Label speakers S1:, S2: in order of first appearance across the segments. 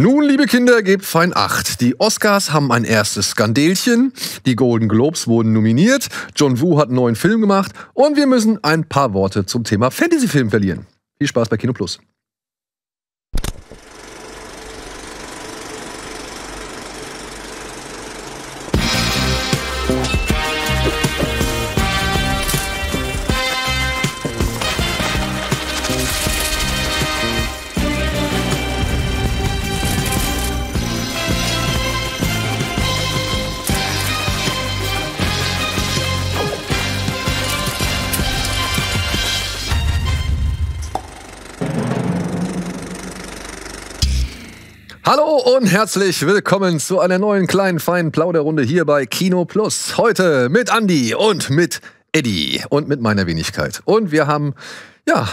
S1: Nun, liebe Kinder, gebt fein acht. Die Oscars haben ein erstes Skandelchen, die Golden Globes wurden nominiert, John Woo hat einen neuen Film gemacht und wir müssen ein paar Worte zum Thema Fantasy-Film verlieren. Viel Spaß bei Kino Plus. Hallo und herzlich willkommen zu einer neuen kleinen feinen Plauderrunde hier bei Kino Plus. Heute mit Andy und mit Eddie und mit meiner Wenigkeit. Und wir haben ja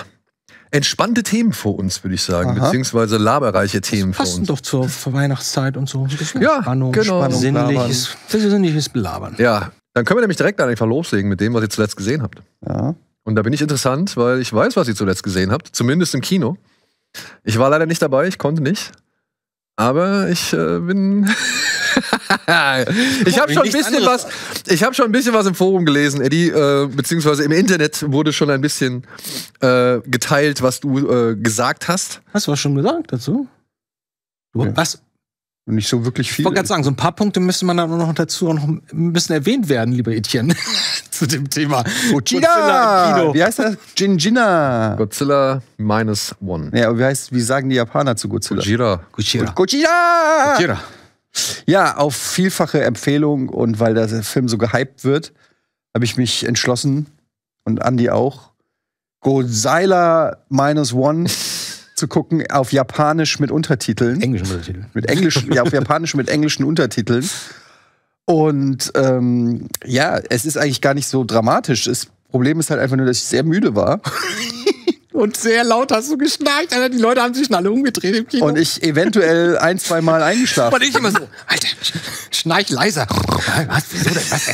S1: entspannte Themen vor uns, würde ich sagen, Aha. beziehungsweise laberreiche Themen vor uns. Passen
S2: doch zur Weihnachtszeit und so. ja, Spannung, genau. Spannung, sinnliches,
S1: labern. sinnliches Blabern. Ja, dann können wir nämlich direkt einfach loslegen mit dem, was ihr zuletzt gesehen habt. Ja. Und da bin ich interessant, weil ich weiß, was ihr zuletzt gesehen habt, zumindest im Kino. Ich war leider nicht dabei, ich konnte nicht. Aber ich äh, bin. ich habe schon ein bisschen was. Ich habe schon ein bisschen was im Forum gelesen, Eddie, äh, beziehungsweise im Internet wurde schon ein bisschen äh, geteilt, was du äh, gesagt hast. Hast du was schon gesagt dazu?
S2: Du, okay. Was? Nicht so wirklich viel. Ich wollte gerade sagen, so ein paar Punkte müssen man dann noch dazu noch ein bisschen erwähnt werden, lieber Etienne zu dem Thema. Godzilla! im Kino. Wie heißt das? Jinjina.
S3: Godzilla minus one. Ja, wie, heißt, wie sagen die Japaner zu Godzilla? Godzilla. Godzilla. Gojira! Gojira. Ja, auf vielfache Empfehlung und weil der Film so gehypt wird, habe ich mich entschlossen und Andy auch, Godzilla minus one zu gucken auf Japanisch mit Untertiteln. Englischen Untertiteln. Mit Englisch, ja, auf Japanisch mit englischen Untertiteln. Und ähm, ja, es ist eigentlich gar nicht so dramatisch. Das Problem ist halt einfach nur, dass ich sehr müde war.
S2: Und sehr laut hast du geschnarcht, Alter. Die Leute haben sich schon alle umgedreht im Kino. Und
S3: ich eventuell ein,
S2: zwei Mal eingeschlafen. Und ich immer so, Alter, schnarch leiser. Was, wieso denn? Was?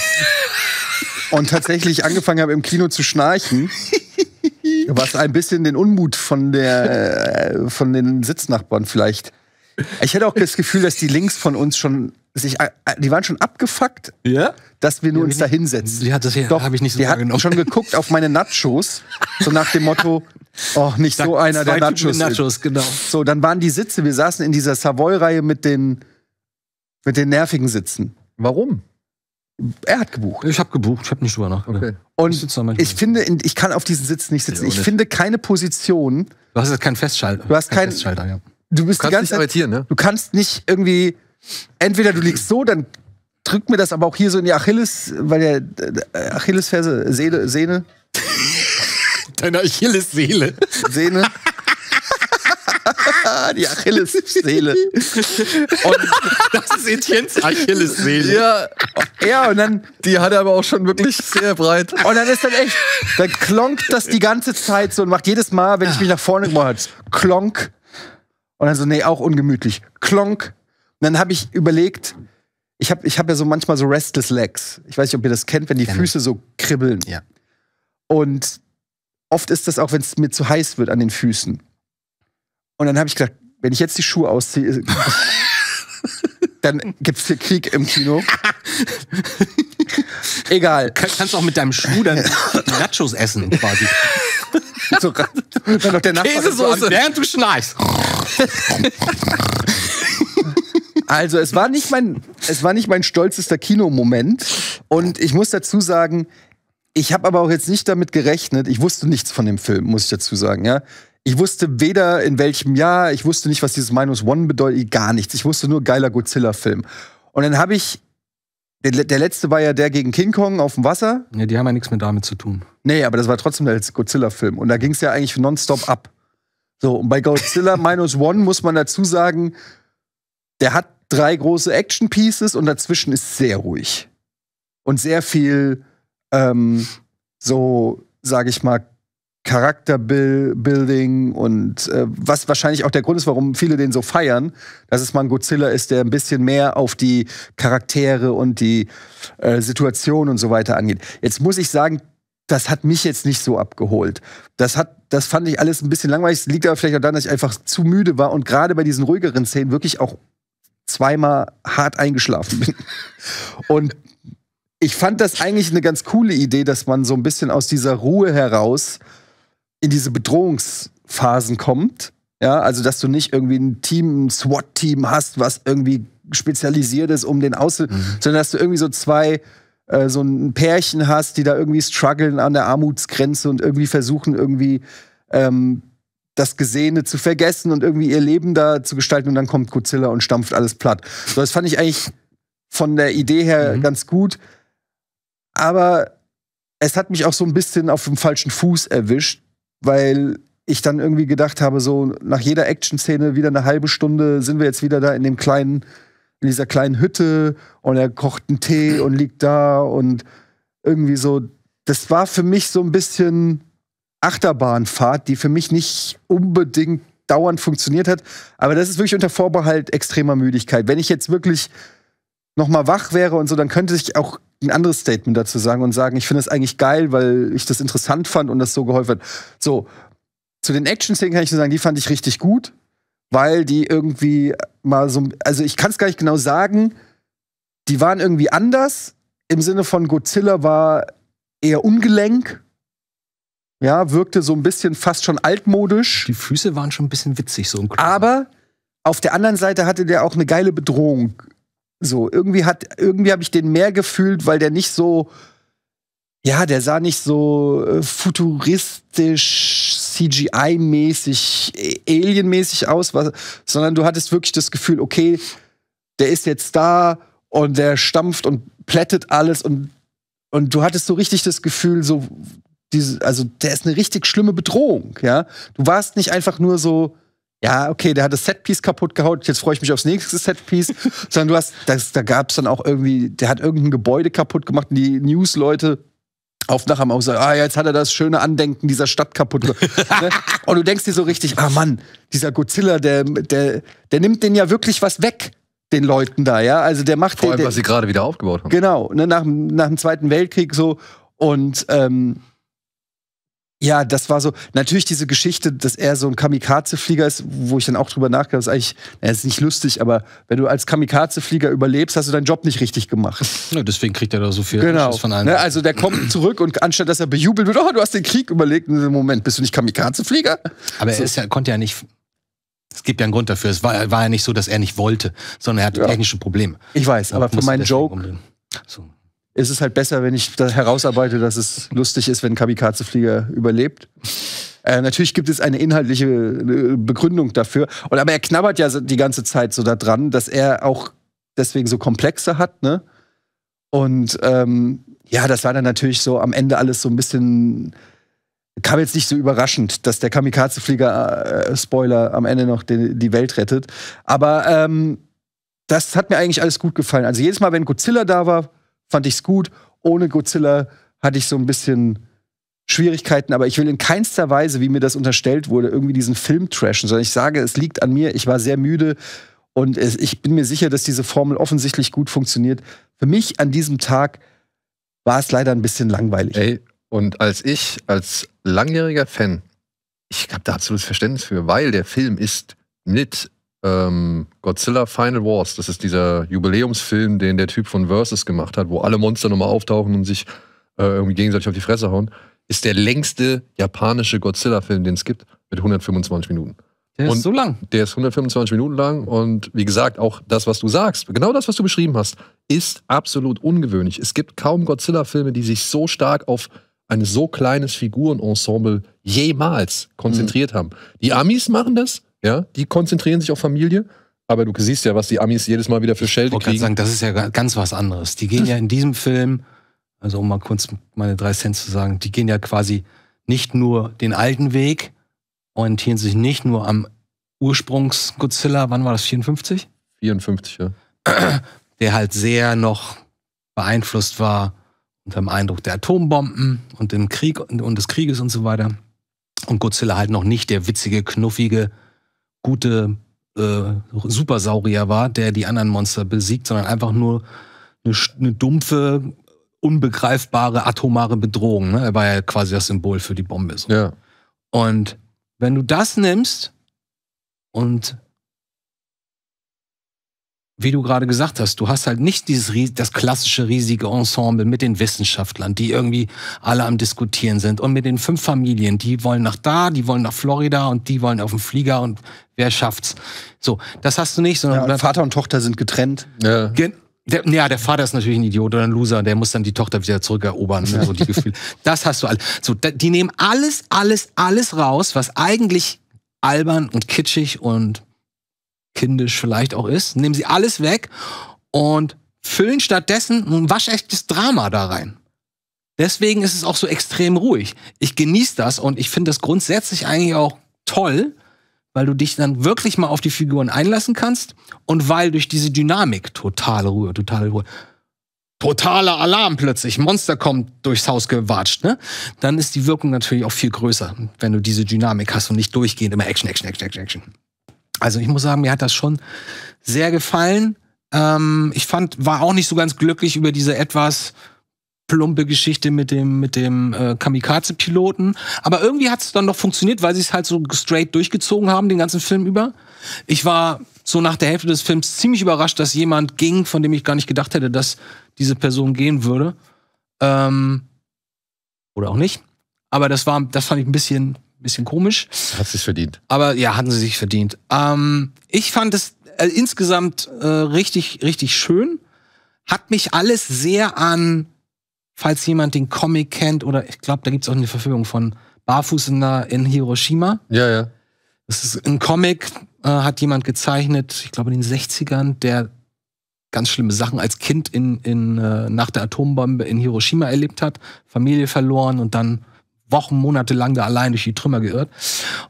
S3: Und tatsächlich angefangen habe, im Kino zu schnarchen. Was ein bisschen den Unmut von, der, äh, von den Sitznachbarn vielleicht. Ich hätte auch das Gefühl, dass die links von uns schon sich, äh, äh, die waren schon abgefuckt, ja? dass wir nur ja, uns da hinsetzen. Die hat das hier, Doch, hab ich nicht so Die hatten schon geguckt auf meine Nachos, so nach dem Motto, oh, nicht da so einer der Nachos. Nachos genau. So, dann waren die Sitze, wir saßen in dieser Savoy-Reihe mit den, mit den nervigen Sitzen. Warum? Er hat gebucht. Ich habe gebucht, ich habe nicht drüber nachgedacht. Okay. Und ich, ich finde, ich kann auf diesen Sitzen nicht sitzen. Ich, ich finde keine Position. Du hast jetzt keinen Festschalter. Du hast keinen. Kein Festschalter, ja. Du bist du kannst die ganze nicht Zeit, ne? Du kannst nicht irgendwie entweder du liegst so, dann drückt mir das aber auch hier so in die Achilles, weil der Achillesferse, Seele, Sehne. Deine Achillesseele. Sehne. die Achillesseele.
S2: Und das ist Etiennes
S3: Achillesseele. Ja, ja, und dann. Die hat er aber auch schon wirklich sehr breit. Und dann ist dann echt, dann klonkt das die ganze Zeit so und macht jedes Mal, wenn ich mich nach vorne gemacht habe, klonk. Und dann so, nee, auch ungemütlich. Klonk, und dann habe ich überlegt, ich habe ich hab ja so manchmal so restless legs. Ich weiß nicht, ob ihr das kennt, wenn die Gerne. Füße so kribbeln. Ja. Und oft ist das auch, wenn es mir zu heiß wird an den Füßen. Und dann habe ich gedacht, wenn ich jetzt die Schuhe ausziehe, äh,
S2: dann gibt's hier Krieg im Kino. Egal. kannst auch mit deinem Schuh dann Nachos essen, quasi. so, dann noch der Nachbar Käsesoße. So an, während du schnarchst.
S3: Also es war nicht mein, es war nicht mein stolzester Kinomoment. Und ich muss dazu sagen, ich habe aber auch jetzt nicht damit gerechnet. Ich wusste nichts von dem Film, muss ich dazu sagen, ja. Ich wusste weder in welchem Jahr, ich wusste nicht, was dieses Minus One bedeutet, gar nichts. Ich wusste nur geiler Godzilla-Film. Und dann habe ich der, letzte war ja der gegen
S2: King Kong auf dem Wasser. Ja, die haben ja nichts mehr damit zu tun.
S3: Nee, aber das war trotzdem der letzte Godzilla-Film. Und da ging es ja eigentlich nonstop ab. So, und bei Godzilla Minus One muss man dazu sagen, der hat drei große Action-Pieces und dazwischen ist sehr ruhig. Und sehr viel ähm, so, sage ich mal, Charakterbuilding und äh, was wahrscheinlich auch der Grund ist, warum viele den so feiern, dass es mal ein Godzilla ist, der ein bisschen mehr auf die Charaktere und die äh, Situation und so weiter angeht. Jetzt muss ich sagen, das hat mich jetzt nicht so abgeholt. Das hat, das fand ich alles ein bisschen langweilig. Das liegt aber vielleicht auch daran, dass ich einfach zu müde war und gerade bei diesen ruhigeren Szenen wirklich auch zweimal hart eingeschlafen bin. Und ich fand das eigentlich eine ganz coole Idee, dass man so ein bisschen aus dieser Ruhe heraus in diese Bedrohungsphasen kommt. Ja, also dass du nicht irgendwie ein Team, ein SWAT-Team hast, was irgendwie spezialisiert ist, um den Außen, mhm. sondern dass du irgendwie so zwei äh, so ein Pärchen hast, die da irgendwie strugglen an der Armutsgrenze und irgendwie versuchen, irgendwie ähm, das Gesehene zu vergessen und irgendwie ihr Leben da zu gestalten und dann kommt Godzilla und stampft alles platt. So, das fand ich eigentlich von der Idee her mhm. ganz gut. Aber es hat mich auch so ein bisschen auf dem falschen Fuß erwischt, weil ich dann irgendwie gedacht habe, so nach jeder Action-Szene wieder eine halbe Stunde sind wir jetzt wieder da in dem kleinen, in dieser kleinen Hütte und er kocht einen Tee und liegt da und irgendwie so. Das war für mich so ein bisschen Achterbahnfahrt, die für mich nicht unbedingt dauernd funktioniert hat. Aber das ist wirklich unter Vorbehalt extremer Müdigkeit. Wenn ich jetzt wirklich noch mal wach wäre und so, dann könnte ich auch ein anderes Statement dazu sagen und sagen, ich finde das eigentlich geil, weil ich das interessant fand und das so geholfen hat. So, zu den Action-Szenen kann ich nur sagen, die fand ich richtig gut, weil die irgendwie mal so, also ich kann es gar nicht genau sagen, die waren irgendwie anders, im Sinne von Godzilla war eher ungelenk ja, wirkte so ein bisschen fast schon altmodisch. Die Füße waren schon ein bisschen witzig, so ein Knochen. Aber auf der anderen Seite hatte der auch eine geile Bedrohung. So, irgendwie hat, irgendwie habe ich den mehr gefühlt, weil der nicht so, ja, der sah nicht so äh, futuristisch, CGI-mäßig, äh, alien-mäßig aus, was, sondern du hattest wirklich das Gefühl, okay, der ist jetzt da und der stampft und plättet alles und, und du hattest so richtig das Gefühl, so, diese, also der ist eine richtig schlimme Bedrohung, ja. Du warst nicht einfach nur so, ja, okay, der hat das Setpiece kaputt gehaut, jetzt freue ich mich aufs nächste Setpiece, sondern du hast, das, da gab es dann auch irgendwie, der hat irgendein Gebäude kaputt gemacht und die News-Leute auf nachher auch gesagt, ah, jetzt hat er das schöne Andenken dieser Stadt kaputt gemacht. Ne? Und du denkst dir so richtig, ah Mann, dieser Godzilla, der, der, der nimmt den ja wirklich was weg den Leuten da, ja. Also der macht Vor allem, den, der, was sie gerade wieder aufgebaut haben. Genau, ne, nach, nach dem Zweiten Weltkrieg so. Und ähm, ja, das war so, natürlich diese Geschichte, dass er so ein Kamikaze-Flieger ist, wo ich dann auch drüber nachgedacht habe, ist eigentlich, naja, ist nicht lustig, aber wenn du als Kamikaze-Flieger überlebst, hast du deinen Job nicht richtig gemacht.
S2: Ja, deswegen kriegt er da so viel genau. von allen. Ne,
S3: also der kommt zurück und anstatt, dass er bejubelt wird, oh, du hast den Krieg überlegt, In diesem Moment, bist du nicht
S2: Kamikaze-Flieger? Aber so. er ja, konnte ja nicht es gibt ja einen Grund dafür. Es war, war, ja nicht so, dass er nicht wollte, sondern er hatte ja. technische Probleme. Ich weiß, aber für meinen Joke. So ist es halt
S3: besser, wenn ich da herausarbeite, dass es lustig ist, wenn Kamikaze-Flieger überlebt. Äh, natürlich gibt es eine inhaltliche äh, Begründung dafür. Und aber er knabbert ja die ganze Zeit so daran, dass er auch deswegen so komplexe hat, ne? Und ähm, ja, das war dann natürlich so am Ende alles so ein bisschen kam jetzt nicht so überraschend, dass der Kamikaze-Flieger-Spoiler äh, am Ende noch den, die Welt rettet. Aber ähm, das hat mir eigentlich alles gut gefallen. Also jedes Mal, wenn Godzilla da war, fand ich es gut. Ohne Godzilla hatte ich so ein bisschen Schwierigkeiten, aber ich will in keinster Weise, wie mir das unterstellt wurde, irgendwie diesen Film trashen, sondern ich sage, es liegt an mir, ich war sehr müde und ich bin mir sicher, dass diese Formel offensichtlich gut funktioniert. Für mich an diesem Tag
S1: war es leider ein bisschen langweilig. Ey, und als ich, als langjähriger Fan, ich habe da absolutes Verständnis für, weil der Film ist mit ähm, Godzilla Final Wars. Das ist dieser Jubiläumsfilm, den der Typ von Versus gemacht hat, wo alle Monster nochmal auftauchen und sich äh, irgendwie gegenseitig auf die Fresse hauen. Ist der längste japanische Godzilla-Film, den es gibt, mit 125 Minuten. Der und ist so lang. Der ist 125 Minuten lang und wie gesagt, auch das, was du sagst, genau das, was du beschrieben hast, ist absolut ungewöhnlich. Es gibt kaum Godzilla-Filme, die sich so stark auf ein so kleines Figurenensemble jemals konzentriert mhm. haben. Die Amis machen das, ja, die konzentrieren sich auf Familie. Aber du siehst ja, was die Amis jedes Mal wieder für Schelte kriegen. Ich sagen, das ist ja ganz was anderes. Die gehen ja in diesem Film,
S2: also um mal kurz meine drei Cent zu sagen, die gehen ja quasi nicht nur den alten Weg, orientieren sich nicht nur am Ursprungs-Godzilla, wann war das, 54?
S1: 54, ja.
S2: Der halt sehr noch beeinflusst war unter dem Eindruck der Atombomben und, dem Krieg, und des Krieges und so weiter. Und Godzilla halt noch nicht der witzige, knuffige, gute äh, Supersaurier war, der die anderen Monster besiegt, sondern einfach nur eine, eine dumpfe, unbegreifbare atomare Bedrohung. Ne? Er war ja quasi das Symbol für die Bombe. So. Ja. Und wenn du das nimmst und wie du gerade gesagt hast, du hast halt nicht dieses das klassische riesige Ensemble mit den Wissenschaftlern, die irgendwie alle am diskutieren sind und mit den fünf Familien, die wollen nach da, die wollen nach Florida und die wollen auf dem Flieger und wer schafft's? So, das hast du nicht, sondern ja, Vater und Tochter sind getrennt. Ja. Gen der, ja, der Vater ist natürlich ein Idiot oder ein Loser, der muss dann die Tochter wieder zurückerobern. Ne? So die Gefühle. Das hast du alles. So, die nehmen alles, alles, alles raus, was eigentlich albern und kitschig und kindisch vielleicht auch ist, nehmen sie alles weg und füllen stattdessen ein waschechtes Drama da rein. Deswegen ist es auch so extrem ruhig. Ich genieße das und ich finde das grundsätzlich eigentlich auch toll, weil du dich dann wirklich mal auf die Figuren einlassen kannst und weil durch diese Dynamik totale Ruhe, totale Ruhe, totaler Alarm plötzlich, Monster kommt durchs Haus gewatscht, ne? Dann ist die Wirkung natürlich auch viel größer, wenn du diese Dynamik hast und nicht durchgehend immer Action, Action, Action, Action, Action. Also ich muss sagen, mir hat das schon sehr gefallen. Ähm, ich fand, war auch nicht so ganz glücklich über diese etwas plumpe Geschichte mit dem, mit dem äh, Kamikaze-Piloten. Aber irgendwie hat es dann doch funktioniert, weil sie es halt so straight durchgezogen haben, den ganzen Film über. Ich war so nach der Hälfte des Films ziemlich überrascht, dass jemand ging, von dem ich gar nicht gedacht hätte, dass diese Person gehen würde. Ähm, oder auch nicht. Aber das war, das fand ich ein bisschen, bisschen komisch.
S1: Hat sie sich verdient.
S2: Aber ja, hatten sie sich verdient. Ähm, ich fand es äh, insgesamt äh, richtig, richtig schön. Hat mich alles sehr an, falls jemand den Comic kennt, oder ich glaube, da gibt es auch eine Verfügung von Barfuß in, der, in Hiroshima. Ja, ja. Das ist ein Comic, äh, hat jemand gezeichnet, ich glaube in den 60ern, der ganz schlimme Sachen als Kind in, in, äh, nach der Atombombe in Hiroshima erlebt hat, Familie verloren und dann Wochen, Monate lang da allein durch die Trümmer geirrt.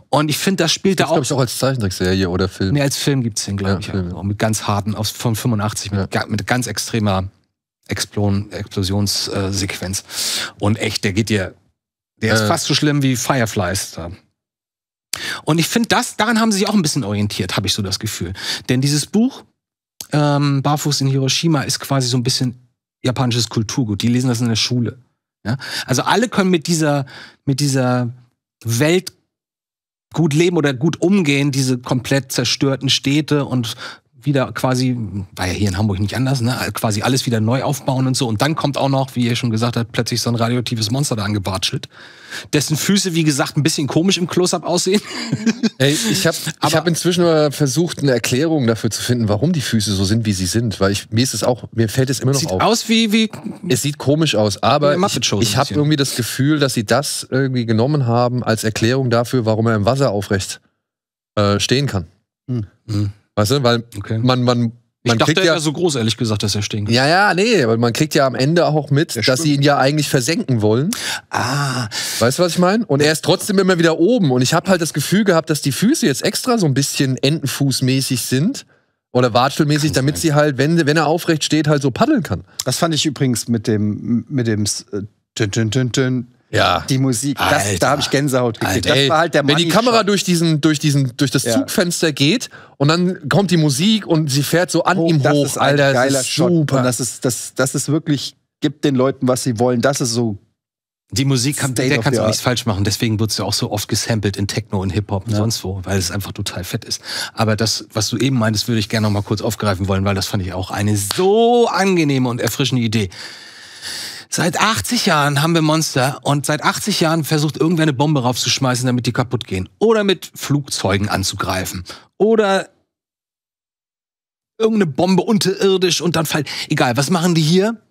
S2: Und ich finde, das spielt da auch. glaube ich, auch als Zeichentrickserie oder Film. Nee, als Film gibt es den, glaube ja, ich. Film. mit ganz harten, aus, von 85, mit, ja. mit ganz extremer Explosionssequenz. Äh, Und echt, der geht dir. Der äh. ist fast so schlimm wie Fireflies da. Und ich finde, das, daran haben sie sich auch ein bisschen orientiert, habe ich so das Gefühl. Denn dieses Buch, ähm, Barfuß in Hiroshima, ist quasi so ein bisschen japanisches Kulturgut. Die lesen das in der Schule. Ja? Also alle können mit dieser, mit dieser Welt gut leben oder gut umgehen, diese komplett zerstörten Städte und wieder quasi, war ja hier in Hamburg nicht anders, ne? quasi alles wieder neu aufbauen und so. Und dann kommt auch noch, wie ihr schon gesagt habt, plötzlich so ein radioaktives Monster da angebatschelt, dessen Füße, wie gesagt, ein bisschen komisch im Close-Up
S1: aussehen. Ey, ich habe hab inzwischen mal versucht, eine Erklärung dafür zu finden, warum die Füße so sind, wie sie sind. Weil ich, mir ist es auch, mir fällt es immer noch sieht auf. Sieht aus wie, wie... Es sieht komisch aus, aber ich, ich habe irgendwie das Gefühl, dass sie das irgendwie genommen haben als Erklärung dafür, warum er im Wasser aufrecht äh, stehen kann. Mhm. Weißt du, weil okay. man, man man ich dachte, kriegt ja, er so groß, ehrlich gesagt, dass er stinkt. Ja, ja, nee, weil man kriegt ja am Ende auch mit, ja, dass stimmt. sie ihn ja eigentlich versenken wollen. Ah. Weißt du, was ich meine? Und er ist trotzdem immer wieder oben. Und ich habe halt das Gefühl gehabt, dass die Füße jetzt extra so ein bisschen entenfußmäßig sind. Oder watschelmäßig, damit sie halt, wenn, wenn er aufrecht steht, halt so paddeln kann. Das fand ich übrigens mit dem, mit
S3: dem äh, tün, tün, tün, ja. Die Musik. Das, da habe ich Gänsehaut gekriegt. Alter, das war halt der Wenn die
S1: Kamera durch diesen, durch diesen, durch das ja. Zugfenster geht und dann kommt die Musik und sie fährt so an oh, ihm hoch, Alter. Geiler das ist Shot. super. Und das ist, das, das ist wirklich, gibt den Leuten, was
S3: sie wollen. Das ist so die Musik kann, der kann du auch nichts
S2: falsch machen. Deswegen wird es ja auch so oft gesampelt in Techno und Hip-Hop und ja. sonst wo, weil es einfach total fett ist. Aber das, was du eben meintest, würde ich gerne noch mal kurz aufgreifen wollen, weil das fand ich auch eine so angenehme und erfrischende Idee. Seit 80 Jahren haben wir Monster und seit 80 Jahren versucht irgendwer eine Bombe raufzuschmeißen, damit die kaputt gehen. Oder mit Flugzeugen anzugreifen. Oder irgendeine Bombe unterirdisch und dann fällt. Egal, was machen die hier?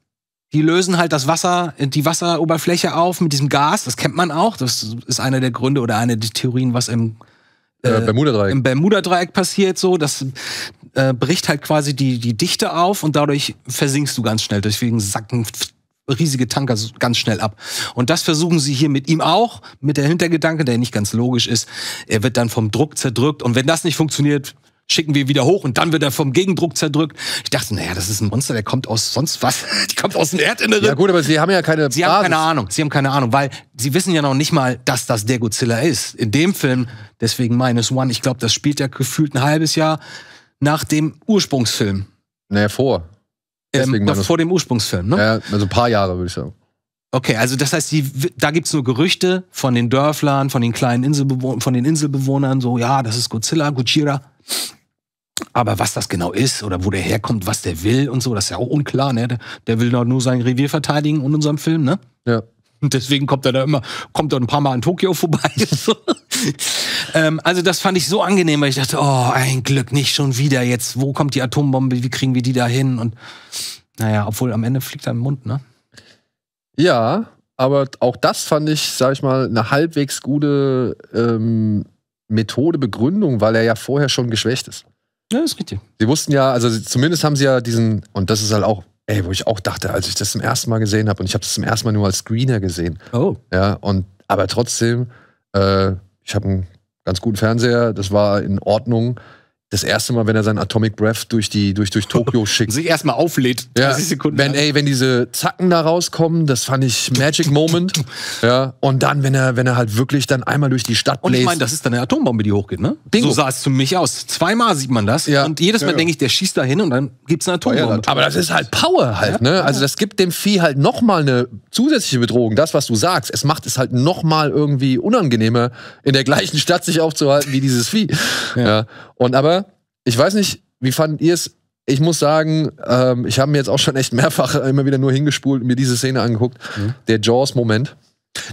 S2: Die lösen halt das Wasser, die Wasseroberfläche auf mit diesem Gas. Das kennt man auch. Das ist einer der Gründe oder eine der Theorien, was im äh, äh Bermuda-Dreieck. bermuda passiert so. Das äh, bricht halt quasi die, die Dichte auf und dadurch versinkst du ganz schnell. Deswegen sacken riesige Tanker ganz schnell ab. Und das versuchen sie hier mit ihm auch, mit der Hintergedanke, der nicht ganz logisch ist. Er wird dann vom Druck zerdrückt und wenn das nicht funktioniert, schicken wir wieder hoch und dann wird er vom Gegendruck zerdrückt. Ich dachte, naja, das ist ein Monster, der kommt aus sonst was, die kommt aus dem Erdinneren. Ja gut, aber sie haben ja keine Sie Basis. haben keine Ahnung, sie haben keine Ahnung, weil sie wissen ja noch nicht mal, dass das der Godzilla ist. In dem Film, deswegen Minus One, ich glaube, das spielt ja gefühlt ein halbes Jahr nach dem
S1: Ursprungsfilm. Naja, vor. Deswegen ähm, noch vor dem Ursprungsfilm, ne? Ja, also ein paar Jahre, würde ich sagen.
S2: Okay, also das heißt, die, da es nur Gerüchte von den Dörflern, von den kleinen Inselbewohnern, von den Inselbewohnern, so, ja, das ist Godzilla, Gojira. Aber was das genau ist oder wo der herkommt, was der will und so, das ist ja auch unklar, ne? Der will doch nur sein Revier verteidigen in unserem Film, ne? Ja. Und deswegen kommt er da immer, kommt er ein paar Mal an Tokio vorbei. ähm, also das fand ich so angenehm, weil ich dachte, oh, ein Glück, nicht schon wieder jetzt. Wo kommt die Atombombe? Wie kriegen wir die da hin? Und naja, obwohl am Ende fliegt er im Mund, ne?
S1: Ja, aber auch das fand ich, sag ich mal, eine halbwegs gute ähm, Methode, Begründung, weil er ja vorher schon geschwächt ist. Ja, ist richtig. Sie wussten ja, also zumindest haben sie ja diesen, und das ist halt auch Ey, wo ich auch dachte, als ich das zum ersten Mal gesehen habe, und ich habe das zum ersten Mal nur als Screener gesehen. Oh. Ja, und aber trotzdem, äh, ich habe einen ganz guten Fernseher, das war in Ordnung das erste Mal, wenn er seinen Atomic Breath durch die durch durch Tokio schickt, sich erstmal auflädt. 30 ja. Sekunden. Wenn ey, wenn diese Zacken da rauskommen, das fand ich Magic Moment. ja, und dann wenn er wenn er halt wirklich dann einmal durch die Stadt bläst. Und ich meine,
S2: das ist dann eine Atombombe, die hochgeht, ne? Bingo. So sah es für mich aus. Zweimal sieht man das ja. und jedes Mal ja, denke ich, der schießt da
S1: hin und dann gibt's eine Atombombe. Ja, Aber das ist halt Power halt, ne? Also das gibt dem Vieh halt nochmal eine zusätzliche Bedrohung, das was du sagst. Es macht es halt nochmal irgendwie unangenehmer in der gleichen Stadt sich aufzuhalten wie dieses Vieh. ja. Und aber, ich weiß nicht, wie fandet ihr es? Ich muss sagen, ähm, ich habe mir jetzt auch schon echt mehrfach immer wieder nur hingespult und mir diese Szene angeguckt. Mhm. Der Jaws-Moment.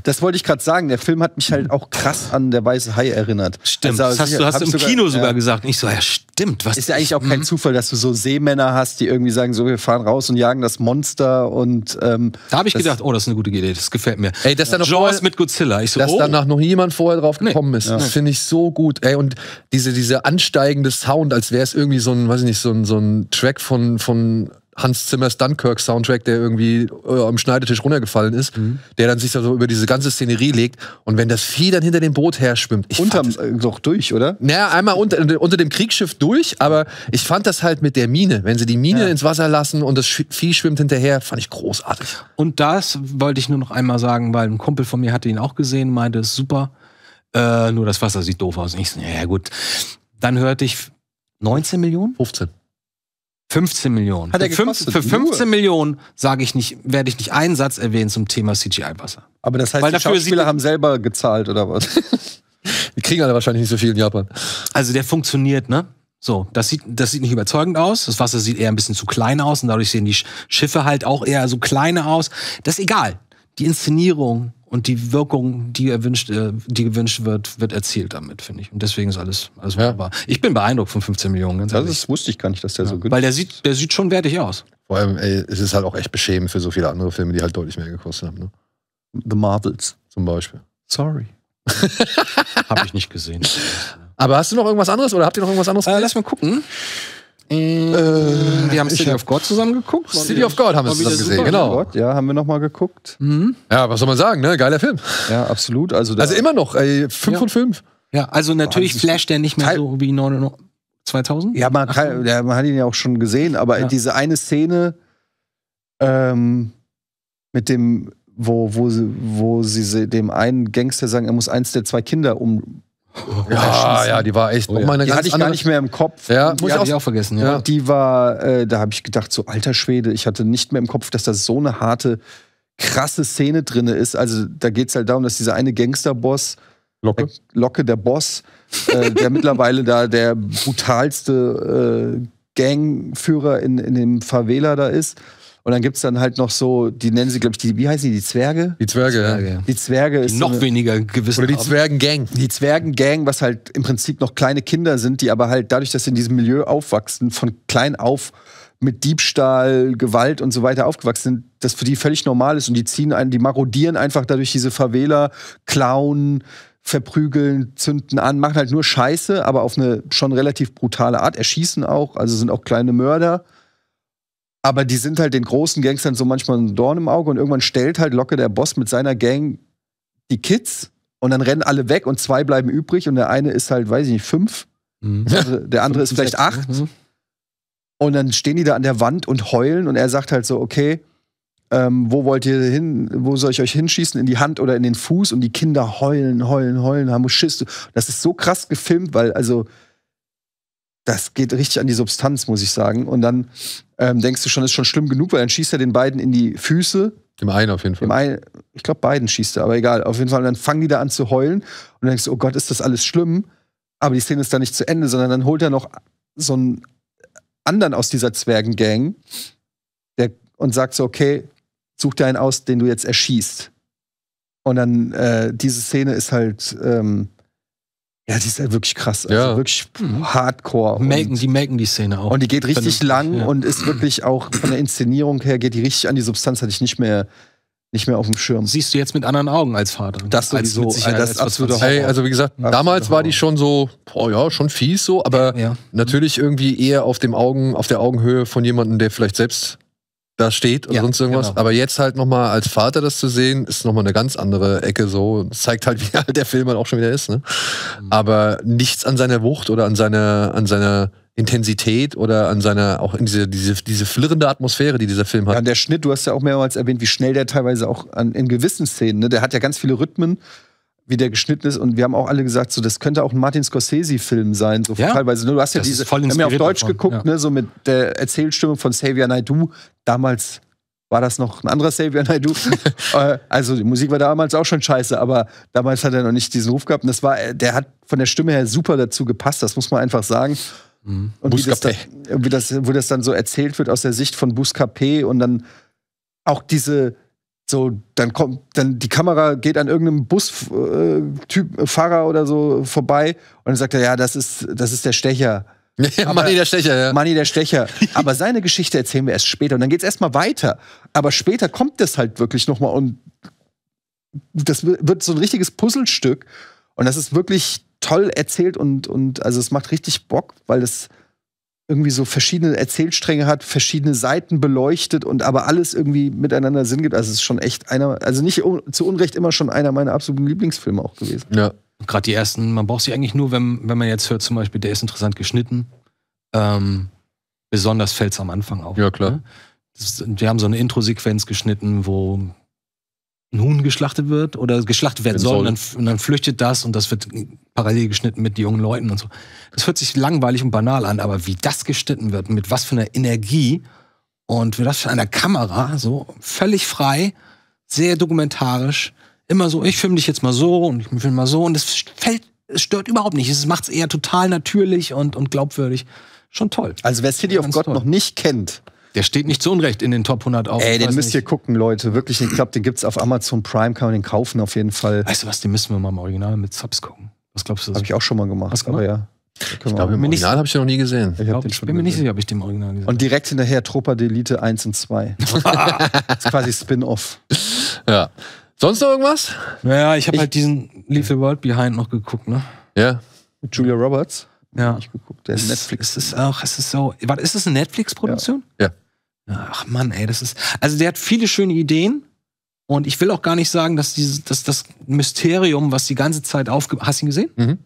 S1: Das wollte ich gerade sagen. Der Film hat mich halt auch krass an der Weiße Hai
S3: erinnert. Stimmt. Also, das hast, du hast im sogar, Kino sogar ja.
S1: gesagt. ich so, ja, stimmt. Was
S3: ist ja eigentlich auch kein mhm. Zufall, dass du so Seemänner hast, die irgendwie sagen, so, wir fahren raus und jagen das Monster und. Ähm, da habe ich gedacht,
S2: oh, das ist eine gute Idee. Das gefällt mir. Ey, dass ja. noch Jaws mit Godzilla. Ich so, dass oh. danach
S1: noch jemand vorher drauf gekommen nee. ist. Ja. Das finde ich so gut. Ey, und diese, diese ansteigende Sound, als wäre es irgendwie so ein, weiß ich nicht, so ein, so ein Track von, von Hans Zimmers Dunkirk-Soundtrack, der irgendwie äh, am Schneidetisch runtergefallen ist, mhm. der dann sich so über diese ganze Szenerie legt. Und wenn das Vieh dann hinter dem Boot her schwimmt. Unterm äh, doch durch, oder? Naja, einmal unter, unter dem Kriegsschiff durch, aber ich fand das halt mit der Mine. Wenn sie die Mine ja. ins Wasser lassen und das Vieh schwimmt hinterher, fand ich großartig. Und das
S2: wollte ich nur noch einmal sagen, weil ein Kumpel von mir hatte ihn auch gesehen, meinte, es ist super. Äh, nur das Wasser sieht doof aus. ich so, ja gut. Dann hörte ich 19 Millionen? 15. 15 Millionen. Hat er gekostet? für 15 Nur. Millionen sage ich nicht, werde ich nicht einen Satz erwähnen zum Thema CGI-Wasser. Aber das heißt, Weil die Schauspieler haben selber gezahlt oder was? Die kriegen alle wahrscheinlich nicht so viel in Japan. Also der funktioniert, ne? So, das sieht, das sieht nicht überzeugend aus. Das Wasser sieht eher ein bisschen zu klein aus und dadurch sehen die Schiffe halt auch eher so kleine aus. Das ist egal. Die Inszenierung, und die Wirkung, die erwünscht, äh, die gewünscht wird, wird erzielt damit, finde ich. Und deswegen ist alles, alles ja. wunderbar. Ich bin beeindruckt von 15 Millionen. Ganz das ist, wusste ich gar nicht, dass der
S3: ja. so gut
S1: ist. Weil der sieht, der sieht schon wertig aus. Vor allem, ey, es ist halt auch echt beschämend für so viele andere Filme, die halt deutlich mehr gekostet haben. Ne? The Marvels zum Beispiel. Sorry. Habe ich nicht gesehen. Aber hast du noch irgendwas anderes oder habt ihr noch irgendwas anderes? Äh, lass mal gucken. Äh, äh, wir haben City of God zusammen geguckt. City of God haben wir zusammen gesehen, genau. God, ja, haben wir nochmal
S3: geguckt.
S2: Mhm.
S1: Ja, was soll man sagen, ne? Geiler Film. Ja, absolut. Also, also immer noch, ey, 5 ja. 5.
S2: Ja, also natürlich Wahnsinn. flasht der nicht mehr Teil so wie 99, 2000. Ja man, kann, ja man, hat ihn ja auch
S3: schon gesehen, aber ja. diese eine Szene ähm, mit dem, wo, wo, sie, wo sie dem einen Gangster sagen, er muss eins der zwei Kinder um,
S4: ja, ja, die war echt oh, nochmal die hatte ich gar nicht mehr im
S1: Kopf.
S3: Ja, muss ja, ich auch, auch vergessen. Ja. Und die war, äh, da habe ich gedacht, so alter Schwede, ich hatte nicht mehr im Kopf, dass da so eine harte, krasse Szene drin ist. Also da geht es halt darum, dass dieser eine Gangsterboss, Locke, der, Locke, der Boss, äh, der mittlerweile da der brutalste äh, Gangführer in, in dem Favela da ist und dann gibt es dann halt noch so, die nennen sie, glaube ich, die, wie heißen die, die Zwerge? Die Zwerge, Zwerge. ja. Die Zwerge ist. noch so eine, weniger gewissen. Oder die
S1: Zwergengang. Die Zwergengang,
S3: was halt im Prinzip noch kleine Kinder sind, die aber halt dadurch, dass sie in diesem Milieu aufwachsen, von klein auf mit Diebstahl, Gewalt und so weiter aufgewachsen sind, das für die völlig normal ist und die ziehen einen, die marodieren einfach dadurch diese Favela, klauen, verprügeln, zünden an, machen halt nur Scheiße, aber auf eine schon relativ brutale Art, erschießen auch, also sind auch kleine Mörder. Aber die sind halt den großen Gangstern so manchmal ein Dorn im Auge und irgendwann stellt halt locker der Boss mit seiner Gang die Kids und dann rennen alle weg und zwei bleiben übrig und der eine ist halt, weiß ich nicht, fünf. Mhm. Also der andere ist vielleicht acht. Mhm. Und dann stehen die da an der Wand und heulen und er sagt halt so, okay, ähm, wo wollt ihr hin, wo soll ich euch hinschießen, in die Hand oder in den Fuß und die Kinder heulen, heulen, heulen, haben Schiss. Das ist so krass gefilmt, weil also das geht richtig an die Substanz, muss ich sagen. Und dann ähm, denkst du schon, ist schon schlimm genug, weil dann schießt er den beiden in die Füße.
S1: Dem einen auf jeden Fall.
S3: Dem einen, ich glaube, beiden schießt er, aber egal. Auf jeden Fall. Und dann fangen die da an zu heulen. Und dann denkst du, oh Gott, ist das alles schlimm? Aber die Szene ist da nicht zu Ende, sondern dann holt er noch so einen anderen aus dieser Zwergengang der, und sagt so, okay, such dir einen aus, den du jetzt erschießt. Und dann äh, diese Szene ist halt ähm,
S2: ja, die ist ja halt wirklich krass. Also ja. wirklich hardcore. Melken, die melken die Szene
S3: auch. Und die geht richtig lang ja. und ist wirklich auch von der Inszenierung her, geht die richtig an. Die Substanz hatte ich nicht mehr, nicht
S2: mehr auf dem Schirm. Siehst du jetzt mit anderen Augen als Vater.
S3: Das sowieso. Äh, als das ist absoluter Horror. Hey, also wie gesagt, absolute damals
S1: Horror. war die schon so, oh ja, schon fies so, aber ja. natürlich irgendwie eher auf dem Augen, auf der Augenhöhe von jemandem, der vielleicht selbst da steht und ja, sonst irgendwas. Genau. Aber jetzt halt nochmal als Vater das zu sehen, ist nochmal eine ganz andere Ecke so. Das zeigt halt, wie alt der Film halt auch schon wieder ist. Ne? Mhm. Aber nichts an seiner Wucht oder an seiner, an seiner Intensität oder an seiner, auch in diese, diese, diese flirrende Atmosphäre, die dieser Film hat. Ja, der Schnitt, du hast ja auch mehrmals erwähnt, wie schnell der teilweise auch
S3: an, in gewissen Szenen, ne? der hat ja ganz viele Rhythmen wie der geschnitten ist. Und wir haben auch alle gesagt, so, das könnte auch ein Martin Scorsese-Film sein. So ja, teilweise. Ne, du hast ja das diese, voll wir haben ja auf Deutsch davon. geguckt, ja. ne, so mit der Erzählstimme von Xavier Naidoo. Damals war das noch ein anderer Xavier Naidoo. Äh, also die Musik war damals auch schon scheiße, aber damals hat er noch nicht diesen Ruf gehabt. Und das war, der hat von der Stimme her super dazu gepasst, das muss man einfach sagen. Mhm. Und wie das, dann, wie das, wo das dann so erzählt wird aus der Sicht von Buscapé und dann auch diese so, dann kommt, dann die Kamera geht an irgendeinem Bustyp, äh, äh, Fahrer oder so vorbei und dann sagt er, ja, das ist, das ist der Stecher. Manni der Stecher, ja. Manni der Stecher. Aber seine Geschichte erzählen wir erst später und dann geht's erstmal weiter. Aber später kommt das halt wirklich nochmal und das wird so ein richtiges Puzzlestück und das ist wirklich toll erzählt und, und also es macht richtig Bock, weil das irgendwie so verschiedene Erzählstränge hat, verschiedene Seiten beleuchtet und aber alles irgendwie miteinander Sinn gibt. Also es ist schon echt einer, also nicht un zu Unrecht immer schon einer meiner absoluten Lieblingsfilme auch gewesen.
S2: Ja, gerade die ersten, man braucht sie eigentlich nur, wenn, wenn man jetzt hört, zum Beispiel, der ist interessant geschnitten. Ähm, besonders fällt es am Anfang auf. Ja, klar. Ne? Das, wir haben so eine Intro-Sequenz geschnitten, wo ein Huhn geschlachtet wird oder geschlachtet werden soll, soll. Und, dann, und, dann, flüchtet das und das wird parallel geschnitten mit den jungen Leuten und so. Das hört sich langweilig und banal an, aber wie das geschnitten wird, mit was für einer Energie und wie das für einer Kamera, so völlig frei, sehr dokumentarisch, immer so, ich filme dich jetzt mal so und ich filme mal so und es fällt, es stört überhaupt nicht. Es macht es eher total natürlich und, und glaubwürdig. Schon toll. Also wer City of God toll. noch nicht kennt, der steht nicht zu Unrecht in den Top 100 auf. Ey, den müsst nicht. ihr
S3: gucken, Leute. Wirklich, ich glaube, den gibt es auf Amazon Prime, kann man den kaufen auf jeden Fall. Weißt du was, den müssen wir mal im Original mit Subs gucken. Was glaubst du? Habe ich auch schon mal gemacht, Hast aber ja. Ich glaube, im Original habe ich den noch nie gesehen. Ich, glaub, ich bin mir nicht sicher, ob ich den im Original gesehen habe. Und direkt hinterher Tropa Delete 1 und 2. das ist quasi Spin-Off.
S1: Ja.
S2: Sonst noch irgendwas? Naja, ich habe halt diesen Leave the World Behind noch geguckt, ne? Ja. Mit Julia Roberts? Ja. Ich geguckt. Der es, Netflix. Es ist es so. Warte, ist das eine Netflix-Produktion? Ja. ja. Ach Mann, ey, das ist. Also der hat viele schöne Ideen. Und ich will auch gar nicht sagen, dass, dieses, dass das Mysterium, was die ganze Zeit aufgebaut Hast du ihn gesehen? Mhm.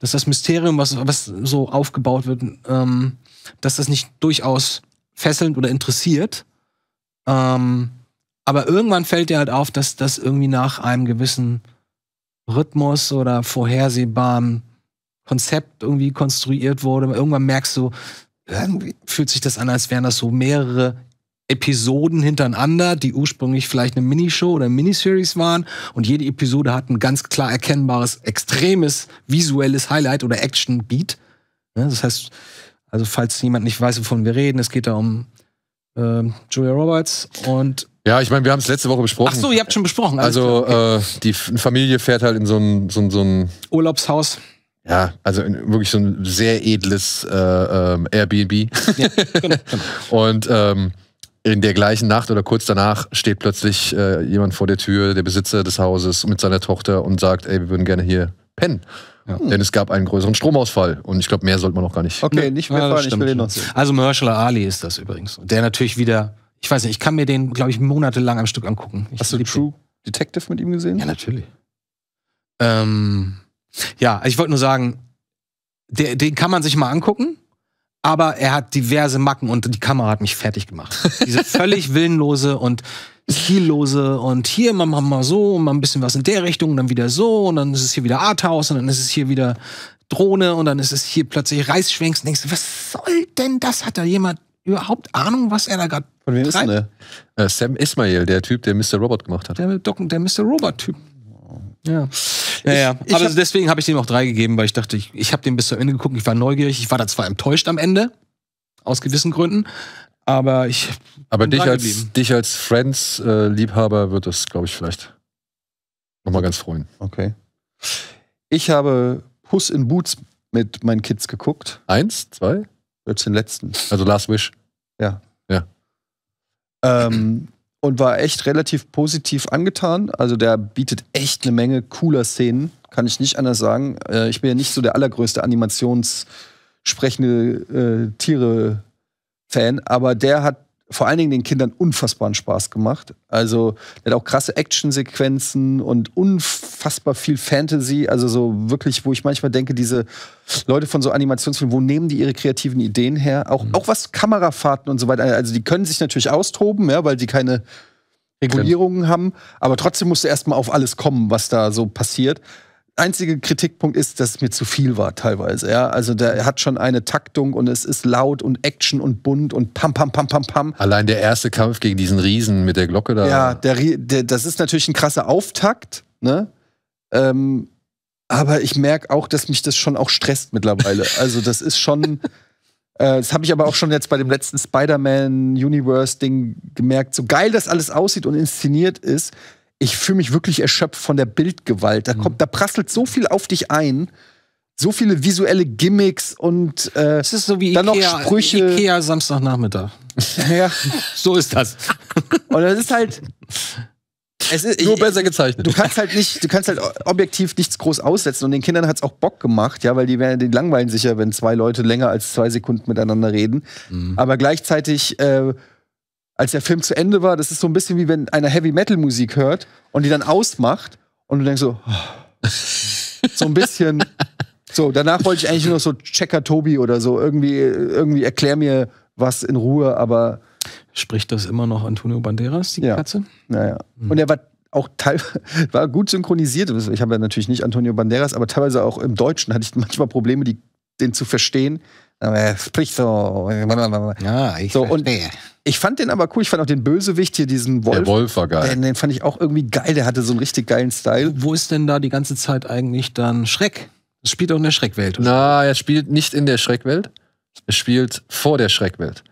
S2: Dass das Mysterium, was, was so aufgebaut wird, ähm, dass das nicht durchaus fesselnd oder interessiert. Ähm, aber irgendwann fällt dir halt auf, dass das irgendwie nach einem gewissen Rhythmus oder vorhersehbaren Konzept irgendwie konstruiert wurde. Irgendwann merkst du, irgendwie fühlt sich das an, als wären das so mehrere Episoden hintereinander, die ursprünglich vielleicht eine Minishow oder eine Miniseries waren. Und jede Episode hat ein ganz klar erkennbares, extremes visuelles Highlight oder Action-Beat. Ne, das heißt, also falls jemand nicht weiß, wovon wir reden, es geht da um äh, Julia Roberts und
S1: ja, ich meine, wir haben es letzte Woche besprochen. Ach so, ihr habt
S2: schon besprochen. Also,
S1: okay. äh, die Familie fährt halt in so ein, so so Urlaubshaus. Ja, also wirklich so ein sehr edles äh, ähm, Airbnb. Ja, genau, genau. und ähm, in der gleichen Nacht oder kurz danach steht plötzlich äh, jemand vor der Tür, der Besitzer des Hauses mit seiner Tochter und sagt, ey, wir würden gerne hier pennen. Ja. Hm. Denn es gab einen größeren Stromausfall und ich glaube, mehr sollte man noch gar nicht. Okay, nee, nicht mehr ja, ich will den noch sehen.
S2: Also Marshall Ali ist das übrigens. Der natürlich wieder, ich weiß nicht, ich kann mir den, glaube ich, monatelang am Stück angucken. Ich Hast du True den. Detective mit ihm gesehen? Ja, natürlich. Ähm, ja, ich wollte nur sagen, den, den kann man sich mal angucken aber er hat diverse Macken und die Kamera hat mich fertig gemacht. Diese völlig willenlose und ziellose und hier machen wir mal so und mal ein bisschen was in der Richtung und dann wieder so und dann ist es hier wieder Arthouse und dann ist es hier wieder Drohne und dann ist es hier plötzlich Reisschwenks und denkst du, was soll denn das? Hat da jemand überhaupt Ahnung, was er da gerade
S1: Von wem treibt? ist denn der? Äh, Sam Ismail, der Typ, der Mr. Robot gemacht hat. Der,
S2: der Mr. Robot-Typ. Ja.
S4: Ja, ich, ich aber hab,
S2: deswegen habe ich dem auch drei gegeben, weil ich dachte, ich, ich habe den bis zum Ende geguckt, ich war neugierig, ich war da zwar enttäuscht am Ende, aus gewissen Gründen,
S1: aber ich. Aber dich als, dich als Friends-Liebhaber äh, wird das, glaube ich, vielleicht nochmal ganz freuen. Okay. Ich habe Puss
S3: in Boots mit meinen Kids geguckt. Eins, zwei? Jetzt den letzten. Also Last Wish. Ja. Ja. Ähm, und war echt relativ positiv angetan. Also der bietet echt eine Menge cooler Szenen, kann ich nicht anders sagen. Äh, ich bin ja nicht so der allergrößte animationssprechende äh, Tiere-Fan, aber der hat vor allen Dingen den Kindern unfassbaren Spaß gemacht. Also, der hat auch krasse Actionsequenzen und unfassbar viel Fantasy. Also, so wirklich, wo ich manchmal denke, diese Leute von so Animationsfilmen, wo nehmen die ihre kreativen Ideen her? Auch, mhm. auch was Kamerafahrten und so weiter. Also, die können sich natürlich austoben, ja, weil die keine Regulierungen haben. Aber trotzdem musst du erstmal auf alles kommen, was da so passiert einzige Kritikpunkt ist, dass es mir zu viel war teilweise. Ja? Also der hat schon eine Taktung und es ist laut und Action und bunt und
S1: pam, pam, pam, pam, pam. Allein der erste Kampf gegen diesen Riesen mit der Glocke da. Ja, der, der, das ist natürlich
S3: ein krasser Auftakt. Ne? Ähm, aber ich merke auch, dass mich das schon auch stresst mittlerweile. Also das ist schon... Äh, das habe ich aber auch schon jetzt bei dem letzten Spider-Man-Universe-Ding gemerkt. So geil das alles aussieht und inszeniert ist, ich fühle mich wirklich erschöpft von der Bildgewalt. Da mhm. kommt, da prasselt so viel auf dich ein. So viele visuelle Gimmicks und äh, es ist so wie dann Ikea, noch Sprüche. Ikea Samstagnachmittag. ja. So ist das. Und das ist halt, es ist, Nur besser gezeichnet. Du kannst halt nicht, du kannst halt objektiv nichts groß aussetzen und den Kindern hat es auch Bock gemacht, ja, weil die werden, die langweilen sich ja, wenn zwei Leute länger als zwei Sekunden miteinander reden. Mhm. Aber gleichzeitig äh, als der Film zu Ende war, das ist so ein bisschen wie wenn einer Heavy Metal Musik hört und die dann ausmacht und du denkst so,
S4: oh.
S3: so ein bisschen. So, danach wollte ich eigentlich nur noch so Checker Tobi oder so. Irgendwie, irgendwie erklär mir was in Ruhe, aber. Spricht das immer noch Antonio Banderas, die ja. Katze? Naja. Mhm. Und er war auch teilweise war gut synchronisiert. Also ich habe ja natürlich nicht Antonio Banderas, aber teilweise auch im Deutschen hatte ich manchmal Probleme, die, den zu verstehen, er äh, spricht so. Ja, äh, ah, ich so, verstehe. Ich fand den aber cool. Ich fand auch den Bösewicht hier, diesen Wolf. Der Wolf war geil.
S2: Den, den, fand ich auch irgendwie geil. Der hatte so einen richtig geilen Style. Wo ist denn da die ganze Zeit eigentlich dann Schreck? Es spielt doch in der
S1: Schreckwelt. Oder? Na, er spielt nicht in der Schreckwelt. Es spielt vor der Schreckwelt.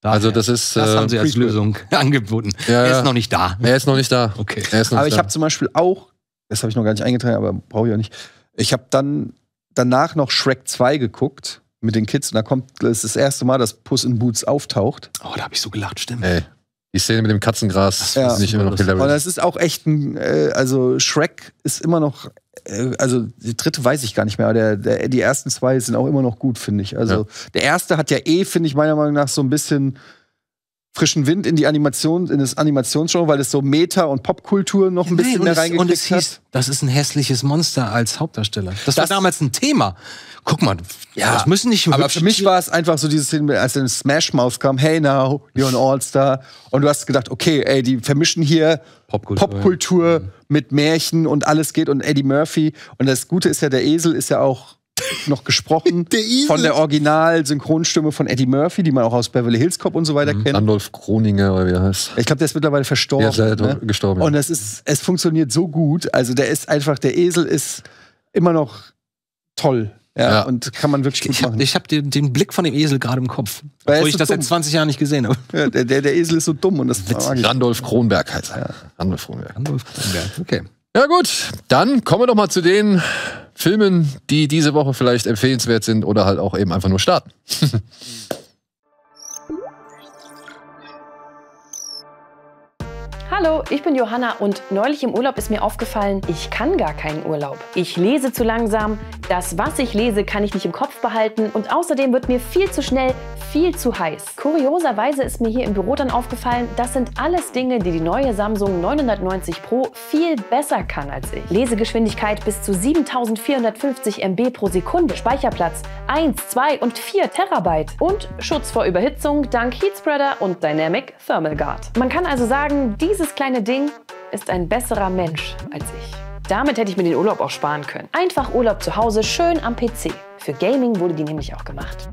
S1: Daher. Also das ist das äh, haben sie als Prequel. Lösung angeboten. Ja, er ist noch nicht da. Er ist noch nicht da. Okay. aber ich habe zum
S3: Beispiel auch, das habe ich noch gar nicht eingetragen, aber brauche ich auch nicht. Ich habe dann danach noch Shrek 2 geguckt mit den Kids und da kommt das, ist das erste Mal, dass Puss in Boots auftaucht.
S1: Oh, da habe ich so gelacht, stimmt. Ey. Die Szene mit dem Katzengras ja. ist nicht immer noch gelevelt. Und das
S3: ist auch echt ein, äh, also Shrek ist immer noch, äh, also die dritte weiß ich gar nicht mehr, aber der, der, die ersten zwei sind auch immer noch gut, finde ich. Also ja. der erste hat ja eh, finde ich meiner Meinung nach, so ein bisschen frischen Wind in die Animation, in das Animationsgenre, weil es so Meta- und Popkultur
S2: noch ein ja, bisschen mehr es, reingekriegt und es hieß, Das ist ein hässliches Monster als Hauptdarsteller. Das, das war
S3: damals ein Thema. Guck mal, ja, das müssen nicht. Aber für mich war es einfach so dieses Szene, als dann Smash Mouth kam, hey now, you're an All-Star. Und du hast gedacht, okay, ey, die vermischen hier Popkultur, Popkultur ja. mit Märchen und alles geht und Eddie Murphy. Und das Gute ist ja, der Esel ist ja auch noch gesprochen der von der Original-Synchronstimme von Eddie Murphy, die man auch aus Beverly Hills Cop und so weiter mhm. kennt. Adolf
S1: Kroninger, oder wie er heißt. Ich glaube, der ist mittlerweile verstorben. Ja, ne? gestorben.
S3: Und das ist, es funktioniert so gut. Also der ist einfach, der Esel ist immer noch toll.
S2: Ja, ja. Und kann man wirklich ich, machen. Ich habe den, den, Blick von dem Esel gerade im Kopf, weil obwohl ich so das dumm. seit 20
S1: Jahren nicht gesehen habe. Ja, der, der, der, Esel ist so dumm und das Witzig. Randolph Kronberg heißt er. Ja. Randolph Kronberg. Randolf Kronberg, okay. Ja gut, dann kommen wir doch mal zu den Filmen, die diese Woche vielleicht empfehlenswert sind oder halt auch eben einfach nur starten.
S3: Hallo, ich bin Johanna und neulich im Urlaub ist mir aufgefallen, ich kann gar keinen Urlaub. Ich lese zu langsam, das, was ich lese, kann ich nicht im Kopf behalten und außerdem wird mir viel zu schnell viel zu heiß. Kurioserweise
S4: ist mir hier im Büro dann aufgefallen, das sind alles Dinge, die die neue Samsung 990 Pro viel besser kann als ich. Lesegeschwindigkeit bis zu 7450 MB pro
S3: Sekunde, Speicherplatz 1, 2 und 4 Terabyte und Schutz vor Überhitzung dank Heatspreader und Dynamic Thermal Guard. Man kann also sagen, dieses dieses kleine Ding ist ein besserer Mensch als ich. Damit hätte ich mir den Urlaub auch sparen können. Einfach Urlaub zu Hause, schön am
S1: PC. Für Gaming wurde die nämlich auch gemacht.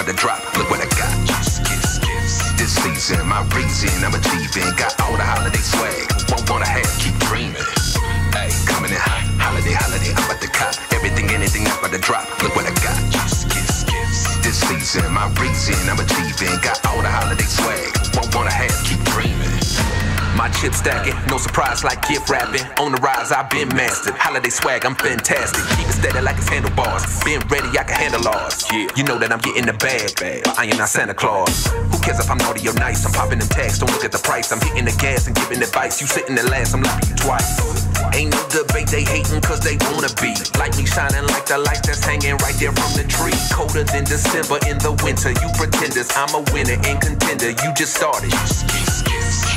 S4: about to drop. Look what I got. This season, my reason I'm achieving. Got all the holiday swag. Won't wanna have, keep dreaming. Hey, coming in hot. Holiday, holiday, I'm about to cop. Everything, anything, I'm about to drop. Look what I got. This season, my reason I'm achieving. Got all the holiday swag. Won't wanna have. My chip stacking, no surprise like gift wrapping. On the rise, I've been mastered. Holiday swag, I'm fantastic. Keep it steady like it's handlebars. Been ready, I can handle ours. Yeah, you know that I'm getting the bag, but I am not Santa Claus. Who cares if I'm naughty or nice? I'm popping them tags, don't look at the price. I'm hitting the gas and giving advice. You sitting the last, I'm laughing twice. Ain't no debate, they hating cause they wanna be. Like me shining like the light that's hanging right there from the tree. Colder than December in the winter. You pretenders, I'm a winner and contender. You just started. You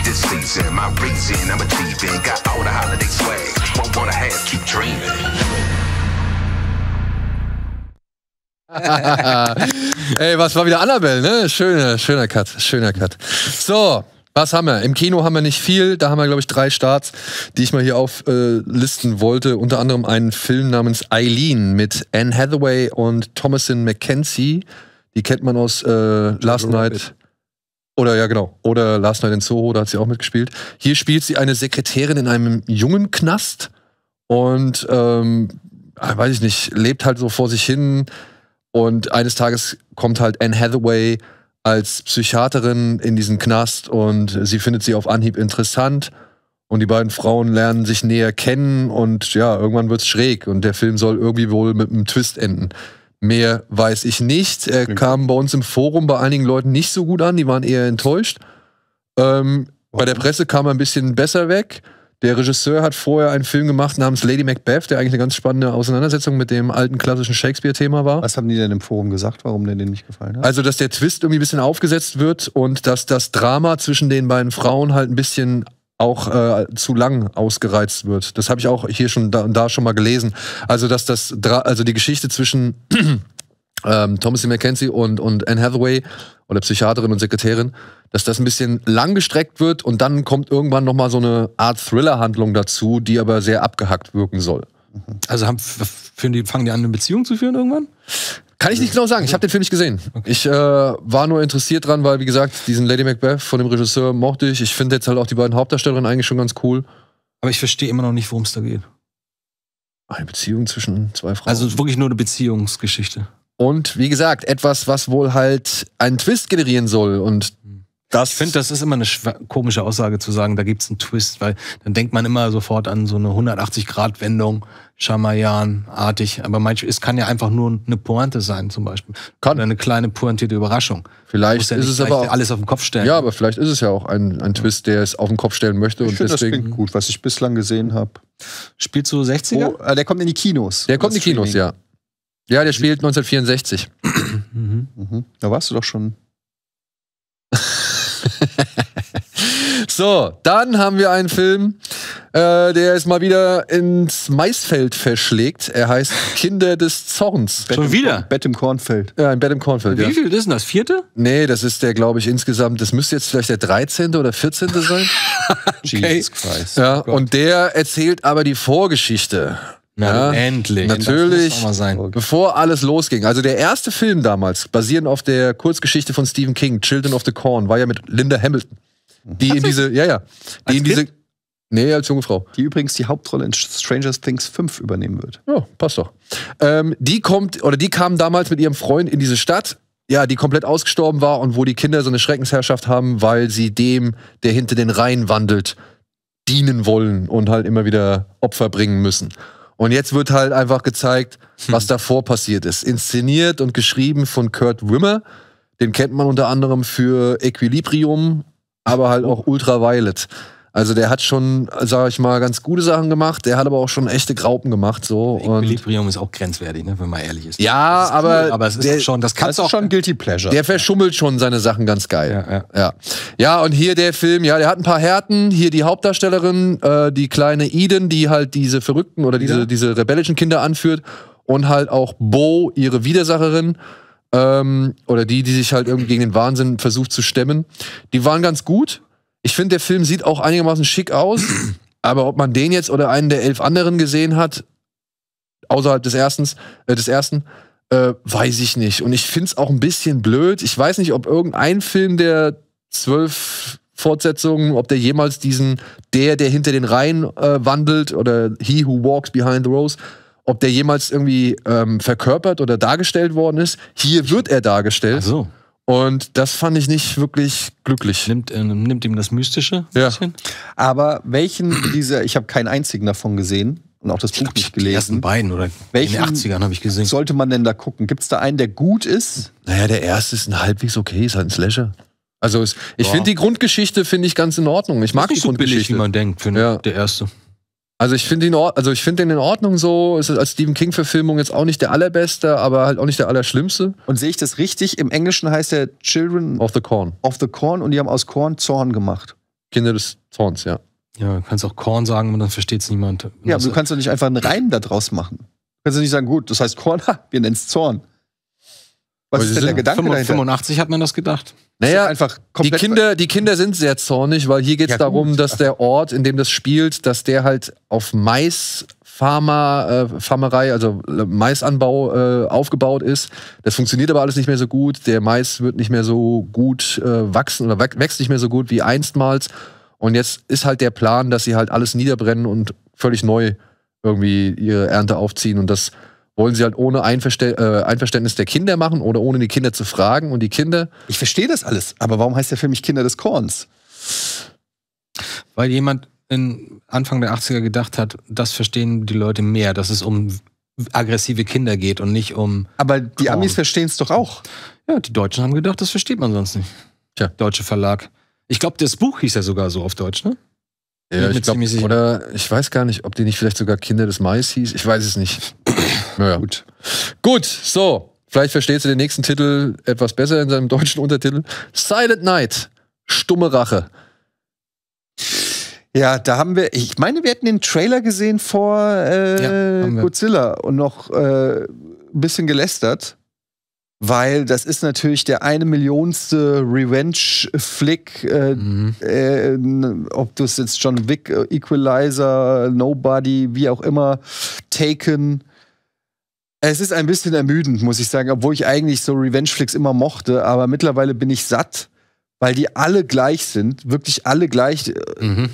S4: this season. My reason I'm achieving. Got all the holiday swag. Won't wanna have, keep dreaming.
S1: Ey, was war wieder Annabelle, ne? Schöner, schöner Cut, schöner Cut. So, was haben wir? Im Kino haben wir nicht viel. Da haben wir, glaube ich, drei Starts, die ich mal hier auflisten äh, wollte. Unter anderem einen Film namens Eileen mit Anne Hathaway und Thomasin McKenzie. Die kennt man aus äh, Last Night oder ja, genau. Oder Last Night in Soho, da hat sie auch mitgespielt. Hier spielt sie eine Sekretärin in einem jungen Knast und ähm, ah, weiß ich nicht, lebt halt so vor sich hin. Und eines Tages kommt halt Anne Hathaway als Psychiaterin in diesen Knast und sie findet sie auf Anhieb interessant. Und die beiden Frauen lernen sich näher kennen und ja, irgendwann wird's schräg. Und der Film soll irgendwie wohl mit einem Twist enden. Mehr weiß ich nicht. Er mhm. kam bei uns im Forum bei einigen Leuten nicht so gut an, die waren eher enttäuscht. Ähm, Bei der Presse kam er ein bisschen besser weg. Der Regisseur hat vorher einen Film gemacht namens Lady Macbeth, der eigentlich eine ganz spannende Auseinandersetzung mit dem alten klassischen Shakespeare-Thema war. Was haben die denn im Forum gesagt, warum der denen nicht gefallen hat? Also, dass der Twist irgendwie ein bisschen aufgesetzt wird und dass das Drama zwischen den beiden Frauen halt ein bisschen auch äh, zu lang ausgereizt wird. Das habe ich auch hier schon da, da schon mal gelesen. Also dass das also die Geschichte zwischen ähm, Thomas C. Mackenzie und, und Anne Hathaway oder Psychiaterin und Sekretärin, dass das ein bisschen lang gestreckt wird und dann kommt irgendwann nochmal so eine Art Thriller-Handlung dazu, die aber sehr abgehackt wirken soll. Mhm. Also haben, die, fangen die an, eine Beziehung zu führen irgendwann? Kann ich nicht genau sagen. Ich habe den Film nicht gesehen. Okay. Ich äh, war nur interessiert dran, weil, wie gesagt, diesen Lady Macbeth von dem Regisseur mochte ich. Ich finde jetzt halt auch die beiden Hauptdarstellerinnen eigentlich schon ganz cool. Aber ich verstehe immer noch nicht, worum es da geht. Eine Beziehung zwischen zwei Frauen. Also wirklich nur
S2: eine Beziehungsgeschichte.
S1: Und wie gesagt, etwas, was wohl halt einen Twist generieren
S2: soll. Und hm das ich finde, das ist immer eine komische Aussage zu sagen, da gibt es einen Twist, weil dann denkt man immer sofort an so eine 180-Grad-Wendung, Schamayan-artig. Aber manch, es kann ja einfach nur eine Pointe sein, zum Beispiel. Kann. Oder eine kleine pointierte Überraschung. Vielleicht ja ist es aber
S1: auch, alles auf den Kopf stellen. Ja, aber vielleicht ist es ja auch ein, ein Twist, der es auf den Kopf stellen möchte. Ich und deswegen das klingt gut, was ich bislang gesehen habe. Spielt zu 60er? Oh,
S3: äh, der kommt in die Kinos. Der kommt in die Kinos, ja.
S1: Ja, der spielt 1964. mhm. Mhm. Da warst du doch schon. so, dann haben wir einen Film, äh, der ist mal wieder ins Maisfeld verschlägt. Er heißt Kinder des Zorns. Schon wieder? Bett im Kornfeld. Ja, ein Bett im Kornfeld. Wie ja. viel ist denn das? Vierte? Nee, das ist der, glaube ich, insgesamt. Das müsste jetzt vielleicht der 13. oder 14. sein. okay. Jesus Christ. Ja, oh und der erzählt aber die Vorgeschichte na, ja, endlich. Natürlich. Bevor alles losging. Also der erste Film damals, basierend auf der Kurzgeschichte von Stephen King, Children of the Corn, war ja mit Linda Hamilton. Die Hat in diese, ja, ja. Die in diese. Kind? Nee, als junge Frau. Die übrigens die Hauptrolle in Stranger Things 5 übernehmen wird. Ja, passt doch. Ähm, die kommt, oder die kam damals mit ihrem Freund in diese Stadt, ja, die komplett ausgestorben war und wo die Kinder so eine Schreckensherrschaft haben, weil sie dem, der hinter den Reihen wandelt, dienen wollen und halt immer wieder Opfer bringen müssen. Und jetzt wird halt einfach gezeigt, hm. was davor passiert ist. Inszeniert und geschrieben von Kurt Wimmer. Den kennt man unter anderem für Equilibrium, aber halt auch Ultraviolet. Also der hat schon, sage ich mal, ganz gute Sachen gemacht, der hat aber auch schon echte Graupen gemacht. So. Equilibrium ist auch grenzwertig, ne, wenn man ehrlich ist. Ja, ist aber, cool, aber es ist der, schon, das kannst du auch. schon Guilty Pleasure. Der verschummelt schon seine Sachen ganz geil. Ja, ja. ja. ja und hier der Film, ja, der hat ein paar Härten. Hier die Hauptdarstellerin, äh, die kleine Eden, die halt diese verrückten oder diese, ja. diese rebellischen Kinder anführt. Und halt auch Bo, ihre Widersacherin ähm, oder die, die sich halt irgendwie gegen den Wahnsinn versucht zu stemmen. Die waren ganz gut. Ich finde, der Film sieht auch einigermaßen schick aus, aber ob man den jetzt oder einen der elf anderen gesehen hat, außerhalb des, Erstens, äh, des ersten, äh, weiß ich nicht. Und ich finde es auch ein bisschen blöd. Ich weiß nicht, ob irgendein Film der zwölf Fortsetzungen, ob der jemals diesen, der, der hinter den Reihen äh, wandelt oder He Who Walks Behind the Rose, ob der jemals irgendwie ähm, verkörpert oder dargestellt worden ist. Hier wird er dargestellt. Ach so. Und das fand ich nicht wirklich glücklich. Nimmt, äh, nimmt ihm das Mystische? Ja. Bisschen? Aber welchen dieser,
S3: ich habe keinen einzigen davon gesehen und auch das ich Buch glaub, nicht gelesen. Die ersten beiden oder welchen in den 80ern habe ich gesehen.
S1: Sollte man denn da gucken? Gibt es da einen, der gut ist? Naja, der erste ist ein halbwegs okay, ist halt ein Slasher. Also es, ich finde die Grundgeschichte finde ich ganz in Ordnung. Ich mag das ist nicht die so Grundgeschichte. billig, wie man denkt, für ja. der erste. Also ich finde ihn, also ich finde ihn in Ordnung so. Es ist als Stephen King Verfilmung jetzt auch nicht der allerbeste, aber halt auch nicht der allerschlimmste. Und sehe ich das richtig? Im Englischen heißt der Children of the Corn.
S3: Of the Corn und die haben aus Korn Zorn gemacht.
S1: Kinder des Zorns, ja. Ja, du kannst auch Korn
S3: sagen und dann versteht es niemand. ja, aber du kannst doch nicht einfach einen Reim da draus machen. Du kannst du nicht sagen, gut, das heißt Korn,
S1: wir nennen es Zorn.
S3: Was ist denn der Gedanke
S1: 85 dahinter? 85 hat man das gedacht. Naja, einfach die Kinder, die Kinder sind sehr zornig, weil hier geht es ja, darum, dass der Ort, in dem das spielt, dass der halt auf Mais äh, Farmerei, also Maisanbau äh, aufgebaut ist. Das funktioniert aber alles nicht mehr so gut. Der Mais wird nicht mehr so gut äh, wachsen oder wächst nicht mehr so gut wie einstmals. Und jetzt ist halt der Plan, dass sie halt alles niederbrennen und völlig neu irgendwie ihre Ernte aufziehen. Und das wollen sie halt ohne Einverste äh, Einverständnis der Kinder machen oder ohne die Kinder zu fragen und die Kinder. Ich verstehe das alles, aber warum heißt der Film nicht Kinder des Korns? Weil jemand in Anfang
S2: der 80er gedacht hat, das verstehen die Leute mehr, dass es um aggressive Kinder geht und nicht um. Aber die Korn. Amis verstehen es doch auch. Ja, die Deutschen haben gedacht, das versteht man sonst nicht.
S1: Tja. Deutsche Verlag. Ich glaube, das Buch hieß ja sogar so auf Deutsch, ne? Ja, ich glaub, oder ich weiß gar nicht, ob die nicht vielleicht sogar Kinder des Mais hieß. Ich weiß es nicht. naja. Gut. Gut, so. Vielleicht verstehst du den nächsten Titel etwas besser in seinem deutschen Untertitel. Silent Night. Stumme Rache. Ja, da haben wir, ich meine,
S3: wir hätten den Trailer gesehen vor äh, ja, Godzilla und noch äh, ein bisschen gelästert weil das ist natürlich der eine Millionste Revenge-Flick, äh, mhm. äh, ob das jetzt John Wick, äh, Equalizer, Nobody, wie auch immer, Taken. Es ist ein bisschen ermüdend, muss ich sagen, obwohl ich eigentlich so Revenge-Flicks immer mochte, aber mittlerweile bin ich satt, weil die alle gleich sind, wirklich alle gleich. Mhm.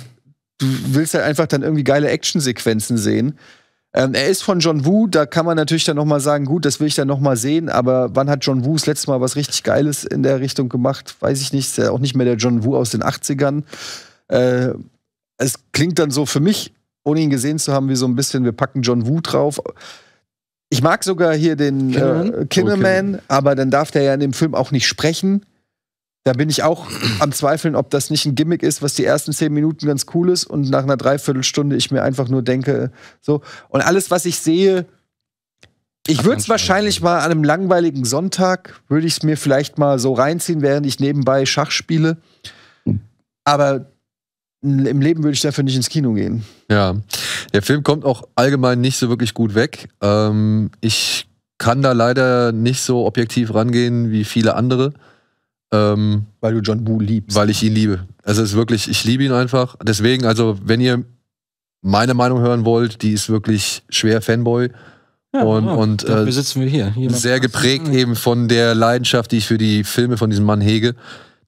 S3: Du willst halt einfach dann irgendwie geile Actionsequenzen sehen. Ähm, er ist von John Woo, da kann man natürlich dann nochmal sagen, gut, das will ich dann nochmal sehen, aber wann hat John Woo das letzte Mal was richtig Geiles in der Richtung gemacht? Weiß ich nicht, ist ja auch nicht mehr der John Woo aus den 80ern. Äh, es klingt dann so für mich, ohne ihn gesehen zu haben, wie so ein bisschen, wir packen John Woo drauf. Ich mag sogar hier den Kinnaman, äh, Kinnaman oh, aber dann darf der ja in dem Film auch nicht sprechen da bin ich auch am Zweifeln, ob das nicht ein Gimmick ist, was die ersten zehn Minuten ganz cool ist und nach einer Dreiviertelstunde ich mir einfach nur denke, so. Und alles, was ich sehe, ich würde es wahrscheinlich mal an einem langweiligen Sonntag, würde ich es mir vielleicht mal so reinziehen, während ich nebenbei Schach spiele. Hm. Aber im Leben würde ich dafür nicht ins Kino gehen.
S1: Ja, der Film kommt auch allgemein nicht so wirklich gut weg. Ähm, ich kann da leider nicht so objektiv rangehen wie viele andere. Ähm, weil du John Woo liebst. Weil ich ihn liebe. Also es ist wirklich, ich liebe ihn einfach. Deswegen, also wenn ihr meine Meinung hören wollt, die ist wirklich schwer Fanboy. Ja, und oh, und äh, sitzen
S2: wir hier. Jemand sehr
S1: geprägt ist. Mhm. eben von der Leidenschaft, die ich für die Filme von diesem Mann hege.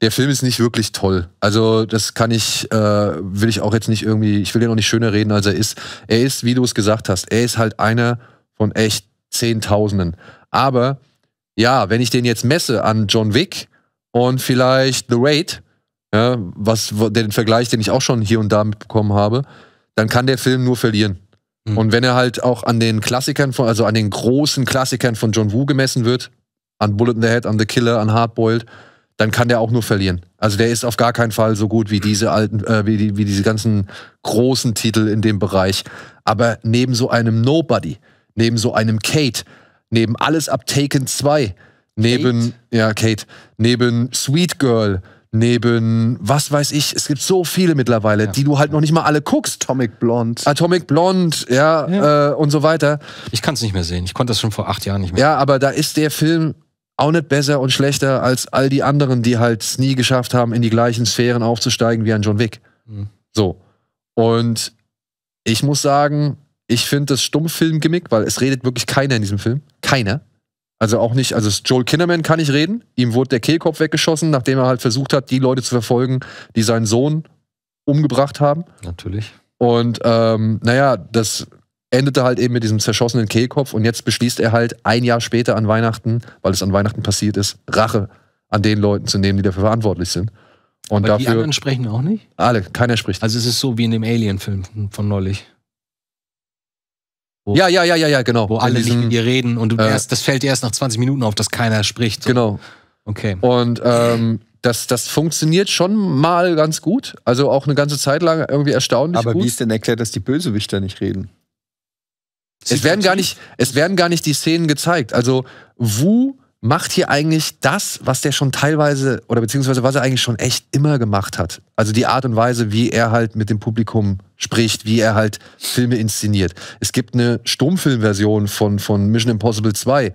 S1: Der Film ist nicht wirklich toll. Also das kann ich, äh, will ich auch jetzt nicht irgendwie, ich will den auch nicht schöner reden, als er ist. Er ist, wie du es gesagt hast, er ist halt einer von echt Zehntausenden. Aber ja, wenn ich den jetzt messe an John Wick, und vielleicht The Raid, ja, was, den Vergleich, den ich auch schon hier und da mitbekommen habe, dann kann der Film nur verlieren. Mhm. Und wenn er halt auch an den Klassikern von, also an den großen Klassikern von John Woo gemessen wird, an Bullet in the Head, an The Killer, an Hardboiled, dann kann der auch nur verlieren. Also der ist auf gar keinen Fall so gut wie diese alten, äh, wie, die, wie diese ganzen großen Titel in dem Bereich. Aber neben so einem Nobody, neben so einem Kate, neben alles ab Taken 2, neben, Kate? ja, Kate, neben Sweet Girl, neben was weiß ich, es gibt so viele mittlerweile, ja, die du halt noch nicht mal alle guckst. Atomic Blonde. Atomic Blonde, ja, ja. Äh, und so weiter. Ich kann es nicht mehr sehen. Ich konnte das schon vor acht Jahren nicht mehr. Ja, aber da ist der Film auch nicht besser und schlechter als all die anderen, die halt es nie geschafft haben, in die gleichen Sphären aufzusteigen wie ein John Wick. Mhm. So. Und ich muss sagen, ich finde das Stummfilm-Gimmick, weil es redet wirklich keiner in diesem Film. Keiner. Also auch nicht, also Joel Kinnerman kann nicht reden. Ihm wurde der Kehlkopf weggeschossen, nachdem er halt versucht hat, die Leute zu verfolgen, die seinen Sohn umgebracht haben. Natürlich. Und ähm, naja, das endete halt eben mit diesem zerschossenen Kehlkopf und jetzt beschließt er halt ein Jahr später an Weihnachten, weil es an Weihnachten passiert ist, Rache an den Leuten zu nehmen, die dafür verantwortlich sind. Und Aber dafür, die anderen sprechen auch nicht? Alle, keiner spricht. Also es ist so wie in dem Alien-Film von
S2: neulich. Wo,
S1: ja, ja, ja, ja, ja, genau. Wo alle
S2: diesen, nicht mit dir reden und äh, erst,
S1: das fällt dir erst nach 20 Minuten auf, dass keiner spricht. So. Genau. Okay. Und ähm, das, das funktioniert schon mal ganz gut. Also auch eine ganze Zeit lang irgendwie erstaunlich Aber gut. wie ist denn erklärt, dass die Bösewichter nicht reden? es werden, gar nicht, es werden gar nicht die Szenen gezeigt. Also Wu macht hier eigentlich das, was der schon teilweise oder beziehungsweise was er eigentlich schon echt immer gemacht hat. Also die Art und Weise, wie er halt mit dem Publikum spricht, wie er halt Filme inszeniert. Es gibt eine Sturmfilmversion von, von Mission Impossible 2.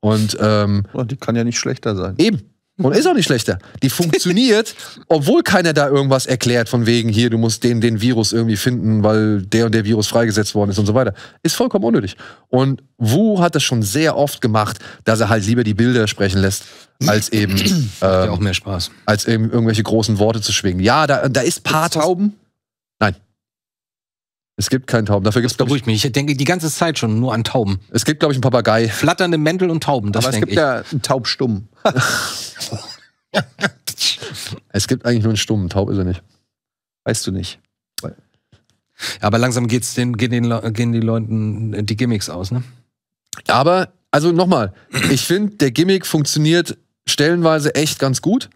S1: Und ähm, oh, die kann ja nicht schlechter sein. Eben. Und ist auch nicht schlechter. Die funktioniert, obwohl keiner da irgendwas erklärt, von wegen hier, du musst den, den Virus irgendwie finden, weil der und der Virus freigesetzt worden ist und so weiter. Ist vollkommen unnötig. Und Wu hat das schon sehr oft gemacht, dass er halt lieber die Bilder sprechen lässt, als eben. Äh, ja ähm, auch mehr Spaß. Als eben irgendwelche großen Worte zu schwingen. Ja, da, da ist Paar Tauben? Es gibt keinen Tauben. Dafür gibt's, das beruhigt mich. Ich denke die ganze Zeit schon nur an Tauben. Es gibt, glaube ich, einen Papagei. Flatternde Mäntel und Tauben, das Aber es gibt ich. ja
S3: einen taubstumm.
S1: es gibt eigentlich nur einen stummen. Taub ist er nicht. Weißt du nicht. aber langsam geht's den, gehen, den, gehen die Leuten äh, die Gimmicks aus, ne? Aber, also nochmal, ich finde, der Gimmick funktioniert stellenweise echt ganz gut.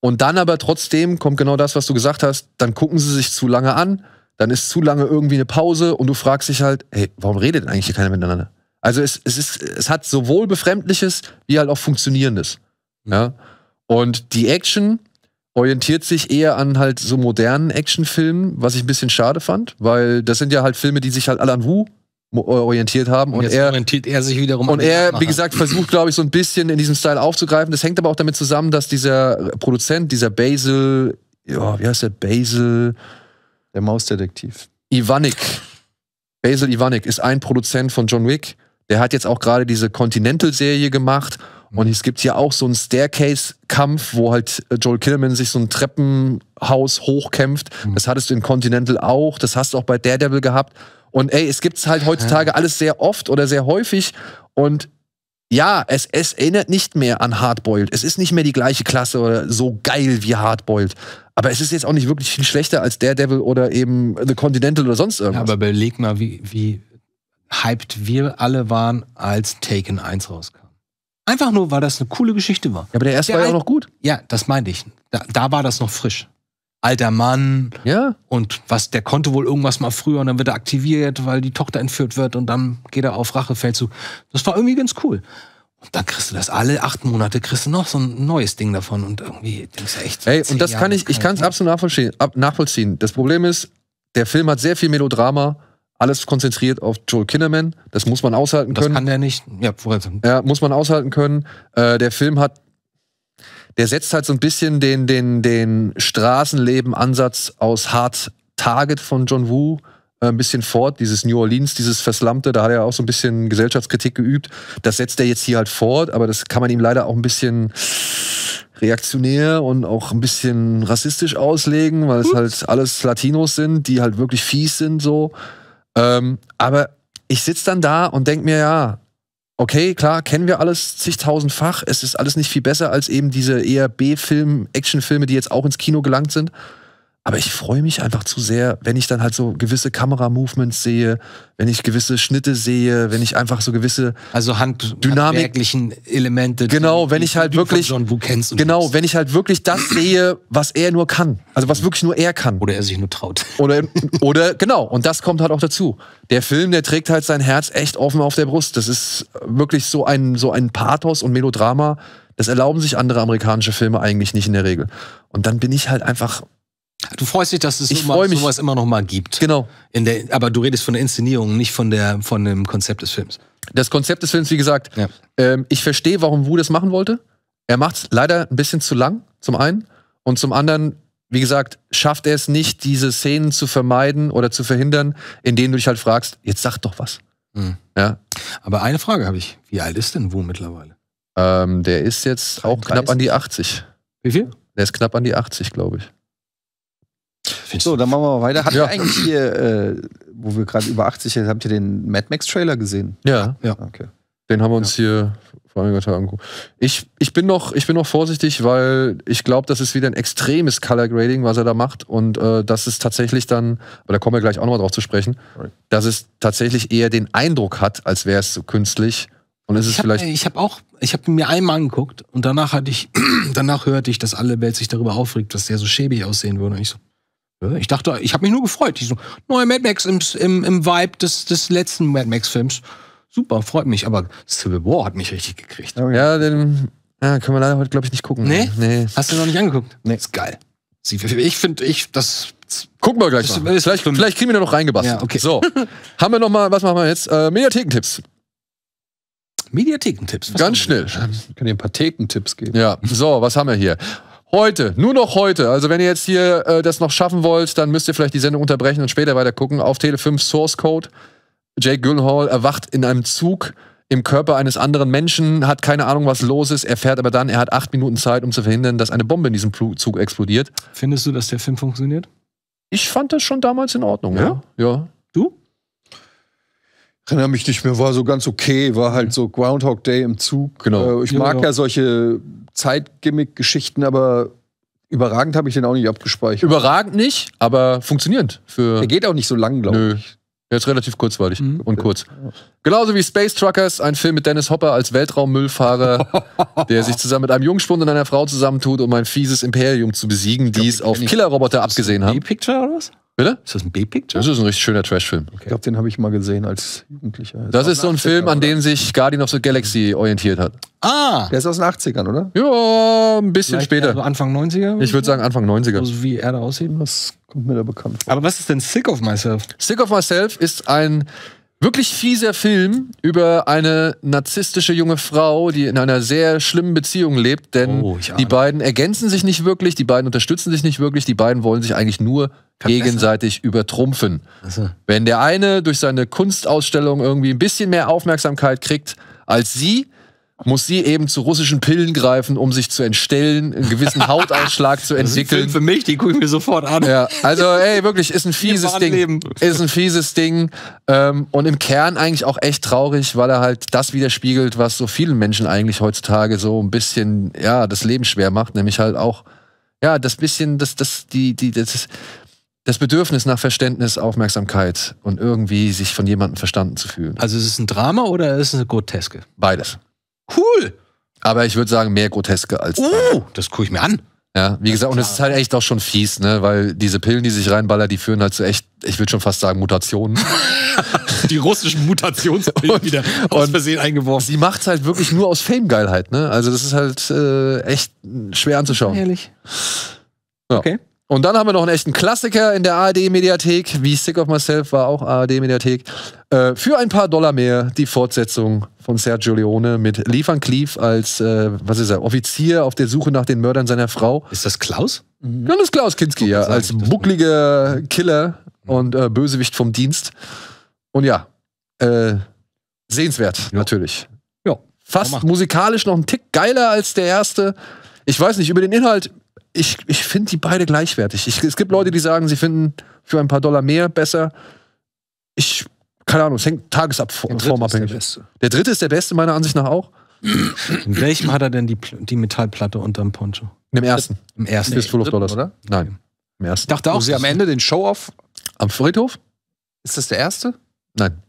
S1: Und dann aber trotzdem kommt genau das, was du gesagt hast, dann gucken sie sich zu lange an dann ist zu lange irgendwie eine Pause und du fragst dich halt, hey, warum redet denn eigentlich hier keiner miteinander? Also es, es, ist, es hat sowohl Befremdliches wie halt auch Funktionierendes. Mhm. Ja? Und die Action orientiert sich eher an halt so modernen Actionfilmen, was ich ein bisschen schade fand, weil das sind ja halt Filme, die sich halt alle an Wu äh, orientiert haben. Und, und er, orientiert er sich wiederum. Und er, wie gesagt, versucht, glaube ich, so ein bisschen in diesem Style aufzugreifen. Das hängt aber auch damit zusammen, dass dieser Produzent, dieser Basil, ja, wie heißt der, Basil der Mausdetektiv. Ivanik. Basil Ivanik ist ein Produzent von John Wick. Der hat jetzt auch gerade diese Continental-Serie gemacht. Und es gibt hier auch so einen Staircase-Kampf, wo halt äh, Joel Killerman sich so ein Treppenhaus hochkämpft. Mhm. Das hattest du in Continental auch. Das hast du auch bei Daredevil gehabt. Und ey, es gibt es halt heutzutage alles sehr oft oder sehr häufig. Und ja, es, es erinnert nicht mehr an Hardboiled. Es ist nicht mehr die gleiche Klasse oder so geil wie Hardboiled. Aber es ist jetzt auch nicht wirklich viel schlechter als Daredevil oder eben The Continental oder sonst irgendwas.
S2: Ja, aber beleg mal, wie, wie hyped wir alle waren, als Taken 1 rauskam. Einfach nur, weil das eine coole Geschichte war. Ja, aber der erste der war ja auch noch gut. Ja, das meinte ich. Da, da war das noch frisch alter Mann. Ja. Und was, der konnte wohl irgendwas mal früher und dann wird er aktiviert, weil die Tochter entführt wird und dann geht er auf Rachefeld zu. Das war irgendwie ganz cool. Und dann kriegst du das alle acht Monate, kriegst du noch so ein neues Ding davon und irgendwie denkst du echt. So und das Jahre kann ich, ich
S1: kann es absolut nachvollziehen, ab, nachvollziehen. Das Problem ist, der Film hat sehr viel Melodrama, alles konzentriert auf Joel Kinnaman. Das muss man aushalten können. Das kann der nicht. Ja, vorher. Ja, muss man aushalten können. Äh, der Film hat, der setzt halt so ein bisschen den den den Straßenleben-Ansatz aus Hard Target von John Woo äh, ein bisschen fort. Dieses New Orleans, dieses Verslammte, da hat er auch so ein bisschen Gesellschaftskritik geübt. Das setzt er jetzt hier halt fort, aber das kann man ihm leider auch ein bisschen reaktionär und auch ein bisschen rassistisch auslegen, weil es halt alles Latinos sind, die halt wirklich fies sind so. Ähm, aber ich sitze dann da und denke mir, ja, okay, klar, kennen wir alles zigtausendfach. Es ist alles nicht viel besser als eben diese eher B-Film, Actionfilme, die jetzt auch ins Kino gelangt sind. Aber ich freue mich einfach zu sehr, wenn ich dann halt so gewisse Kameramovements sehe, wenn ich gewisse Schnitte sehe, wenn ich einfach so gewisse also Hand Elemente. Genau, wenn ich halt wirklich genau, wenn ich halt wirklich das sehe, was er nur kann, also was wirklich nur er kann. Oder er sich nur traut. Oder oder genau. Und das kommt halt auch dazu. Der Film, der trägt halt sein Herz echt offen auf der Brust. Das ist wirklich so ein so ein Pathos und Melodrama. Das erlauben sich andere amerikanische Filme eigentlich nicht in der Regel. Und dann bin ich halt einfach Du freust dich, dass es ich sowas, mich. sowas immer noch mal gibt. Genau. Der, aber du redest von der Inszenierung, nicht von, der, von dem Konzept des Films. Das Konzept des Films, wie gesagt, ja. ähm, ich verstehe, warum Wu das machen wollte. Er macht es leider ein bisschen zu lang, zum einen. Und zum anderen, wie gesagt, schafft er es nicht, diese Szenen zu vermeiden oder zu verhindern, in denen du dich halt fragst, jetzt sag doch was. Mhm. Ja. Aber eine Frage habe
S2: ich. Wie alt ist denn Wu mittlerweile?
S1: Ähm, der ist jetzt 33? auch knapp an die 80. Wie viel? Der ist knapp an die 80, glaube ich. So, dann machen wir mal weiter.
S3: Habt ihr eigentlich hier, äh,
S1: wo wir gerade über 80 sind, habt ihr den Mad Max Trailer gesehen? Ja. ja. Okay. Den haben wir uns ja. hier vor einiger Zeit angeguckt. Ich, ich, bin noch, ich bin noch vorsichtig, weil ich glaube, das ist wieder ein extremes Color Grading, was er da macht. Und äh, das ist tatsächlich dann, aber da kommen wir gleich auch nochmal drauf zu sprechen, right. dass es tatsächlich eher den Eindruck hat, als wäre es so künstlich. Und ist ich es Ich
S2: habe äh, auch, ich habe mir einmal angeguckt und danach hatte ich, danach hörte ich, dass alle Welt sich darüber aufregt, dass der so schäbig aussehen würde. Und ich so, ich dachte, ich habe mich nur gefreut. Ich so, neue Mad Max im, im, im Vibe des, des letzten Mad Max-Films. Super, freut mich. Aber Civil War hat mich
S1: richtig gekriegt. Oh ja, den ja, können wir leider heute, glaube ich, nicht gucken. Nee? nee? Hast du noch nicht angeguckt? Nee. Ist geil. Ich finde, ich, das. Gucken wir gleich mal. vielleicht, vielleicht, kriegen wir da noch reingebastelt. Ja, okay. So, haben wir noch mal, was machen wir jetzt? Äh, Mediathekentipps. Mediathekentipps? Ganz schnell. Ich kann dir ein paar Thekentipps geben. Ja, so, was haben wir hier? Heute, nur noch heute. Also wenn ihr jetzt hier äh, das noch schaffen wollt, dann müsst ihr vielleicht die Sendung unterbrechen und später weiter gucken. Auf Tele5 Source Code. Jake Gyllenhaal erwacht in einem Zug im Körper eines anderen Menschen, hat keine Ahnung, was los ist, Er fährt aber dann, er hat acht Minuten Zeit, um zu verhindern, dass eine Bombe in diesem Zug explodiert. Findest du, dass der Film funktioniert? Ich fand das schon damals in Ordnung, ja. Ja. ja erinnere mich nicht mehr, war so ganz okay, war halt mhm. so Groundhog Day im Zug. Genau. Äh, ich ja, mag ja, genau. ja
S3: solche Zeitgimmick-Geschichten, aber überragend habe ich den auch nicht abgespeichert.
S1: Überragend nicht, aber funktionierend. Für Der geht auch nicht so lang, glaube ich. Der ist relativ kurzweilig mhm. und kurz. Genauso wie Space Truckers, ein Film mit Dennis Hopper als Weltraummüllfahrer, der sich zusammen mit einem Jungspund und einer Frau zusammentut, um ein fieses Imperium zu besiegen, die es auf Killerroboter abgesehen haben. Die Picture oder was? Bitte? Ist das ein B-Picture? Das ist ein richtig schöner Trashfilm. Okay.
S3: Ich glaube, den habe ich mal gesehen als Jugendlicher.
S1: Das, das ist so ein 80ern, Film, an dem sich Guardian of the Galaxy orientiert hat. Ah! Der ist aus den 80ern, oder? Ja, ein bisschen Vielleicht später. Also Anfang 90er? Ich würde sagen Anfang 90er. Also wie er da aussieht, das kommt mir da bekannt vor. Aber was ist denn Sick of Myself? Sick of Myself ist ein wirklich fieser Film über eine narzisstische junge Frau, die in einer sehr schlimmen Beziehung lebt, denn oh, die beiden ergänzen sich nicht wirklich, die beiden unterstützen sich nicht wirklich, die beiden wollen sich eigentlich nur gegenseitig übertrumpfen. So. Wenn der eine durch seine Kunstausstellung irgendwie ein bisschen mehr Aufmerksamkeit kriegt als sie, muss sie eben zu russischen Pillen greifen, um sich zu entstellen, einen gewissen Hautausschlag zu entwickeln. Das ist für mich, die gucke ich mir sofort an. Ja, also ey, wirklich, ist ein fieses Ding. Ist ein fieses Ding. Ähm, und im Kern eigentlich auch echt traurig, weil er halt das widerspiegelt, was so vielen Menschen eigentlich heutzutage so ein bisschen, ja, das Leben schwer macht, nämlich halt auch, ja, das bisschen, das, das, die, die, das, das Bedürfnis nach Verständnis, Aufmerksamkeit und irgendwie sich von jemandem verstanden zu fühlen. Also ist es ein Drama oder ist es eine Groteske? Beides. Cool! Aber ich würde sagen, mehr Groteske als. Oh, das gucke ich mir an. Ja, wie gesagt, und es ist halt echt auch schon fies, ne? Weil diese Pillen, die sich reinballern, die führen halt zu echt, ich würde schon fast sagen, Mutationen. die russischen Mutationspillen wieder aus Versehen eingeworfen. Sie macht's halt wirklich nur aus Fame-Geilheit, ne? Also das ist halt äh, echt schwer anzuschauen. Ehrlich. Ja. Okay. Und dann haben wir noch einen echten Klassiker in der ARD-Mediathek, wie Sick of Myself war auch ARD-Mediathek, äh, für ein paar Dollar mehr die Fortsetzung von Sergio Leone mit Lee van Cleef als, äh, was ist er, Offizier auf der Suche nach den Mördern seiner Frau. Ist das Klaus? Mhm. Ja, das ist Klaus Kinski, ja, als buckliger Killer und äh, Bösewicht vom Dienst. Und ja, äh, sehenswert, ja. natürlich. Ja. Fast musikalisch noch ein Tick geiler als der erste. Ich weiß nicht, über den Inhalt ich, ich finde die beide gleichwertig. Ich, es gibt Leute, die sagen, sie finden für ein paar Dollar mehr besser. Ich, keine Ahnung, es hängt Tagesform der abhängig. Der, der, dritte ist der beste, meiner Ansicht nach auch.
S2: In welchem hat er denn die, die Metallplatte unterm Poncho? Im ersten. Im ersten. Nee, full of
S1: Dollars. Oder? Nein. Im ersten. Ich dachte auch, sie am Ende den Show-Off. Am Friedhof? Ist das der erste? Nein.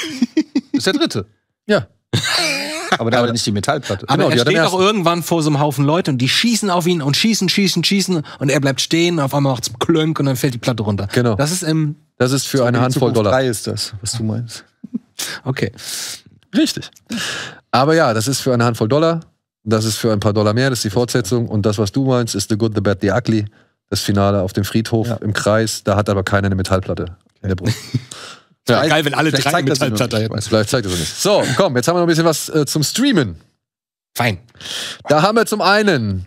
S1: ist der dritte? Ja. aber da aber, nicht die Metallplatte. Aber genau, er steht doch
S2: irgendwann vor so einem Haufen Leute und die schießen auf ihn und schießen, schießen, schießen und er bleibt stehen. Auf einmal macht's klönk und dann fällt die Platte runter. Genau. Das ist im.
S1: Das ist für so eine Handvoll Zukunft Dollar.
S2: Drei ist das, was du meinst.
S1: okay. Richtig. Aber ja, das ist für eine Handvoll Dollar. Das ist für ein paar Dollar mehr. Das ist die Fortsetzung. Und das, was du meinst, ist The Good, The Bad, The Ugly. Das Finale auf dem Friedhof ja. im Kreis. Da hat aber keiner eine Metallplatte okay. in der Brust. Ja, geil, wenn alle drei Metallplatte hätten. Vielleicht zeigt das nicht. So, komm, jetzt haben wir noch ein bisschen was äh, zum Streamen. Fein. Da haben wir zum einen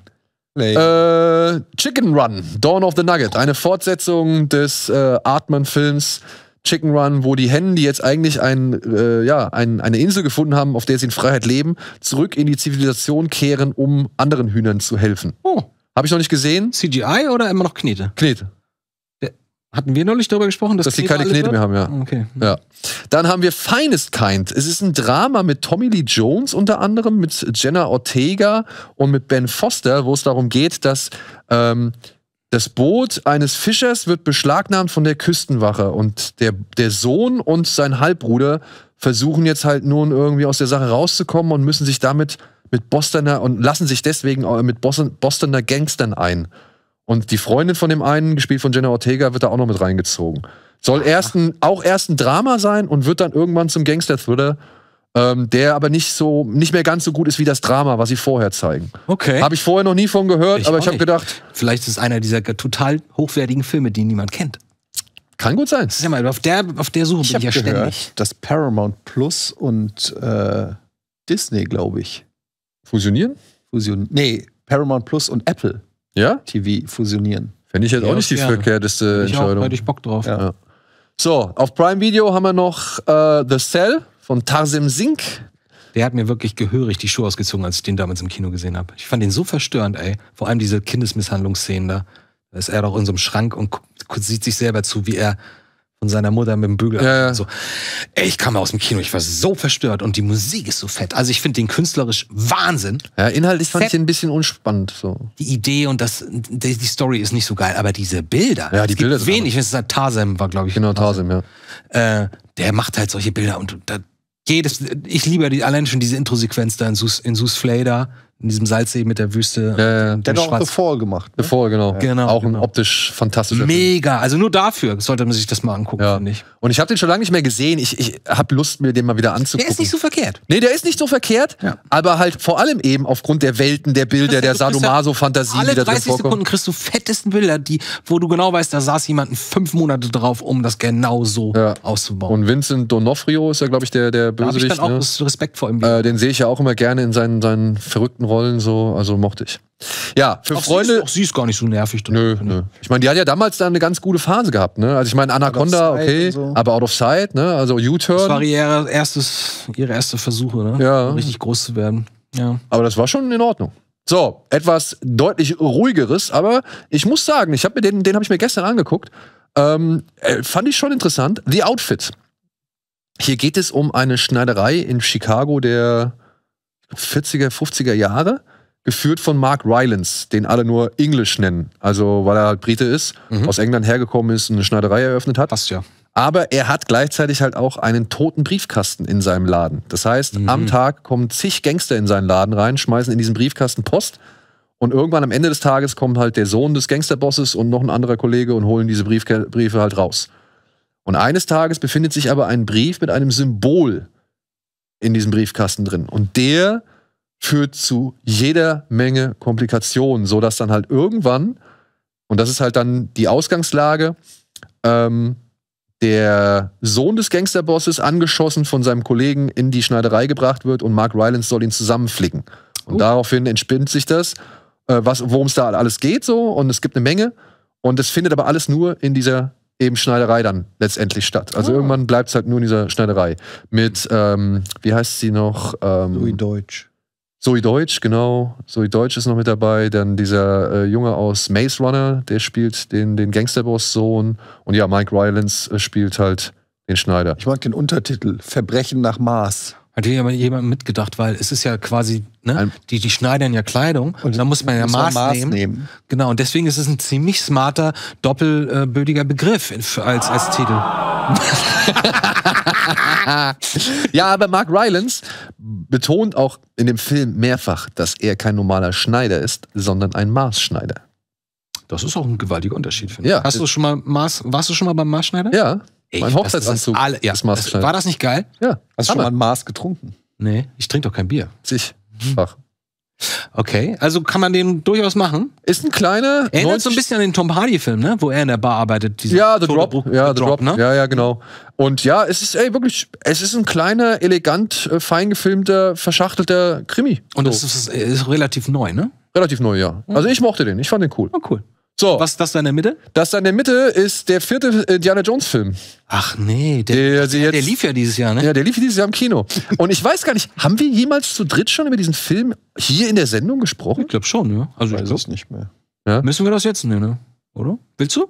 S1: nee. äh, Chicken Run, Dawn of the Nugget, eine Fortsetzung des äh, Artman-Films Chicken Run, wo die Hennen, die jetzt eigentlich ein, äh, ja, ein, eine Insel gefunden haben, auf der sie in Freiheit leben, zurück in die Zivilisation kehren, um anderen Hühnern zu helfen. Oh. Habe ich noch nicht gesehen. CGI oder immer noch Knete? Knete. Hatten wir noch nicht darüber gesprochen, dass, dass sie keine Knete mehr haben, ja. Okay. ja. Dann haben wir Finest Kind. Es ist ein Drama mit Tommy Lee Jones unter anderem, mit Jenna Ortega und mit Ben Foster, wo es darum geht, dass ähm, das Boot eines Fischers wird beschlagnahmt von der Küstenwache und der, der Sohn und sein Halbbruder versuchen jetzt halt nun irgendwie aus der Sache rauszukommen und müssen sich damit mit Bostoner und lassen sich deswegen äh, mit Bostoner Gangstern ein. Und die Freundin von dem einen, gespielt von Jenna Ortega, wird da auch noch mit reingezogen. Soll erst ein, auch erst ein Drama sein und wird dann irgendwann zum Gangster-Thriller, ähm, der aber nicht so, nicht mehr ganz so gut ist wie das Drama, was sie vorher zeigen. Okay. Habe ich vorher noch nie von gehört, ich aber ich habe gedacht. Vielleicht ist es
S2: einer dieser total hochwertigen Filme, die niemand kennt. Kann gut sein. Sag mal, auf der, auf der Suche ich bin ich ja gehört, ständig. Dass Paramount Plus und äh, Disney, glaube
S3: ich. Fusionieren? Fusion. Nee, Paramount Plus und Apple ja? TV
S1: fusionieren. Fände ich jetzt ja, auch nicht die gerne. verkehrteste ich Entscheidung. Auch, hätte ich Bock drauf. Ja. So, auf Prime Video haben wir noch äh, The Cell von Tarsim Sink. Der hat mir wirklich gehörig die
S2: Schuhe ausgezogen, als ich den damals im Kino gesehen habe. Ich fand den so verstörend, ey. Vor allem diese Kindesmisshandlungsszenen da. Da ist er doch in so einem Schrank und sieht sich selber zu, wie er von seiner Mutter mit dem Bügel. Ja, ja. So. Ey, ich kam aus dem Kino, ich war so verstört und die Musik ist so fett. Also ich finde den künstlerisch Wahnsinn. Ja, inhaltlich fand fett. ich ein bisschen unspannend. So. Die Idee und das, die, Story ist nicht so geil, aber diese Bilder. Ja, die es Bilder. Gibt wenig, es ist halt Tarsem war, glaube ich. Genau, Tarsem, ja. Äh, der macht halt solche Bilder und da, geht es, ich liebe die, allein schon diese Introsequenz da in Sus, in Sus Flay da in diesem Salzsee mit der Wüste. Äh, und der hat auch The
S1: Fall gemacht. Ne? The Fall, genau. Ja. genau auch genau. ein optisch fantastischer Mega. Also nur dafür sollte man sich das mal angucken, ja. finde ich. Und ich habe den schon lange nicht mehr gesehen. Ich, ich habe Lust, mir den mal wieder anzugucken. Der ist nicht so verkehrt. Nee, der ist nicht so verkehrt. Ja. Aber halt vor allem eben aufgrund der Welten, der Bilder, der Sadomaso-Fantasie, die da drin vorkommen. 30 Sekunden
S2: kriegst du fettesten Bilder, die, wo du genau weißt, da saß jemand fünf Monate drauf, um das genau so
S1: auszubauen. Und Vincent Donofrio ist ja, glaube ich, der, der Bösewicht. Da ich dann auch ne? Respekt vor ihm. Äh, den sehe ich ja auch immer gerne in seinen, seinen verrückten Rollen so, also mochte ich. Ja, für auch Freunde. Sie ist, auch sie ist gar nicht so nervig. Drin. Nö, nö. Ich meine, die hat ja damals da eine ganz gute Phase gehabt, ne? Also ich meine, Anaconda, okay, so. aber out of sight, ne? Also U-Turn. Das war ihre,
S2: erstes, ihre erste Versuche, ne? Ja. Um richtig groß zu werden.
S1: Ja. Aber das war schon in Ordnung. So, etwas deutlich ruhigeres, aber ich muss sagen, ich habe mir den, den habe ich mir gestern angeguckt. Ähm, äh, fand ich schon interessant. The Outfit. Hier geht es um eine Schneiderei in Chicago der 40er, 50er Jahre, geführt von Mark Rylance, den alle nur Englisch nennen. Also, weil er halt Brite ist, mhm. aus England hergekommen ist, eine Schneiderei eröffnet hat. Passt ja. Aber er hat gleichzeitig halt auch einen toten Briefkasten in seinem Laden. Das heißt, mhm. am Tag kommen zig Gangster in seinen Laden rein, schmeißen in diesen Briefkasten Post. Und irgendwann am Ende des Tages kommt halt der Sohn des Gangsterbosses und noch ein anderer Kollege und holen diese Briefke Briefe halt raus. Und eines Tages befindet sich aber ein Brief mit einem Symbol, in diesem Briefkasten drin. Und der führt zu jeder Menge Komplikationen, sodass dann halt irgendwann, und das ist halt dann die Ausgangslage, ähm, der Sohn des Gangsterbosses angeschossen von seinem Kollegen in die Schneiderei gebracht wird und Mark Rylance soll ihn zusammenflicken. Und uh. daraufhin entspinnt sich das, äh, worum es da alles geht so und es gibt eine Menge und es findet aber alles nur in dieser eben Schneiderei dann letztendlich statt. Also oh. irgendwann bleibt es halt nur in dieser Schneiderei. Mit, ähm, wie heißt sie noch? Ähm, Zoe Deutsch. Zoe Deutsch, genau. Zoe Deutsch ist noch mit dabei. Dann dieser äh, Junge aus Maze Runner, der spielt den, den Gangsterboss-Sohn. Und ja, Mike Rylance äh, spielt halt den Schneider. Ich mag den Untertitel: Verbrechen nach Mars. Hat hier jemand mitgedacht, weil es ist ja quasi,
S2: ne, die, die schneidern ja Kleidung und da muss man ja Maß, Maß nehmen. nehmen. Genau, und deswegen ist es ein ziemlich smarter, doppelbödiger Begriff als, als Titel.
S1: ja, aber Mark Rylance betont auch in dem Film mehrfach, dass er kein normaler Schneider ist, sondern ein Maßschneider. Das ist auch ein gewaltiger Unterschied,
S2: finde ich. Ja. Hast du schon mal Maß, warst du schon mal beim Maßschneider? Ja. Ey, mein Hochzeitsanzug das alle, ja, ist Mars War das nicht geil? Ja. Hast du schon mal ein Mars getrunken? Nee, ich trinke doch kein Bier. Sich. Fach. Mhm. Okay, also kann man den durchaus machen. Ist ein kleiner. Erinnert so ein bisschen
S1: an den Tom Hardy-Film, ne? Wo er in der Bar arbeitet. Ja, The Drop. ja, The, Drop, Drop, ne? Ja, ja, genau. Und ja, es ist ey, wirklich, es ist ein kleiner, elegant, äh, fein gefilmter, verschachtelter Krimi. Und so. das ist, ist relativ neu, ne? Relativ neu, ja. Mhm. Also ich mochte den, ich fand den cool. Oh, cool. So. Was ist das da in der Mitte? Das da in der Mitte ist der vierte äh, Indiana Jones Film. Ach nee, der, der, der, jetzt, der, lief ja dieses Jahr, ne? Ja, der lief dieses Jahr im Kino. Und ich weiß gar nicht, haben wir jemals zu dritt schon über diesen Film hier in der Sendung gesprochen? Ich glaube schon, ja. Also weiß ich weiß nicht mehr. Ja? Müssen wir das jetzt nehmen, ne? oder? Willst du?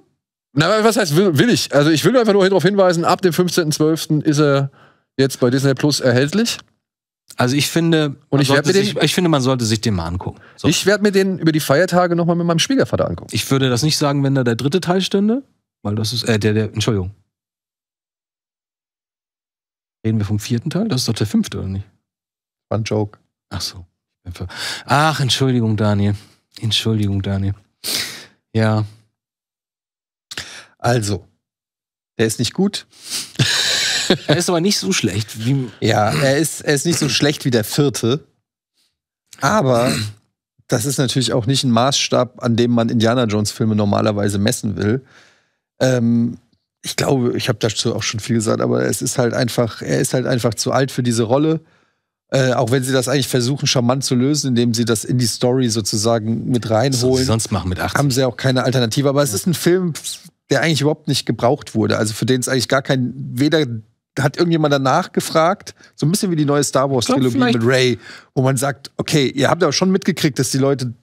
S1: Na, was heißt will, will ich? Also ich will einfach nur darauf hinweisen, ab dem 15.12. ist er jetzt bei Disney Plus erhältlich. Also ich finde, und ich, werde den, ich finde, man sollte sich den mal angucken. So. Ich werde mir den über die Feiertage nochmal mit meinem Schwiegervater angucken.
S2: Ich würde das nicht sagen, wenn da der dritte Teil stünde, weil das ist, äh, der, der, Entschuldigung. Reden wir vom vierten Teil? Das ist doch der fünfte, oder nicht? War ein Joke. Ach so. Ach, Entschuldigung, Daniel. Entschuldigung, Daniel. Ja. Also, der ist nicht gut.
S3: er ist aber nicht so schlecht wie. Ja, er ist, er ist nicht so schlecht wie der vierte. Aber das ist natürlich auch nicht ein Maßstab, an dem man Indiana Jones-Filme normalerweise messen will. Ähm, ich glaube, ich habe dazu auch schon viel gesagt, aber es ist halt einfach, er ist halt einfach zu alt für diese Rolle. Äh, auch wenn sie das eigentlich versuchen, charmant zu lösen, indem sie das in die Story sozusagen mit reinholen. sonst machen mit 18. Haben sie auch keine Alternative. Aber ja. es ist ein Film, der eigentlich überhaupt nicht gebraucht wurde. Also für den es eigentlich gar kein, weder hat irgendjemand danach gefragt, so ein bisschen wie die neue Star Wars Trilogie mit Ray, wo man sagt, okay, ihr habt aber schon mitgekriegt, dass die Leute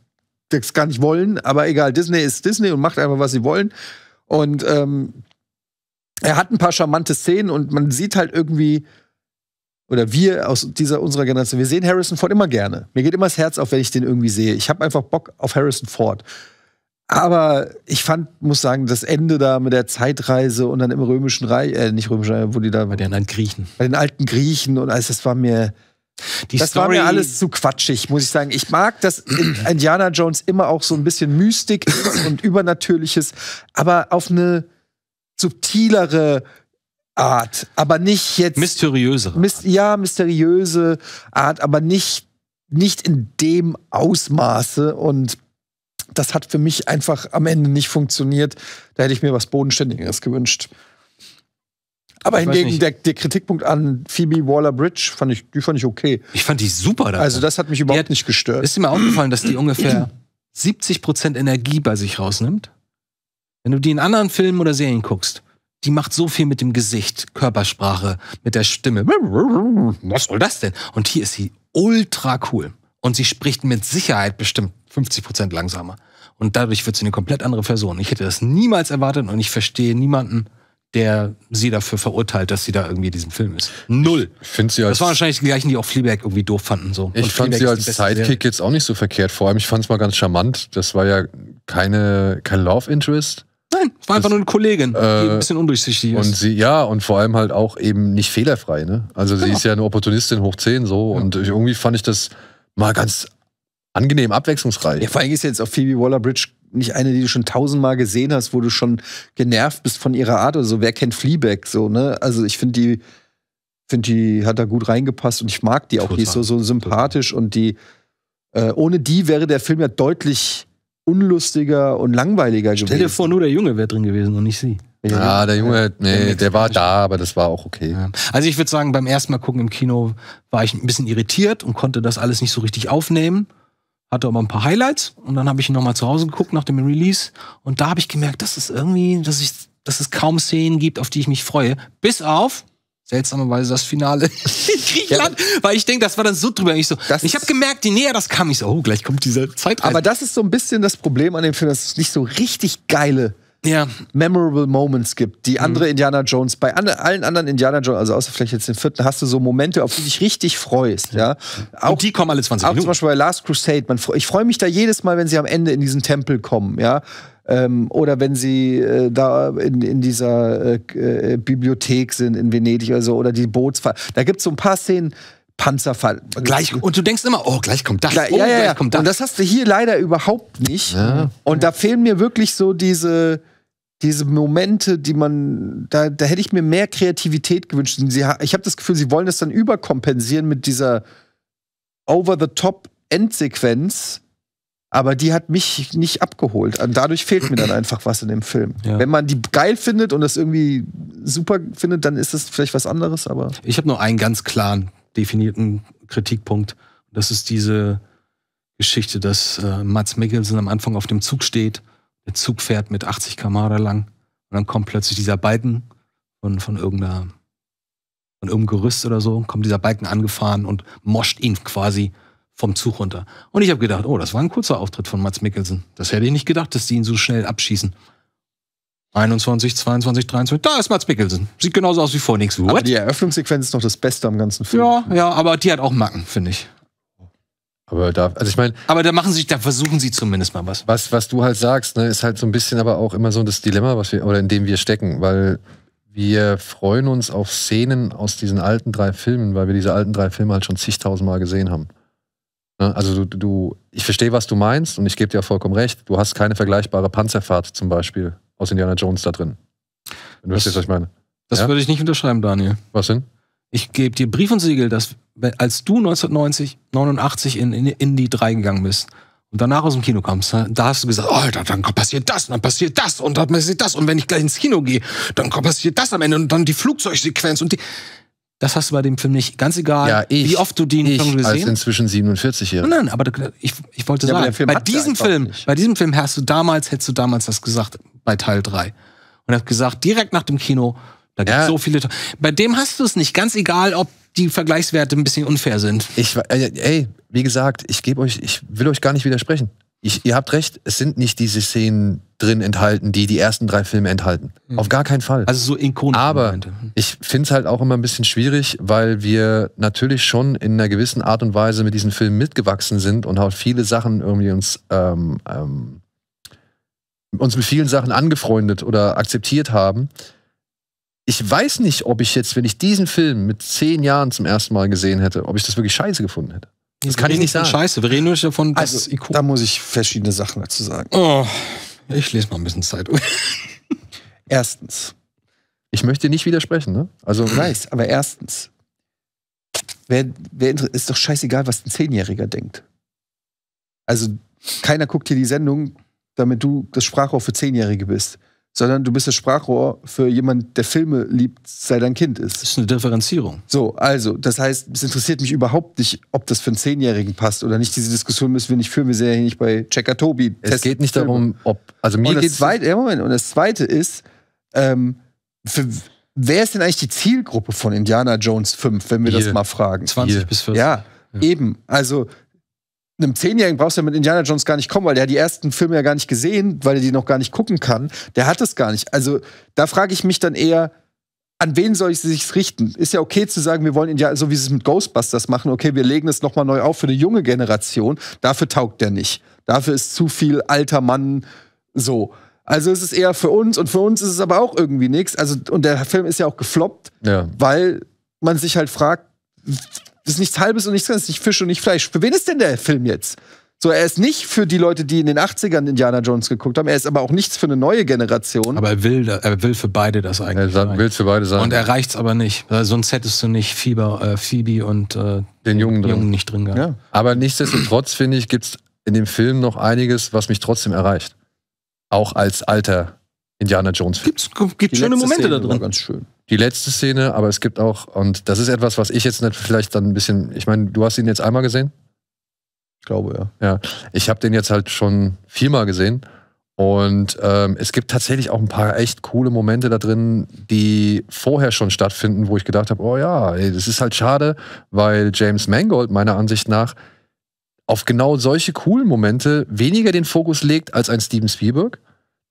S3: das gar nicht wollen, aber egal, Disney ist Disney und macht einfach, was sie wollen. Und ähm, er hat ein paar charmante Szenen und man sieht halt irgendwie, oder wir aus dieser unserer Generation, wir sehen Harrison Ford immer gerne. Mir geht immer das Herz auf, wenn ich den irgendwie sehe. Ich habe einfach Bock auf Harrison Ford. Aber ich fand, muss sagen, das Ende da mit der Zeitreise und dann im Römischen Reich, äh, nicht Römischen Reich, wo die da. Bei den alten Griechen. Bei den alten Griechen und alles, das war mir.
S2: Die das Story war mir alles
S3: zu quatschig, muss ich sagen. Ich mag, das in Indiana Jones immer auch so ein bisschen Mystik und Übernatürliches, aber auf eine subtilere Art. Aber nicht jetzt. Mysteriösere. Myst ja, mysteriöse Art, aber nicht, nicht in dem Ausmaße und das hat für mich einfach am Ende nicht funktioniert. Da hätte ich mir was Bodenständigeres gewünscht. Aber ich hingegen der, der, Kritikpunkt an Phoebe Waller-Bridge fand ich, die fand ich okay. Ich fand die super. da. Also das hat mich
S2: überhaupt hat, nicht gestört. Ist dir mal aufgefallen, dass die ungefähr 70 Prozent Energie bei sich rausnimmt? Wenn du die in anderen Filmen oder Serien guckst, die macht so viel mit dem Gesicht, Körpersprache, mit der Stimme. Was soll das denn? Und hier ist sie ultra cool. Und sie spricht mit Sicherheit bestimmt 50 Prozent langsamer. Und dadurch wird sie eine komplett andere Person. Ich hätte das niemals erwartet und ich verstehe niemanden, der sie dafür verurteilt, dass sie da irgendwie in diesem Film ist. Null. Ich sie als das waren wahrscheinlich die gleichen, die auch Fleabag irgendwie doof fanden. So. Ich und fand Fleabag sie als Sidekick
S1: jetzt auch nicht so verkehrt. Vor allem, ich fand es mal ganz charmant. Das war ja keine, kein Love Interest. Nein, war das, einfach nur eine Kollegin, äh, die ein bisschen undurchsichtig ist. Und sie, ja, und vor allem halt auch eben nicht fehlerfrei. Ne? Also genau. sie ist ja eine Opportunistin hoch 10 so. Ja. Und irgendwie fand ich das mal ganz angenehm, abwechslungsreich. Ja, vor allem ist jetzt auch Phoebe
S3: Waller-Bridge nicht eine, die du
S1: schon tausendmal
S3: gesehen hast, wo du schon genervt bist von ihrer Art oder so. Wer kennt Fleabag so, ne? Also ich finde die, finde die hat da gut reingepasst und ich mag die auch. Total. Die ist so, so sympathisch Total. und die, äh, ohne die wäre der Film ja deutlich unlustiger und langweiliger Stell gewesen. Stell dir
S2: vor, nur der Junge wäre drin gewesen und nicht sie.
S1: Ja, ah, der Junge, nee, der war da, aber das war auch okay.
S2: Also ich würde sagen, beim ersten Mal gucken im Kino war ich ein bisschen irritiert und konnte das alles nicht so richtig aufnehmen hatte aber ein paar Highlights und dann habe ich ihn nochmal zu Hause geguckt nach dem Release und da habe ich gemerkt, dass es irgendwie, dass ich, dass es kaum Szenen gibt, auf die ich mich freue, bis auf seltsamerweise das Finale in Griechenland, ja. weil ich denke, das war dann so drüber. Ich so, ich habe gemerkt, je näher das kam, ich so, oh, gleich kommt diese Zeit. Aber
S3: das ist so ein bisschen das Problem an dem Film, dass es nicht so richtig geile ja. memorable Moments gibt, die mhm. andere mhm. Indiana Jones, bei an, allen anderen Indiana Jones, also außer vielleicht jetzt den vierten, hast du so Momente, auf die dich richtig freust. Ja? Auch, Und die kommen alle 20 Minuten. Auch zum Beispiel bei Last Crusade. Man, ich freue mich da jedes Mal, wenn sie am Ende in diesen Tempel kommen. Ja? Ähm, oder wenn sie äh, da in, in dieser äh, äh Bibliothek sind in Venedig oder so, oder die Bootsfahrt. Da gibt es so ein paar Szenen, Panzerfall. Gleich,
S2: und du denkst immer, oh, gleich kommt das. Gleich, oh, ja, ja, gleich kommt das. Und das
S3: hast du hier leider überhaupt nicht. Ja. Und da fehlen mir wirklich so diese, diese Momente, die man, da, da hätte ich mir mehr Kreativität gewünscht. Sie, ich habe das Gefühl, sie wollen das dann überkompensieren mit dieser Over-the-Top-Endsequenz, aber die hat mich nicht abgeholt. Und dadurch fehlt mir dann einfach was in dem Film. Ja. Wenn man die geil findet und das irgendwie super findet, dann ist das vielleicht
S2: was anderes, aber. Ich habe nur einen ganz klaren, definierten Kritikpunkt. Das ist diese Geschichte, dass äh, Mats Mikkelsen am Anfang auf dem Zug steht der Zug fährt mit 80 km lang und dann kommt plötzlich dieser Balken von, von irgendeiner von irgendeinem Gerüst oder so, kommt dieser Balken angefahren und moscht ihn quasi vom Zug runter. Und ich habe gedacht, oh, das war ein kurzer Auftritt von Mats Mikkelsen. Das hätte ich nicht gedacht, dass die ihn so schnell abschießen. 21, 22, 23, da ist Mats Mikkelsen. Sieht genauso aus wie vor nichts. Aber die Eröffnungssequenz ist noch das Beste am ganzen Film. Ja, ja, aber die hat auch Macken, finde ich.
S1: Aber da, also ich meine. Aber da machen sie, da versuchen sie zumindest mal was. Was, was du halt sagst, ne, ist halt so ein bisschen aber auch immer so das Dilemma, was wir, oder in dem wir stecken, weil wir freuen uns auf Szenen aus diesen alten drei Filmen, weil wir diese alten drei Filme halt schon zigtausendmal gesehen haben. Ne? Also du, du ich verstehe, was du meinst und ich gebe dir vollkommen recht. Du hast keine vergleichbare Panzerfahrt zum Beispiel aus Indiana Jones da drin. du das, verstehst, was ich meine. Das ja?
S2: würde ich nicht unterschreiben, Daniel. Was denn? Ich gebe dir Brief und Siegel, dass als du 1990, 89 in, in Indie 3 gegangen bist und danach aus dem Kino kommst, ne, da hast du gesagt, oh, dann, passiert das, dann passiert das und dann passiert das und wenn ich gleich ins Kino gehe, dann passiert das am Ende und dann die Flugzeugsequenz und die... Das hast du bei dem Film nicht. Ganz egal, ja, ich, wie oft du
S1: den ich, Film gesehen hast. als inzwischen 47 Jahre. Nein, aber ich,
S2: ich wollte ja, sagen, bei diesem Film, bei diesem Film hast du damals, hättest du damals das gesagt, bei Teil 3. Und hast gesagt, direkt nach dem Kino, da gibt es ja. so viele. Bei dem
S1: hast du es nicht, ganz egal, ob die Vergleichswerte ein bisschen unfair sind. Ich, äh, ey, wie gesagt, ich gebe euch, ich will euch gar nicht widersprechen. Ich, ihr habt recht, es sind nicht diese Szenen drin enthalten, die die ersten drei Filme enthalten. Mhm. Auf gar keinen Fall. Also so ikonisch. Aber Momente. Hm. ich finde es halt auch immer ein bisschen schwierig, weil wir natürlich schon in einer gewissen Art und Weise mit diesen Filmen mitgewachsen sind und halt viele Sachen irgendwie uns ähm, ähm, uns mit vielen Sachen angefreundet oder akzeptiert haben ich weiß nicht, ob ich jetzt, wenn ich diesen Film mit zehn Jahren zum ersten Mal gesehen hätte, ob ich das wirklich scheiße gefunden hätte. Das wir kann ich nicht sagen. Scheiße, wir reden nur davon, dass also, Da muss ich verschiedene Sachen dazu sagen. Oh, ich lese mal ein
S3: bisschen Zeit. erstens. Ich möchte nicht widersprechen, ne? Also, ich weiß, aber erstens. Wer, wer ist doch scheißegal, was ein Zehnjähriger denkt. Also, keiner guckt hier die Sendung, damit du das Sprachrohr für Zehnjährige bist sondern du bist das Sprachrohr für jemanden, der Filme liebt, sei dein Kind ist. Das ist eine Differenzierung. So, also, das heißt, es interessiert mich überhaupt nicht, ob das für einen Zehnjährigen passt oder nicht. Diese Diskussion müssen wir nicht führen, wir sind ja hier nicht bei Checker Tobi. Es geht nicht Filme. darum, ob, also mir geht zweite, ja, Moment, und das Zweite ist, ähm, für, wer ist denn eigentlich die Zielgruppe von Indiana Jones 5, wenn wir Hier. das mal fragen? 20 Hier. bis 40. Ja, ja, eben. Also, einem Zehnjährigen brauchst du ja mit Indiana Jones gar nicht kommen, weil der hat die ersten Filme ja gar nicht gesehen, weil er die noch gar nicht gucken kann. Der hat es gar nicht. Also da frage ich mich dann eher, an wen soll ich sich richten? Ist ja okay zu sagen, wir wollen Indiana, so wie sie es mit Ghostbusters machen, okay, wir legen es nochmal neu auf für eine junge Generation. Dafür taugt der nicht. Dafür ist zu viel alter Mann so. Also ist es eher für uns und für uns ist es aber auch irgendwie nichts. Also, und der Film ist ja auch gefloppt, ja. weil man sich halt fragt, das ist nichts Halbes und nichts Ganzes, nicht Fisch und nicht Fleisch. Für wen ist denn der Film jetzt? So, er ist nicht für die Leute, die in den 80ern Indiana Jones geguckt haben. Er ist aber auch nichts für eine neue Generation. Aber er will,
S2: er will für beide das eigentlich. Er will für beide sein. Und er reicht es aber nicht. Sonst hättest du nicht Fieber, äh, Phoebe und äh, den, den Jungen, drin. nicht drin gehabt. Ja.
S1: Aber nichtsdestotrotz, finde ich, gibt es in dem Film noch einiges, was mich trotzdem erreicht. Auch als alter Indiana Jones-Film. Gibt's, gibt schöne Momente Szene da drin. War ganz schön die letzte Szene, aber es gibt auch, und das ist etwas, was ich jetzt nicht vielleicht dann ein bisschen, ich meine, du hast ihn jetzt einmal gesehen? Ich glaube, ja. Ja, ich habe den jetzt halt schon viermal gesehen. Und ähm, es gibt tatsächlich auch ein paar echt coole Momente da drin, die vorher schon stattfinden, wo ich gedacht habe, oh ja, ey, das ist halt schade, weil James Mangold meiner Ansicht nach auf genau solche coolen Momente weniger den Fokus legt als ein Steven Spielberg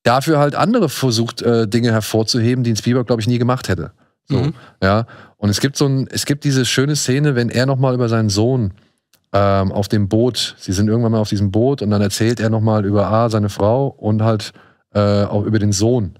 S1: dafür halt andere versucht, äh, Dinge hervorzuheben, die ein Spielberg, glaube ich, nie gemacht hätte. So, mhm. ja. Und es gibt so ein, es gibt diese schöne Szene, wenn er nochmal über seinen Sohn ähm, auf dem Boot, sie sind irgendwann mal auf diesem Boot und dann erzählt er nochmal über A, seine Frau und halt äh, auch über den Sohn.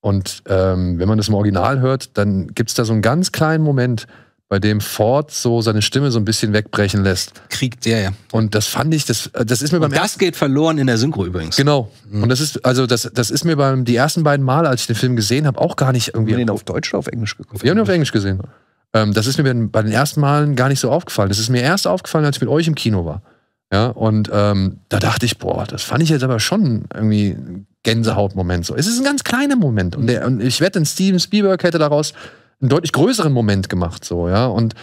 S1: Und ähm, wenn man das im Original hört, dann gibt es da so einen ganz kleinen Moment, bei dem Ford so seine Stimme so ein bisschen wegbrechen lässt. Kriegt, der ja. Und das fand ich, das, das ist mir beim und Das geht verloren in der Synchro übrigens. Genau. Mhm. Und das ist, also das, das ist mir beim die ersten beiden Mal, als ich den Film gesehen habe, auch gar nicht irgendwie. Haben wir den auf Deutsch oder auf Englisch geguckt? Wir haben ihn auf Englisch gesehen. Ähm, das ist mir bei den ersten Malen gar nicht so aufgefallen. Das ist mir erst aufgefallen, als ich mit euch im Kino war. Ja, und ähm, da dachte ich, boah, das fand ich jetzt aber schon irgendwie ein Gänsehautmoment so. Es ist ein ganz kleiner Moment. Und, der, und ich wette, Steven Spielberg hätte daraus einen deutlich größeren Moment gemacht, so, ja. Und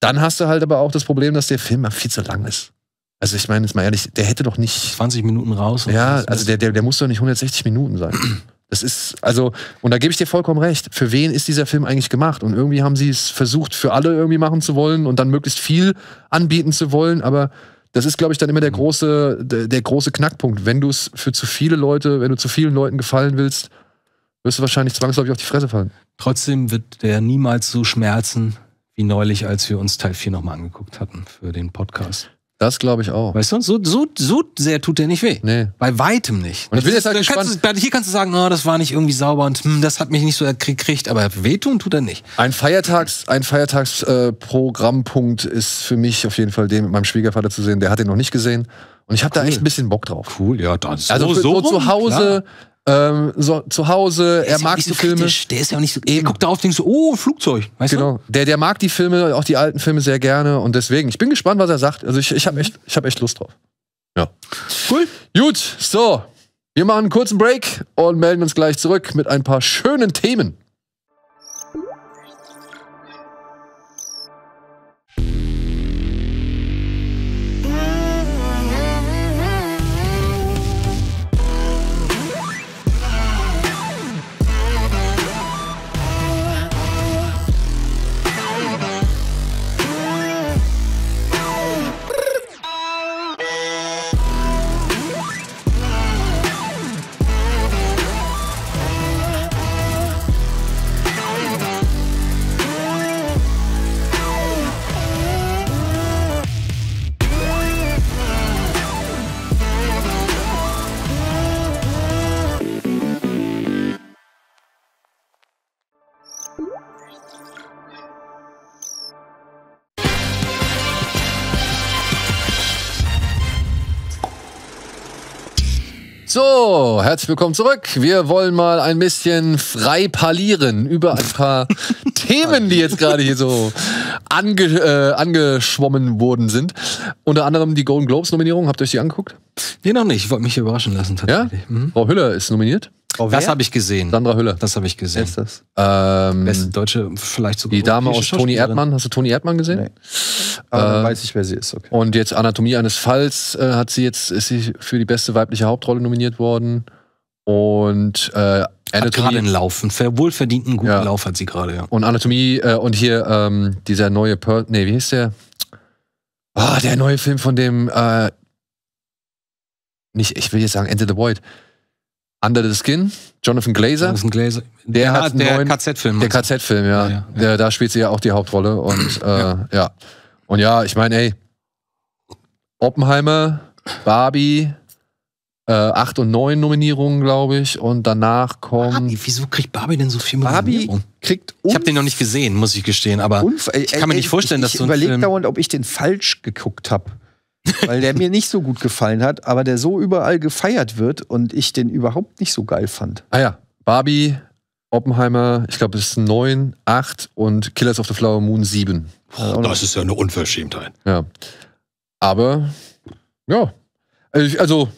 S1: dann hast du halt aber auch das Problem, dass der Film viel zu lang ist. Also ich meine, jetzt mal ehrlich, der hätte doch nicht. 20 Minuten raus. Ja, also der, der, der muss doch nicht 160 Minuten sein. Das ist, also, und da gebe ich dir vollkommen recht. Für wen ist dieser Film eigentlich gemacht? Und irgendwie haben sie es versucht, für alle irgendwie machen zu wollen und dann möglichst viel anbieten zu wollen, aber das ist, glaube ich, dann immer der mhm. große, der, der große Knackpunkt. Wenn du es für zu viele Leute, wenn du zu vielen Leuten gefallen willst, wirst du wahrscheinlich zwangsläufig auf die Fresse fallen. Trotzdem wird der niemals so
S2: schmerzen wie neulich, als wir uns Teil 4 nochmal angeguckt hatten für den Podcast. Das glaube ich auch. Weißt du, so, so, so sehr tut der nicht weh. Nee. Bei weitem nicht. Und ich bin jetzt halt gespannt. Kannst du, hier kannst du sagen, oh, das war nicht irgendwie sauber und hm, das hat mich nicht so gekriegt, aber wehtun tut er nicht.
S1: Ein Feiertags, ein Feiertagsprogrammpunkt äh, ist für mich auf jeden Fall den mit meinem Schwiegervater zu sehen. Der hat den noch nicht gesehen. Und ich habe cool. da echt ein bisschen Bock drauf. Cool, ja. dann Das also so, so, so zu Hause, klar ähm, so, zu Hause, der er mag die so Filme. Kritisch. Der ist ja auch nicht so. Eben. Der guckt darauf, denkt so, oh, Flugzeug. Weißt genau. Du? Der, der mag die Filme, auch die alten Filme sehr gerne. Und deswegen, ich bin gespannt, was er sagt. Also ich, ich habe echt, ich hab echt Lust drauf. Ja. Cool. Gut, so. Wir machen einen kurzen Break und melden uns gleich zurück mit ein paar schönen Themen. herzlich willkommen zurück. Wir wollen mal ein bisschen frei parlieren über ein paar Themen, die jetzt gerade hier so ange, äh, angeschwommen worden sind. Unter anderem die Golden Globes Nominierung. Habt ihr euch die angeguckt? Nee, noch nicht. Ich wollte mich überraschen lassen tatsächlich. Ja? Mhm. Frau Hüller ist nominiert. Frau das habe ich gesehen. Sandra Hülle. Das habe ich gesehen. Wer ist das? Ähm, Beste Deutsche, vielleicht sogar. Die Dame aus Toni Erdmann. Hast du Toni Erdmann gesehen? Nee. Äh, Aber äh, weiß ich, wer sie ist. Okay. Und jetzt Anatomie eines Falls äh, hat sie jetzt, ist sie für die beste weibliche Hauptrolle nominiert worden. Und äh, Anatomie. gerade einen Lauf, einen wohlverdienten guten ja. Lauf hat sie gerade, ja. Und Anatomie, äh, und hier ähm, dieser neue per nee, wie hieß der? Ah, oh, der neue Film von dem, äh, nicht, ich will jetzt sagen Enter the Void, Under the Skin, Jonathan Glazer. Jonathan Glazer. Der, der hat der KZ-Film. Der KZ-Film, ja. Ja, ja. Der, da spielt sie ja auch die Hauptrolle. Und äh, ja. ja. Und ja, ich meine, ey, Oppenheimer, Barbie, äh, 8 und neun Nominierungen, glaube ich. Und danach kommen. Barbie, wieso kriegt Barbie denn so viel Barbie kriegt Ich habe den
S2: noch nicht gesehen, muss ich gestehen, aber
S1: ich kann mir nicht vorstellen, ich, ich dass so ein überleg Film
S3: dauernd, ob ich den falsch geguckt habe weil der mir nicht so gut gefallen hat, aber der so überall gefeiert wird und ich den überhaupt nicht so geil fand.
S1: Ah ja, Barbie, Oppenheimer, ich glaube es ist 9, 8 und Killers of the Flower Moon 7. Oh, das ist ja eine Unverschämtheit. Ja. Aber, ja. Also, also,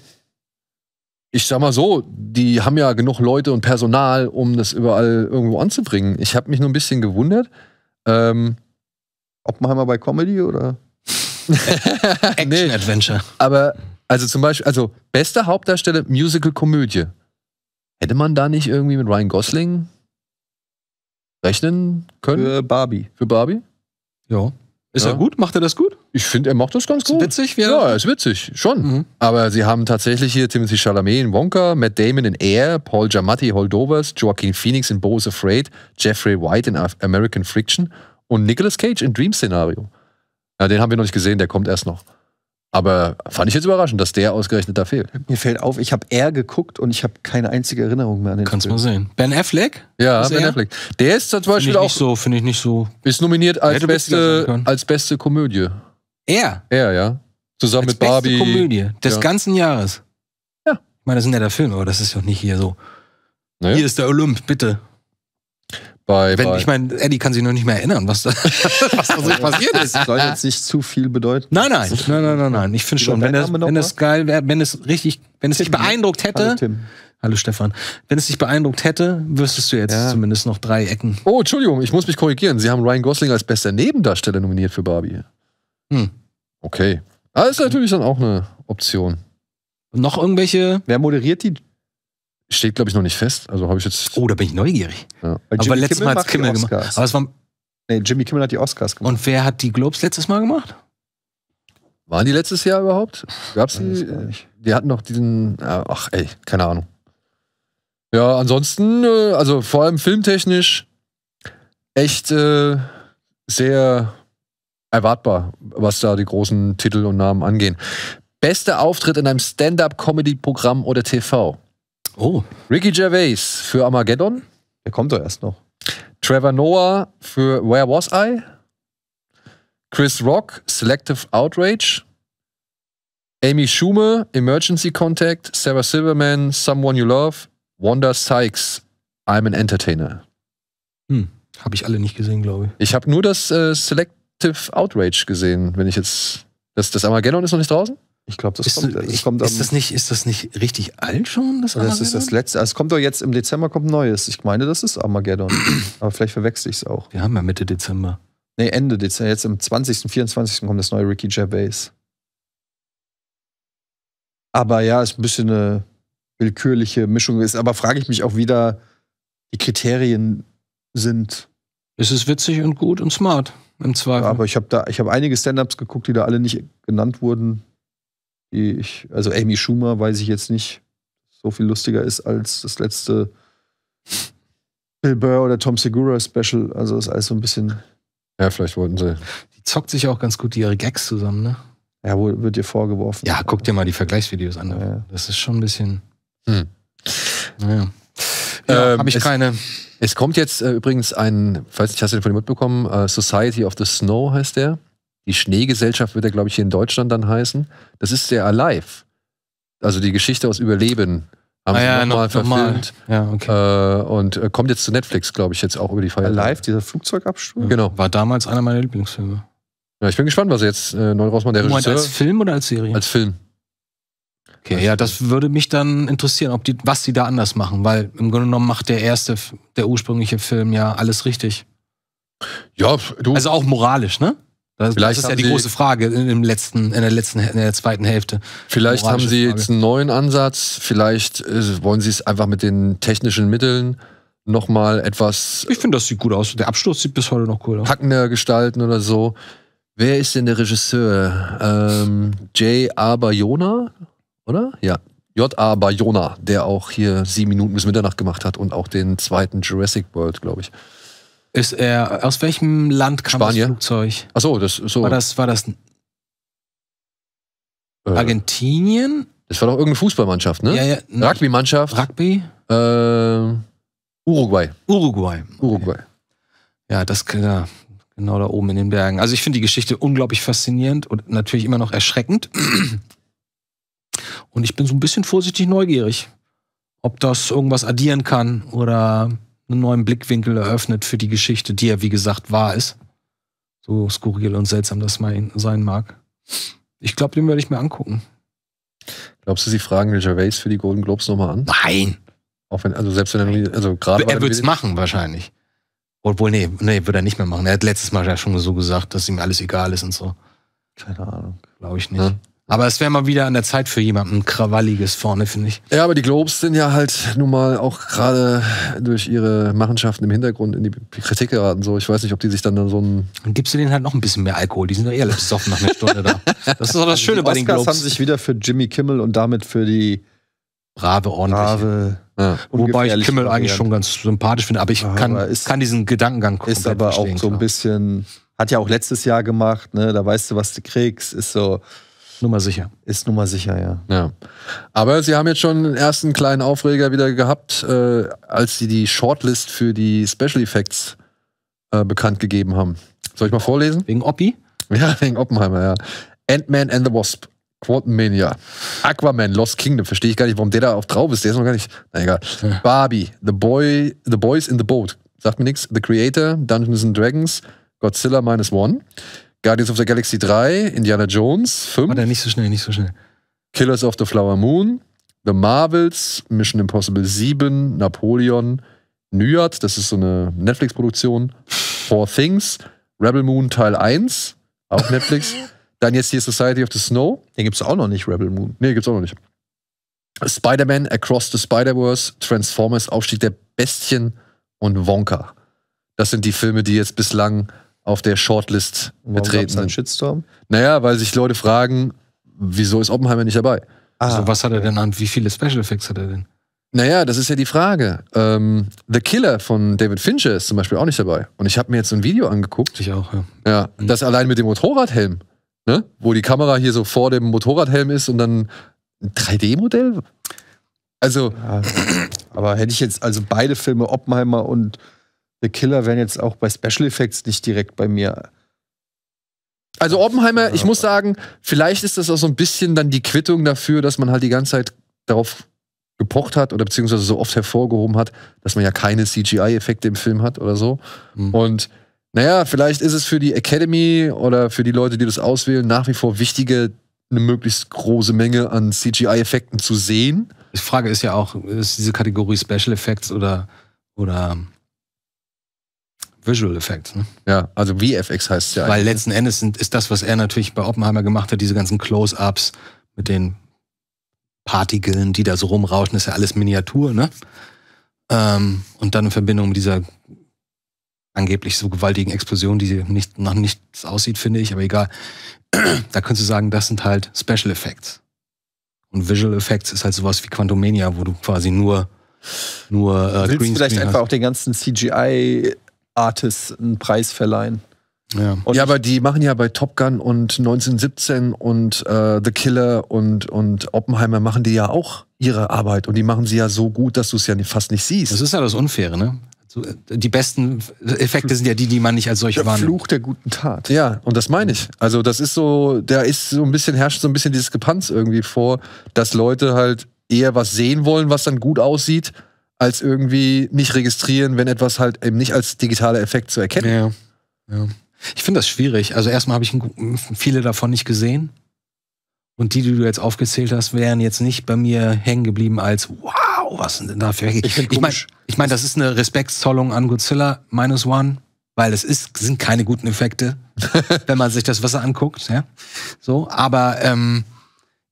S1: ich sag mal so, die haben ja genug Leute und Personal, um das überall irgendwo anzubringen. Ich habe mich nur ein bisschen gewundert. Ähm, Oppenheimer bei Comedy oder? Action-Adventure. Nee, aber, also zum Beispiel, also beste Hauptdarsteller Musical-Komödie. Hätte man da nicht irgendwie mit Ryan Gosling rechnen können? Für Barbie. Für Barbie? Ja. Ist ja. er gut? Macht er das gut? Ich finde, er macht das ganz ist gut. Witzig, wie er Ja, ist witzig, schon. Mhm. Aber sie haben tatsächlich hier Timothy Chalamet in Wonka, Matt Damon in Air, Paul Giamatti in Holdovers, Joaquin Phoenix in Bo's Afraid, Jeffrey White in American Friction und Nicolas Cage in Dream Szenario. Ja, den haben wir noch nicht gesehen, der kommt erst noch. Aber fand ich jetzt überraschend, dass der ausgerechnet da fehlt. Mir fällt auf, ich habe R geguckt und ich habe keine einzige Erinnerung mehr an den Kannst du mal sehen. Ben Affleck? Ja, ist Ben er? Affleck. Der ist zum Beispiel ich auch. so, finde ich nicht so. Ist nominiert als beste, als beste Komödie. Er? Er, ja. Zusammen mit Barbie. Beste Komödie des Ja.
S2: ganzen Jahres. Ja. Ich meine, das sind ja da Filme, aber das ist doch nicht hier so. Ne? Hier ist der Olymp, bitte.
S1: Bei, Wenn, bei. Ich
S2: meine, Eddie kann sich noch nicht mehr erinnern, was da, was da so passiert ist. Das soll jetzt nicht zu viel bedeuten. Nein, nein, nein, nein, nein. nein. Ich finde schon, wenn es, wenn das geil wäre, wenn es richtig, wenn es dich beeindruckt hätte. Hallo, Tim. Hallo Stefan.
S1: Wenn es dich beeindruckt hätte, wüsstest du jetzt ja. zumindest noch drei Ecken. Oh, Entschuldigung, ich muss mich korrigieren. Sie haben Ryan Gosling als bester Nebendarsteller nominiert für Barbie. Hm. Okay. Das ist natürlich dann auch eine Option. Noch irgendwelche. Wer moderiert die Steht, glaube ich, noch nicht fest. Also habe ich jetzt. Oh, da bin ich neugierig.
S4: Ja.
S2: Aber letztes Mal hat Kimmel gemacht. Aber
S1: es war, nee, Jimmy Kimmel hat die Oscars gemacht. Und wer hat die Globes letztes Mal gemacht? Waren die letztes Jahr überhaupt? Gab es die? Die hatten noch diesen. Ach, ey, keine Ahnung. Ja, ansonsten, äh, also vor allem filmtechnisch, echt äh, sehr erwartbar, was da die großen Titel und Namen angehen. Bester Auftritt in einem Stand-up-Comedy-Programm oder TV. Oh. Ricky Gervais für Armageddon. Der kommt doch erst noch. Trevor Noah für Where Was I? Chris Rock, Selective Outrage. Amy Schumer, Emergency Contact. Sarah Silverman, Someone You Love. Wanda Sykes, I'm an Entertainer.
S2: Hm, habe ich alle nicht gesehen, glaube ich.
S1: Ich habe nur das äh, Selective Outrage gesehen, wenn ich jetzt. Das, das Armageddon ist noch nicht draußen? Ich glaube, das, kommt, das kommt ist
S2: das nicht Ist das nicht richtig alt schon? Das, das ist das
S1: letzte. Also es kommt doch
S3: jetzt im Dezember kommt Neues. Ich meine, das ist Armageddon. Aber vielleicht verwechsel ich es auch. Wir haben ja Mitte Dezember. Nee, Ende Dezember. Jetzt im 20., 24. kommt das neue Ricky Gervais. Aber ja, ist ein bisschen eine willkürliche Mischung. aber frage ich mich auch wieder, die Kriterien sind. Es ist witzig und gut und smart im Zweifel. Ja, aber ich habe da, ich habe einige Stand-ups geguckt, die da alle nicht genannt wurden die ich, also Amy Schumer weiß ich jetzt nicht, so viel lustiger ist als das letzte Bill Burr oder Tom Segura Special. Also ist alles so ein bisschen.
S1: Ja, vielleicht wollten sie.
S2: Die zockt sich auch ganz gut ihre Gags zusammen, ne?
S1: Ja, wo wird dir vorgeworfen. Ja, guck dir mal die Vergleichsvideos an. Ja. Das ist
S2: schon ein bisschen. Hm.
S1: Naja. Ja, ähm, Habe ich es, keine. Es kommt jetzt äh, übrigens ein, weiß nicht, hast du den von dem mitbekommen? Uh, Society of the Snow heißt der. Die Schneegesellschaft wird er, glaube ich, hier in Deutschland dann heißen. Das ist sehr alive. Also die Geschichte aus Überleben
S2: haben ah, sie ja, nochmal noch, verfilmt.
S1: Noch ja, okay. äh, und äh, kommt jetzt zu Netflix, glaube ich, jetzt auch über die Feiertage. Alive, dieser Flugzeugabsturz? Ja, genau. War damals einer meiner Lieblingsfilme. Ja, ich bin gespannt, was jetzt äh, neu rausmacht. Der Regisseur, als
S2: Film oder als Serie? Als
S1: Film. Okay, ja, das
S2: würde mich dann interessieren, ob die, was die da anders machen, weil im Grunde genommen macht der erste, der ursprüngliche Film ja alles richtig. Ja, du. Also auch moralisch, ne?
S1: Das, vielleicht das ist ja die sie, große
S2: Frage im letzten, in der letzten, in der zweiten
S1: Hälfte. Vielleicht haben sie Frage. jetzt einen neuen Ansatz. Vielleicht äh, wollen sie es einfach mit den technischen Mitteln nochmal etwas. Ich finde, das sieht gut aus. Der Absturz sieht bis heute noch cool aus. Packender gestalten oder so. Wer ist denn der Regisseur? Ähm, J.A. Bayona, oder? Ja. J.A. Bayona, der auch hier sieben Minuten bis Mitternacht gemacht hat und auch den zweiten Jurassic World, glaube ich. Ist er aus welchem Land kam Spanien? das Flugzeug? Ach so, das so. War das war das äh, Argentinien? Das war doch irgendeine Fußballmannschaft, ne? Ja, ja, ne Rugby-Mannschaft. Rugby? Äh, Uruguay. Uruguay. Uruguay. Okay. Ja, das ja,
S2: genau da oben in den Bergen. Also ich finde die Geschichte unglaublich faszinierend und natürlich immer noch erschreckend. Und ich bin so ein bisschen vorsichtig neugierig, ob das irgendwas addieren kann oder einen neuen Blickwinkel eröffnet für die Geschichte, die ja, wie gesagt, wahr ist. So skurril und seltsam das mal sein mag. Ich glaube, den werde ich mir angucken.
S1: Glaubst du, sie fragen Gervais für die Golden Globes nochmal an? Nein. Auch wenn, also selbst wenn er, also gerade. Er würde es machen, wahrscheinlich. Obwohl, nee, nee, würde er nicht mehr machen. Er hat letztes
S2: Mal ja schon so gesagt, dass ihm alles egal ist und so. Keine Ahnung. Glaube ich nicht. Ja. Hm? Aber es wäre mal wieder an der Zeit für jemanden Krawalliges vorne, finde ich.
S1: Ja, aber die Globes sind ja halt nun mal auch gerade durch ihre Machenschaften im Hintergrund in die Kritik geraten. So, ich weiß nicht, ob die sich dann, dann so ein. Dann gibst du denen halt noch ein bisschen mehr Alkohol? Die sind doch eher besoffen nach einer Stunde da. Das ist doch das also Schöne also bei den Globes. Die haben
S3: sich wieder für Jimmy Kimmel und damit für die brave, ordentlich. Brave, ja. Wobei ich Kimmel eigentlich schon ganz sympathisch finde, aber ich kann, ist, kann
S2: diesen Gedankengang
S3: komplett Ist aber auch so ein bisschen, hat ja auch letztes Jahr gemacht, ne? da weißt du, was du kriegst, ist so. Nummer sicher.
S1: Ist Nummer sicher, ja. ja. Aber sie haben jetzt schon den ersten kleinen Aufreger wieder gehabt, äh, als sie die Shortlist für die Special Effects äh, bekannt gegeben haben. Soll ich mal vorlesen? Wegen Oppi? Ja, wegen Oppenheimer, ja. Ant-Man and the Wasp. Quantumania. Aquaman, Lost Kingdom. Verstehe ich gar nicht, warum der da auf drauf ist. Der ist noch gar nicht. Na egal. Barbie, The Boy, The Boys in the Boat. Sagt mir nichts. The Creator, Dungeons and Dragons, Godzilla Minus One. Guardians of the Galaxy 3, Indiana Jones 5. Warte, nicht so schnell, nicht so schnell. Killers of the Flower Moon, The Marvels, Mission Impossible 7, Napoleon, Nyad, das ist so eine Netflix-Produktion, Four Things, Rebel Moon Teil 1, auch Netflix. Dann jetzt hier Society of the Snow. Den gibt's auch noch nicht, Rebel Moon. Nee, gibt's auch noch nicht. Spider-Man Across the Spider-Verse, Transformers, Aufstieg der Bestien und Wonka. Das sind die Filme, die jetzt bislang auf der Shortlist Warum vertreten sind. Einen Shitstorm? Naja, weil sich Leute fragen, wieso ist Oppenheimer nicht dabei? Ah. Also was hat er denn an? Wie viele Special Effects hat er denn? Naja, das ist ja die Frage. Ähm, The Killer von David Fincher ist zum Beispiel auch nicht dabei. Und ich habe mir jetzt ein Video angeguckt. Ich auch, ja. Ja, mhm. das allein mit dem Motorradhelm, ne? wo die Kamera hier so vor dem Motorradhelm ist und dann ein 3D-Modell? Also. Ja, aber hätte ich
S3: jetzt also beide Filme, Oppenheimer und The Killer wären jetzt auch bei Special Effects nicht direkt bei
S1: mir. Also Oppenheimer, ich muss sagen, vielleicht ist das auch so ein bisschen dann die Quittung dafür, dass man halt die ganze Zeit darauf gepocht hat oder beziehungsweise so oft hervorgehoben hat, dass man ja keine CGI-Effekte im Film hat oder so. Mhm. Und naja, vielleicht ist es für die Academy oder für die Leute, die das auswählen, nach wie vor wichtiger, eine möglichst große Menge an CGI-Effekten zu sehen. Die Frage ist ja auch, ist diese Kategorie Special
S2: Effects oder, oder Visual Effects, ne?
S1: Ja, also VFX heißt es ja. Weil letzten
S2: Endes sind, ist das, was er natürlich bei Oppenheimer gemacht hat, diese ganzen Close-Ups mit den Partikeln, die da so rumrauschen, ist ja alles Miniatur, ne? Ähm, und dann in Verbindung mit dieser angeblich so gewaltigen Explosion, die nicht, nach nichts aussieht, finde ich, aber egal. da könntest du sagen, das sind halt Special Effects. Und Visual Effects ist halt sowas wie Quantumania, wo du quasi nur nur äh, Willst Greenscreen vielleicht einfach
S3: auch den ganzen CGI Artists einen Preis verleihen.
S2: Ja.
S1: ja, aber die machen ja bei Top Gun und 1917 und äh, The Killer und, und Oppenheimer machen die ja auch ihre Arbeit und die machen sie ja so gut, dass du es ja fast nicht siehst. Das ist ja das Unfaire, ne? Äh, die besten Effekte sind ja die, die man nicht als solche wahrnimmt. Der Fluch der guten Tat. Ja, und das meine ich. Also das ist so, da ist so ein bisschen herrscht so ein bisschen Diskrepanz irgendwie vor, dass Leute halt eher was sehen wollen, was dann gut aussieht, als irgendwie mich registrieren, wenn etwas halt eben nicht als digitaler Effekt zu erkennen.
S2: Ja. ja. Ich finde das schwierig. Also erstmal habe ich viele davon nicht gesehen. Und die, die du jetzt aufgezählt hast, wären jetzt nicht bei mir hängen geblieben als wow, was sind denn da für Ich, ich meine, ich mein, das ist eine Respektszollung an Godzilla Minus One, weil es ist, sind keine guten Effekte, wenn man sich das Wasser anguckt. Ja? So, aber ähm,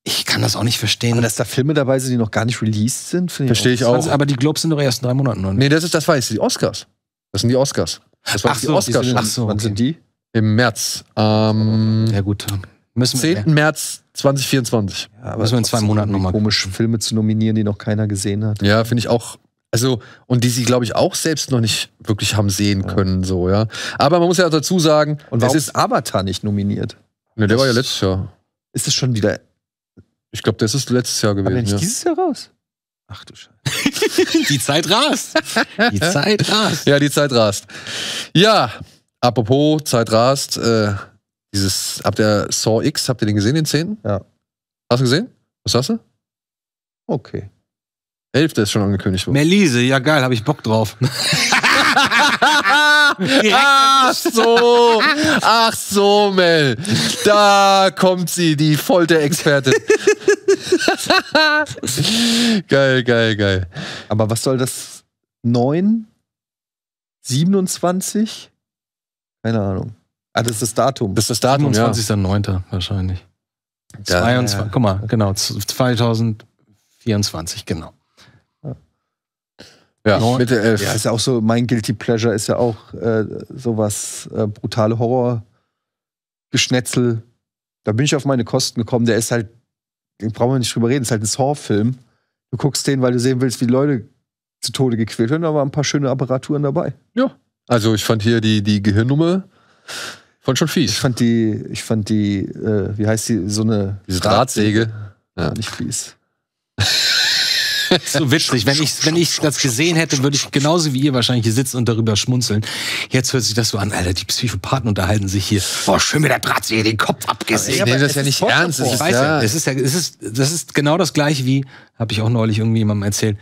S2: ich kann das auch nicht verstehen. Aber dass da Filme dabei sind, die noch gar nicht released sind, finde
S3: ich. Verstehe ich auch. Also, aber die Globes sind doch erst
S1: in drei Monaten. noch nicht. Nee, das ist, das war jetzt die Oscars. Das sind die Oscars. Das waren Ach die so, Oscars. Die Ach so, okay. Wann sind die? Im März. Ähm, ja, gut. Müssen 10. Wir, März 2024. Ja, aber Müssen wir in zwei Monaten nochmal.
S3: Komische Filme zu nominieren, die noch keiner gesehen hat. Ja,
S1: finde ich auch. Also, und die sie, glaube ich, auch selbst noch nicht wirklich haben sehen ja. können, so, ja. Aber man muss ja auch dazu sagen, und warum es ist Avatar nicht nominiert? Ne, der das war ja letztes Jahr. Ist es schon wieder ich glaube, das ist letztes Jahr gewesen. Aber nicht ja. dieses Jahr
S3: raus. Ach
S1: du Scheiße. die Zeit rast. Die Zeit rast. Ja, die Zeit rast. Ja, apropos Zeit rast. Äh, dieses, habt ihr Saw X, habt ihr den gesehen, den 10? Ja. Hast du gesehen? Was sagst du? Okay. Hälfte ist schon angekündigt worden. Melise, ja geil, hab ich Bock drauf.
S4: Ach so,
S1: ach so, Mel. Da kommt sie, die Folterexpertin. geil, geil, geil. Aber was soll das?
S3: 9? 27? Keine Ahnung. Ah, das ist das Datum. Das ist das Datum, 27.09. Ja. wahrscheinlich. 22, ja. guck
S2: mal, genau, 2024, genau.
S1: Ja, no, Mitte 11. Ja, ist ja
S3: auch so, mein Guilty Pleasure ist ja auch äh, sowas, äh, brutale Horror-Geschnetzel. Da bin ich auf meine Kosten gekommen. Der ist halt, brauchen wir nicht drüber reden, ist halt ein Saw-Film. Du guckst den, weil du sehen willst, wie Leute zu Tode gequält werden. Da waren ein paar schöne Apparaturen dabei.
S1: Ja. Also ich fand hier die, die Gehirnnummer
S3: fand schon fies. Ich fand die, ich fand die, äh, wie heißt die, so eine. Diese Drahtsäge.
S1: Drahtsäge. Ja. Nicht fies.
S2: so witzig. Wenn ich, wenn ich das gesehen hätte, würde ich genauso wie ihr wahrscheinlich hier sitzen und darüber schmunzeln. Jetzt hört sich das so an, Alter, die Psychopathen unterhalten sich hier. Boah, schön mit der Bratze hier den Kopf abgesehen. Ich nehme das ja nicht ernst. Ich weiß ja, es ist ja, es ist, das ist genau das gleiche wie, habe ich auch neulich irgendwie jemandem erzählt,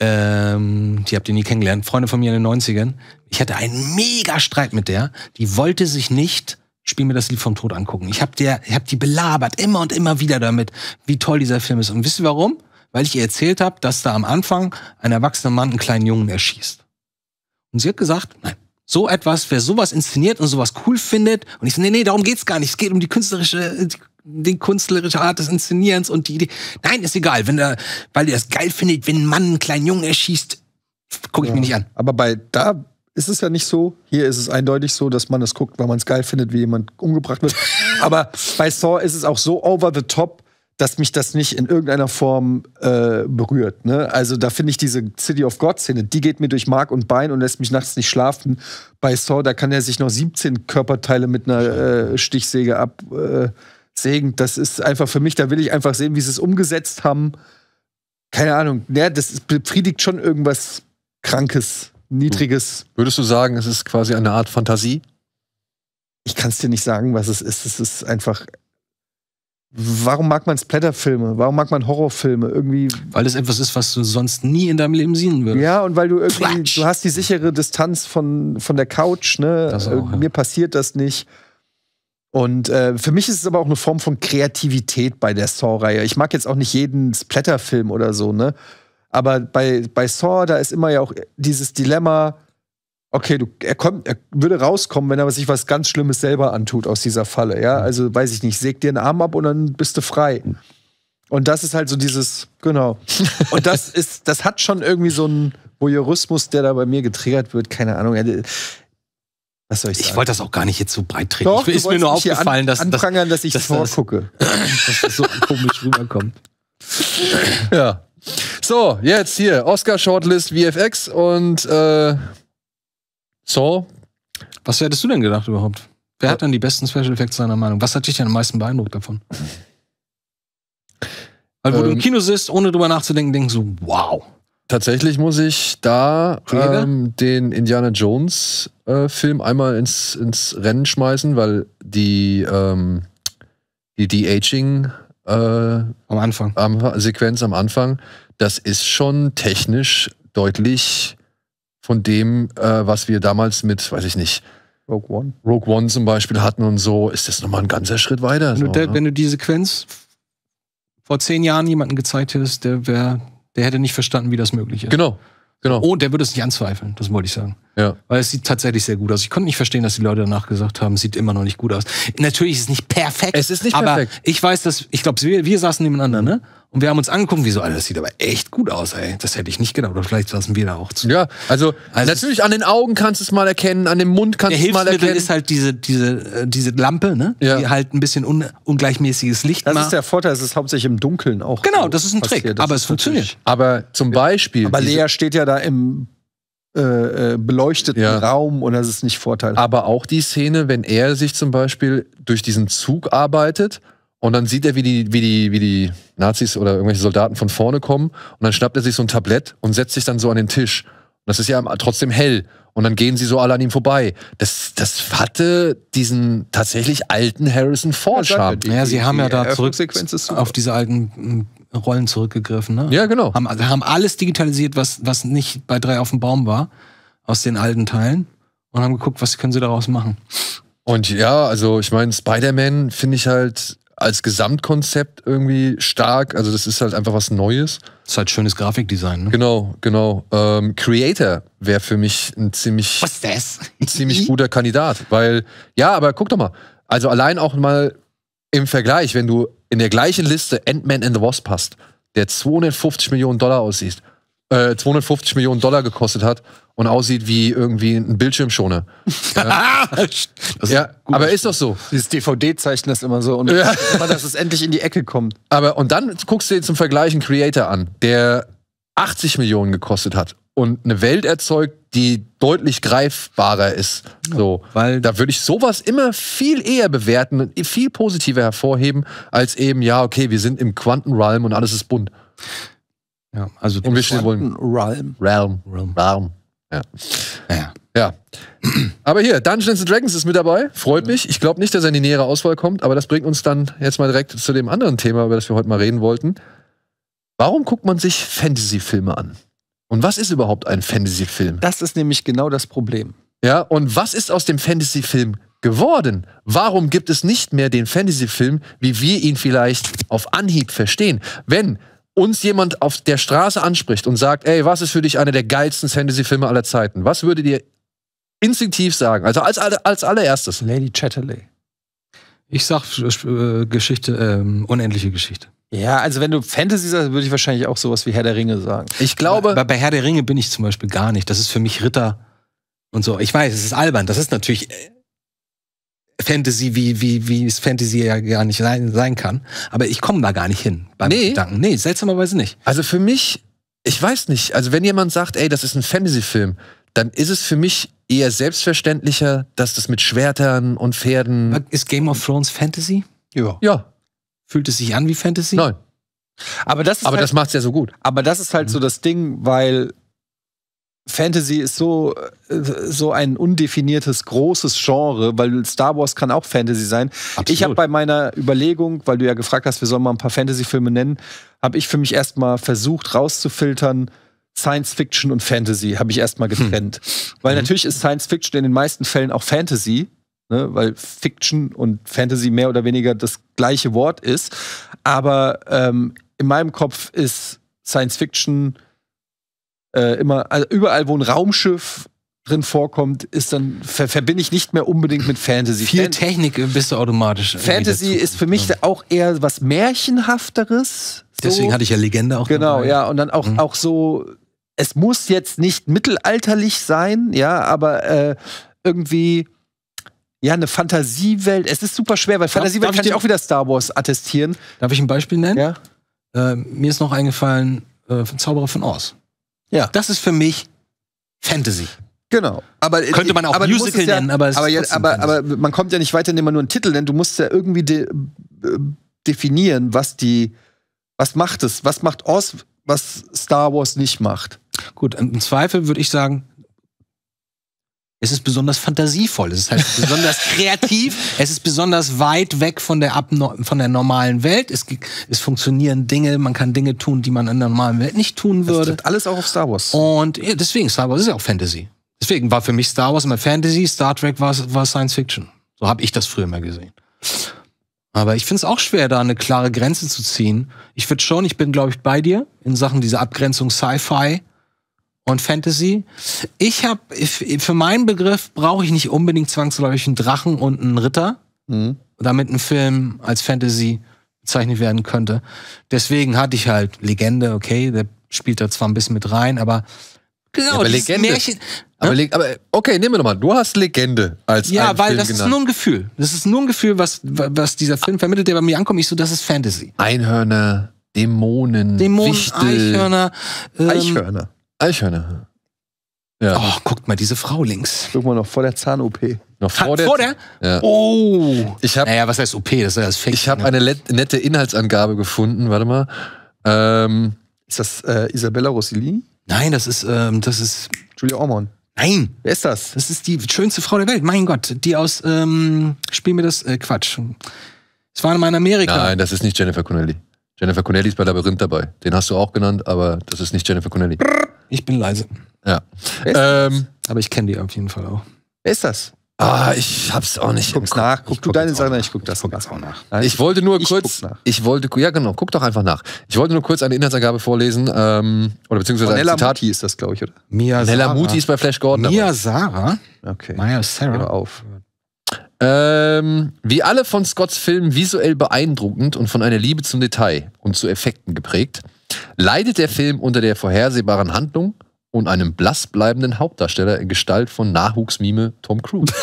S2: ähm, die habt ihr nie kennengelernt, Freunde von mir in den 90ern. Ich hatte einen mega Streit mit der. Die wollte sich nicht Spiel mir das Lied vom Tod angucken. Ich hab der, ich hab die belabert immer und immer wieder damit, wie toll dieser Film ist. Und wisst ihr warum? weil ich ihr erzählt habe, dass da am Anfang ein erwachsener Mann einen kleinen Jungen erschießt. Und sie hat gesagt, nein, so etwas, wer sowas inszeniert und sowas cool findet, und ich so, nee, nee, darum geht's gar nicht. Es geht um die künstlerische, die künstlerische Art des Inszenierens und die Idee. Nein, ist egal, wenn der, weil ihr das geil findet, wenn ein Mann einen kleinen Jungen erschießt,
S3: gucke ich ja, mir nicht an. Aber bei da ist es ja nicht so. Hier ist es eindeutig so, dass man das guckt, weil man es geil findet, wie jemand umgebracht wird. aber bei Saw ist es auch so over the top, dass mich das nicht in irgendeiner Form äh, berührt. Ne? Also da finde ich diese City of God-Szene, die geht mir durch Mark und Bein und lässt mich nachts nicht schlafen. Bei Saw, da kann er sich noch 17 Körperteile mit einer äh, Stichsäge absägen. Äh, das ist einfach für mich, da will ich einfach sehen, wie sie es umgesetzt haben. Keine Ahnung, ja, ne, das befriedigt schon irgendwas Krankes, Niedriges. Würdest du sagen, es ist quasi eine Art Fantasie? Ich kann es dir nicht sagen, was es ist. Es ist einfach warum mag man Splatterfilme? Warum mag man Horrorfilme? Irgendwie weil es etwas ist, was du sonst nie in deinem Leben sehen würdest. Ja, und weil du irgendwie Platsch. du hast die sichere Distanz von von der Couch, ne? Auch, Mir ja. passiert das nicht. Und äh, für mich ist es aber auch eine Form von Kreativität bei der Saw-Reihe. Ich mag jetzt auch nicht jeden Splatterfilm oder so, ne? Aber bei, bei Saw, da ist immer ja auch dieses Dilemma, okay, du, er, kommt, er würde rauskommen, wenn er sich was ganz Schlimmes selber antut aus dieser Falle. Ja, mhm. also weiß ich nicht, säg dir einen Arm ab und dann bist du frei. Mhm. Und das ist halt so dieses, genau. Und das ist, das hat schon irgendwie so einen Voyeurismus, der da bei mir getriggert wird, keine Ahnung. Was soll ich
S2: sagen? Ich wollte das auch gar nicht jetzt so
S1: breit treten. Doch, ich, ist mir nur aufgefallen, an, dass, dass, dass ich dass vorgucke.
S3: dass das so komisch
S1: rüberkommt. ja. So, jetzt hier, Oscar Shortlist VFX und äh so. Was hättest du denn gedacht überhaupt?
S2: Wer hat dann die besten Special Effects seiner Meinung? Was hat dich denn am meisten beeindruckt davon? Weil, wo ähm, du im ähm. Kino sitzt, ohne drüber nachzudenken, denkst du,
S1: wow. Tatsächlich muss ich da ähm, den Indiana Jones äh, Film einmal ins, ins Rennen schmeißen, weil die, ähm, die De-Aging äh, am Anfang. Am, Sequenz am Anfang, das ist schon technisch deutlich von dem, äh, was wir damals mit, weiß ich nicht, Rogue One. Rogue One zum Beispiel hatten und so, ist das nochmal ein ganzer Schritt weiter. Wenn, so, du, der, ne? wenn
S2: du die Sequenz vor zehn Jahren jemanden gezeigt hättest, der wäre, der hätte nicht verstanden, wie das möglich ist.
S1: Genau, genau. Und
S2: oh, der würde es nicht anzweifeln, das wollte ich sagen. Ja. Weil es sieht tatsächlich sehr gut aus. Ich konnte nicht verstehen, dass die Leute danach gesagt haben, sieht immer noch nicht gut aus. Natürlich ist es nicht perfekt. Es ist nicht aber perfekt. Ich weiß, dass, ich glaube, wir, wir saßen nebeneinander, ne? Und wir haben uns angeguckt, wie so, Alter, das sieht aber echt gut aus, ey. Das hätte ich nicht gedacht. Oder vielleicht saßen wir da auch zu.
S1: Ja, also, also natürlich an den Augen kannst du es mal erkennen, an dem Mund kannst du es mal erkennen. ist halt diese, diese, äh, diese Lampe, ne? Ja. Die halt ein bisschen un ungleichmäßiges Licht Das ist der Vorteil, es ist hauptsächlich im
S2: Dunkeln auch. Genau, das ist ein Trick. Aber es funktioniert. Aber zum Beispiel. Aber Lea steht ja da im
S1: äh, äh, beleuchteten ja. Raum und das ist nicht vorteilhaft. Aber auch die Szene, wenn er sich zum Beispiel durch diesen Zug arbeitet und dann sieht er, wie die, wie die, wie die Nazis oder irgendwelche Soldaten von vorne kommen. Und dann schnappt er sich so ein Tablett und setzt sich dann so an den Tisch. Und das ist ja trotzdem hell. Und dann gehen sie so alle an ihm vorbei. Das, das hatte diesen tatsächlich alten Harrison Ford Charme. Ja, sie haben ja da zurück auf diese alten
S2: hm, Rollen zurückgegriffen. Ne? Ja, genau. Haben, also haben alles digitalisiert, was, was nicht bei drei
S1: auf dem Baum war, aus den alten Teilen und haben geguckt, was können sie daraus machen. Und ja, also ich meine, Spider-Man finde ich halt als Gesamtkonzept irgendwie stark. Also das ist halt einfach was Neues. Das ist halt schönes Grafikdesign. Ne? Genau, genau. Ähm, Creator wäre für mich ein ziemlich, was das? Ein ziemlich guter Kandidat, weil ja, aber guck doch mal. Also allein auch mal im Vergleich, wenn du in der gleichen Liste Ant-Man and the Wasp passt, der 250 Millionen Dollar aussieht, äh, 250 Millionen Dollar gekostet hat und aussieht wie irgendwie ein Bildschirmschoner. ja, ja aber ist doch so. Dieses DVD-Zeichen ist immer so. Und ja. immer, dass es endlich in die Ecke kommt. Aber und dann guckst du dir zum Vergleich einen Creator an, der 80 Millionen gekostet hat und eine Welt erzeugt, die deutlich greifbarer ist. So, weil da würde ich sowas immer viel eher bewerten und viel positiver hervorheben als eben ja, okay, wir sind im Quantenrealm und alles ist bunt. Ja, also und wir Quanten Realm. Realm. Realm. Realm. Ja. ja. Ja. Aber hier, Dungeons and Dragons ist mit dabei. Freut mich. Ich glaube nicht, dass er in die nähere Auswahl kommt, aber das bringt uns dann jetzt mal direkt zu dem anderen Thema, über das wir heute mal reden wollten. Warum guckt man sich Fantasy-Filme an? Und was ist überhaupt ein Fantasy-Film? Das ist nämlich genau das Problem. Ja, und was ist aus dem Fantasy-Film geworden? Warum gibt es nicht mehr den Fantasy-Film, wie wir ihn vielleicht auf Anhieb verstehen? Wenn uns jemand auf der Straße anspricht und sagt, ey, was ist für dich einer der geilsten Fantasy-Filme aller Zeiten? Was würdet ihr instinktiv sagen? Also als, als allererstes. Lady Chatterley. Ich sag äh,
S2: Geschichte, äh, unendliche Geschichte. Ja, also wenn du Fantasy sagst, würde ich wahrscheinlich auch sowas wie Herr der Ringe sagen. Ich glaube. Bei, bei Herr der Ringe bin ich zum Beispiel gar nicht. Das ist für mich Ritter und so. Ich weiß, es ist albern. Das ist natürlich äh, Fantasy, wie, wie, wie es Fantasy ja gar nicht sein, sein kann. Aber ich komme da gar nicht hin beim
S1: nee. Gedanken. Nee, seltsamerweise nicht. Also für mich, ich weiß nicht, also wenn jemand sagt, ey, das ist ein Fantasy-Film, dann ist es für mich eher selbstverständlicher, dass das mit Schwertern und Pferden. Ist Game of Thrones Fantasy? Ja. Ja. Fühlt es sich an wie Fantasy? Nein.
S3: Aber das, ist aber halt, das macht's ja so gut. Aber das ist halt mhm. so das Ding, weil Fantasy ist so, äh, so ein undefiniertes, großes Genre, weil Star Wars kann auch Fantasy sein. Absolut. Ich habe bei meiner Überlegung, weil du ja gefragt hast, wir sollen mal ein paar Fantasy-Filme nennen, habe ich für mich erstmal versucht rauszufiltern, Science Fiction und Fantasy habe ich erstmal hm. getrennt. Hm. Weil mhm. natürlich ist Science Fiction in den meisten Fällen auch Fantasy, ne? weil Fiction und Fantasy mehr oder weniger das gleiche Wort ist. Aber ähm, in meinem Kopf ist Science Fiction äh, immer, also überall, wo ein Raumschiff drin vorkommt, ist dann ver verbinde ich nicht mehr unbedingt mit Fantasy. Viel
S2: Fan Technik bist du automatisch. Fantasy
S3: ist für mich ja. auch eher was märchenhafteres. So. Deswegen hatte ich
S2: ja Legende auch. Genau, dabei. ja,
S3: und dann auch mhm. auch so. Es muss jetzt nicht mittelalterlich sein, ja, aber äh, irgendwie ja, eine Fantasiewelt. Es ist super schwer, weil Fantasiewelt darf kann ich, auch wieder Star Wars attestieren. Darf ich ein Beispiel nennen? Ja.
S2: Äh, mir ist noch eingefallen, äh, Zauberer von Oz. Ja. Das ist für mich Fantasy.
S3: Genau. Aber, äh, Könnte man auch aber Musical ja, nennen, aber es aber, ja, aber, aber, man kommt ja nicht weiter, indem man nur einen Titel nennt. Du musst ja irgendwie de äh, definieren, was die, was macht es, was macht Oz, was Star Wars nicht macht. Gut, im Zweifel würde ich
S2: sagen, es ist besonders fantasievoll, es ist halt besonders kreativ, es ist besonders weit weg von der, Abno von der normalen Welt. Es, es funktionieren Dinge, man kann Dinge tun, die man in der normalen Welt nicht tun würde. Das alles auch auf Star Wars. Und ja, deswegen, Star Wars ist ja auch Fantasy. Deswegen war für mich Star Wars immer Fantasy, Star Trek war, war Science Fiction. So habe ich das früher mal gesehen. Aber ich finde es auch schwer, da eine klare Grenze zu ziehen. Ich würde schon, ich bin, glaube ich, bei dir in Sachen dieser Abgrenzung Sci-Fi und Fantasy. Ich habe für meinen Begriff brauche ich nicht unbedingt zwangsläufig einen Drachen und einen Ritter, mhm. damit ein Film als Fantasy bezeichnet werden könnte. Deswegen hatte ich halt Legende, okay, der spielt da zwar ein bisschen mit rein, aber
S1: genau, ja, aber Legende. Märchen, aber, ne? aber, okay, nehmen wir nochmal. Du hast Legende als Ja, weil Film das genannt. ist nur ein Gefühl.
S2: Das ist nur ein Gefühl, was, was dieser Film vermittelt, der bei mir ankommt. Ich so, das ist Fantasy. Einhörner, Dämonen, Dämonen, Wichtel, Eichhörner.
S1: Ähm, Eichhörner.
S2: Eichhörner.
S1: Ja. Oh, guckt mal diese Frau links. Guck mal, noch vor der Zahn-OP. Noch vor ha, der? Vor der? Ja. Oh. Ich hab, naja, was heißt OP? Das ist ja das Fake. Ich habe ne? eine nette Inhaltsangabe gefunden. Warte mal. Ähm, ist das äh, Isabella Rossellini? Nein, das ist, ähm, das ist. Julia Ormond. Nein. Wer ist das?
S2: Das ist die schönste Frau der Welt. Mein Gott. Die aus, ähm, spiel mir das, äh, Quatsch.
S1: Es war mal in Amerika. Nein, das ist nicht Jennifer Connelly. Jennifer Connelly ist bei Labyrinth dabei. Den hast du auch genannt, aber das ist nicht Jennifer Connelly. Ich bin leise. Ja.
S2: Ähm, aber ich kenne die auf jeden Fall auch. Wer ist das?
S1: Ah, ich hab's auch nicht. Guck's nach. Guck, guck du deine Sache nach. Ich guck das. Ich guck das auch nach. Ich wollte nur ich kurz. Ich wollte. Ja, genau. Guck doch einfach nach. Ich wollte nur kurz eine Inhaltsangabe vorlesen. Ähm, oder beziehungsweise Nella ein Zitat. Muti ist das, glaube ich, oder? Mia Nella Sarah. Muti ist bei Flash Gordon. Mia dabei. Sarah? Okay. Maya Sarah. Hör auf. Ähm, wie alle von Scotts Filmen visuell beeindruckend und von einer Liebe zum Detail und zu Effekten geprägt, leidet der Film unter der vorhersehbaren Handlung und einem blass bleibenden Hauptdarsteller in Gestalt von Nachwuchsmime Tom Cruise.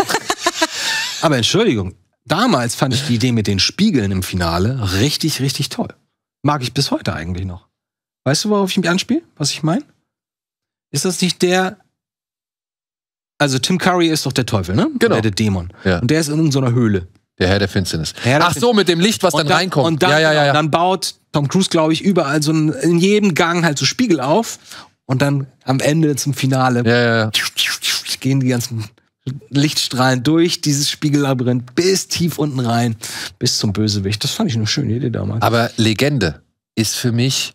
S1: Aber Entschuldigung,
S2: damals fand ich die Idee mit den Spiegeln im Finale richtig, richtig toll. Mag ich bis heute eigentlich noch. Weißt du, worauf ich mich anspiele? Was ich meine? Ist das nicht der also Tim Curry ist doch der Teufel, ne? Genau. Der, Dämon. Ja. Und der ist in so einer
S1: Höhle. Der Herr der Finsternis.
S2: Herr der Ach so, mit dem Licht, was dann, dann, reinkommt. Und dann, ja, ja, ja, ja. dann baut Tom Cruise, glaube ich, überall so in jedem Gang halt so Spiegel auf. Und dann am Ende zum Finale ja, ja. gehen die ganzen Lichtstrahlen durch dieses Spiegellabyrinth bis tief unten rein, bis zum Bösewicht. Das fand ich eine schöne Idee damals. Aber
S1: Legende ist für mich,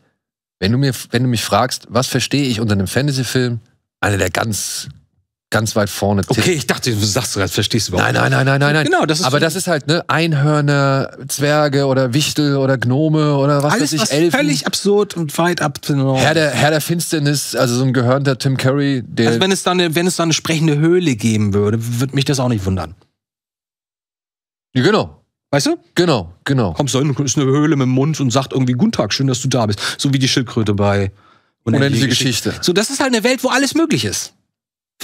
S1: wenn du, mir, wenn du mich fragst, was verstehe ich unter einem Fantasyfilm, einer der ganz ganz weit vorne. Tipp. Okay, ich dachte, du sagst gerade, verstehst du überhaupt nicht. Nein, nein, nein, nein, nein. Genau, das ist Aber das ist halt, ne, Einhörner, Zwerge oder Wichtel oder Gnome oder was Alles, weiß ich, was Elfen. völlig absurd und weit ab. Herr der, Herr der Finsternis, also so ein gehörnter Tim Curry. Der
S2: also wenn es, da eine, wenn es da eine sprechende Höhle geben würde, würde mich das auch nicht wundern. Ja, genau. Weißt du? Genau, genau. Kommst du hin, ist eine Höhle mit dem Mund und sagt irgendwie, guten Tag, schön, dass du da bist. So wie die Schildkröte bei
S1: Unendliche, Unendliche Geschichte. Geschichte.
S2: So, das ist halt eine Welt, wo alles möglich ist.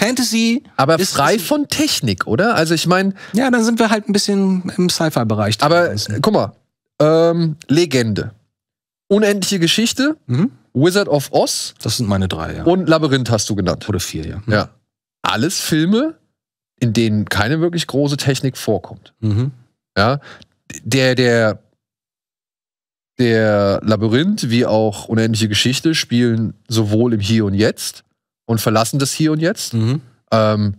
S1: Fantasy. Aber frei von Technik, oder? Also ich meine. Ja, dann sind wir halt ein bisschen im Sci-Fi-Bereich. Aber guck mal, ähm, Legende. Unendliche Geschichte, mhm. Wizard of Oz. Das sind meine drei, ja. Und Labyrinth hast du genannt. Oder vier, ja. Mhm. Ja. Alles Filme, in denen keine wirklich große Technik vorkommt. Mhm. Ja. Der, der, der Labyrinth wie auch Unendliche Geschichte spielen sowohl im Hier und Jetzt und verlassen das Hier und Jetzt. Mhm. Ähm,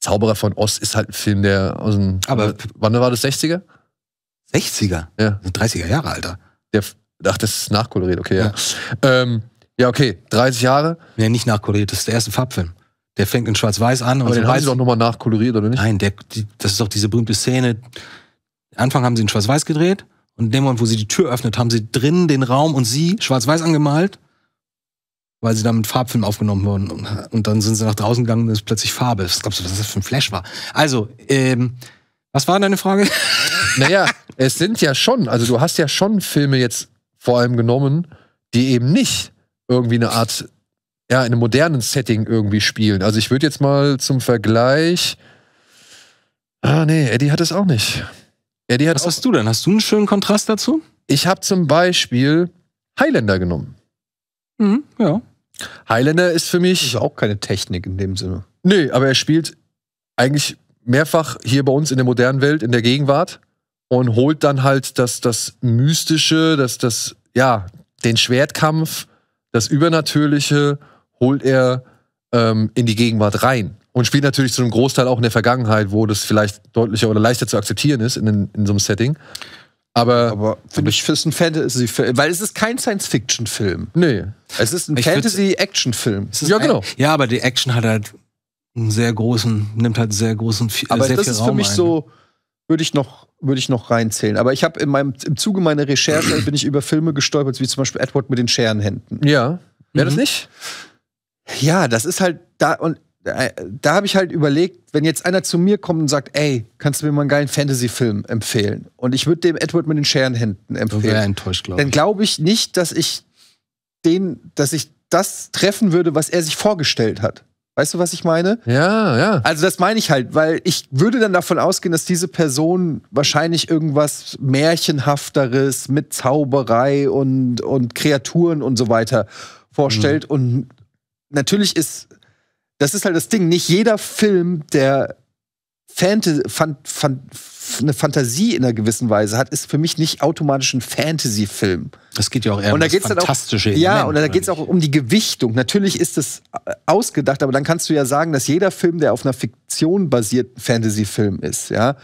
S1: Zauberer von Ost ist halt ein Film, der aus dem. Aber wann war das? 60er? 60er? Ja. 30er Jahre, Alter. Der, ach, das ist nachkoloriert, okay, ja. Ja.
S2: Ähm, ja. okay, 30 Jahre. Nee, nicht nachkoloriert, das ist der erste Farbfilm. Der fängt in Schwarz-Weiß an. Aber und den haben sie doch nochmal nachkoloriert, oder nicht? Nein, der, die, das ist doch diese berühmte Szene. Anfang haben sie in Schwarz-Weiß gedreht und in dem Moment, wo sie die Tür öffnet, haben sie drin den Raum und sie schwarz-weiß angemalt weil sie da mit Farbfilm aufgenommen wurden. Und, dann sind sie nach
S1: draußen gegangen und es ist plötzlich Farbe. Was glaubst du, was das für ein Flash war? Also, ähm, was war deine Frage? Naja, es sind ja schon, also du hast ja schon Filme jetzt vor allem genommen, die eben nicht irgendwie eine Art, ja, in einem modernen Setting irgendwie spielen. Also ich würde jetzt mal zum Vergleich. Ah, nee, Eddie hat es auch nicht. Eddie hat Was hast du denn? Hast du einen schönen Kontrast dazu? Ich habe zum Beispiel Highlander genommen.
S2: Mhm, ja.
S1: Highlander ist für mich. Ist auch keine Technik in dem Sinne. Nee, aber er spielt eigentlich mehrfach hier bei uns in der modernen Welt, in der Gegenwart und holt dann halt das, das Mystische, das, das, ja, den Schwertkampf, das Übernatürliche holt er ähm, in die Gegenwart rein. Und spielt natürlich zu einem Großteil auch in der Vergangenheit, wo das vielleicht deutlicher oder leichter zu akzeptieren ist in, in so einem Setting. Aber, aber für mich ist ein Fantasy-Film, weil es ist kein Science-Fiction-Film. Nee.
S2: Es ist ein Fantasy-Action-Film.
S1: Ja, genau. Ja, aber die Action hat
S2: halt einen sehr großen, nimmt halt sehr großen, aber sehr das viel ist Raum für mich ein. so, würde
S3: ich noch würde ich noch reinzählen. Aber ich habe in meinem im Zuge meiner Recherche bin ich über Filme gestolpert, wie zum Beispiel Edward mit den Scherenhänden. Ja. Wäre mhm. das nicht? Ja, das ist halt da und äh, da habe ich halt überlegt, wenn jetzt einer zu mir kommt und sagt, ey, kannst du mir mal einen geilen Fantasy-Film empfehlen? Und ich würde dem Edward mit den Scherenhänden empfehlen. Wäre enttäuscht, glaube ich. Dann glaube ich nicht, dass ich den, dass ich das treffen würde, was er sich vorgestellt hat. Weißt du, was ich meine? Ja, ja. Also das meine ich halt, weil ich würde dann davon ausgehen, dass diese Person wahrscheinlich irgendwas Märchenhafteres mit Zauberei und, und Kreaturen und so weiter vorstellt. Mhm. Und natürlich ist das ist halt das Ding. Nicht jeder Film, der Fantasy, fan, fan, eine Fantasie in einer gewissen Weise hat, ist für mich nicht automatisch ein Fantasy-Film. Das geht ja auch eher und um das halt fantastische auch, Ja, und da geht es auch um die Gewichtung. Natürlich ist es äh, ausgedacht, aber dann kannst du ja sagen, dass jeder Film, der auf einer Fiktion basiert, Fantasy-Film ist, ja.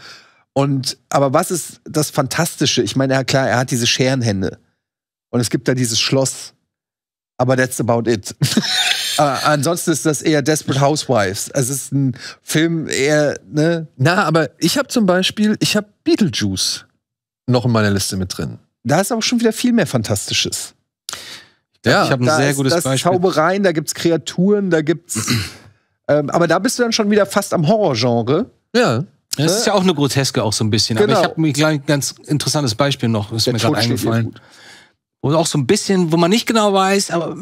S3: Und, aber was ist das Fantastische? Ich meine, ja, klar, er hat diese Scherenhände. Und es gibt da dieses Schloss. Aber that's about it. Äh, ansonsten ist das eher Desperate
S1: Housewives. Es ist ein Film eher, ne? Na, aber ich habe zum Beispiel, ich habe Beetlejuice noch in meiner Liste mit drin. Da ist auch schon wieder viel mehr Fantastisches.
S2: Ja, ich habe ein sehr ist, gutes das Beispiel.
S3: Zaubereien, da gibt's Kreaturen, da gibt's. ähm, aber da bist du dann schon wieder fast am Horrorgenre.
S2: Ja. Ne? Das ist ja auch eine groteske, auch so ein bisschen. Genau. Aber ich habe mir gleich ein ganz interessantes Beispiel noch, ist Der mir gerade eingefallen. Wo auch so ein bisschen, wo man nicht genau weiß, aber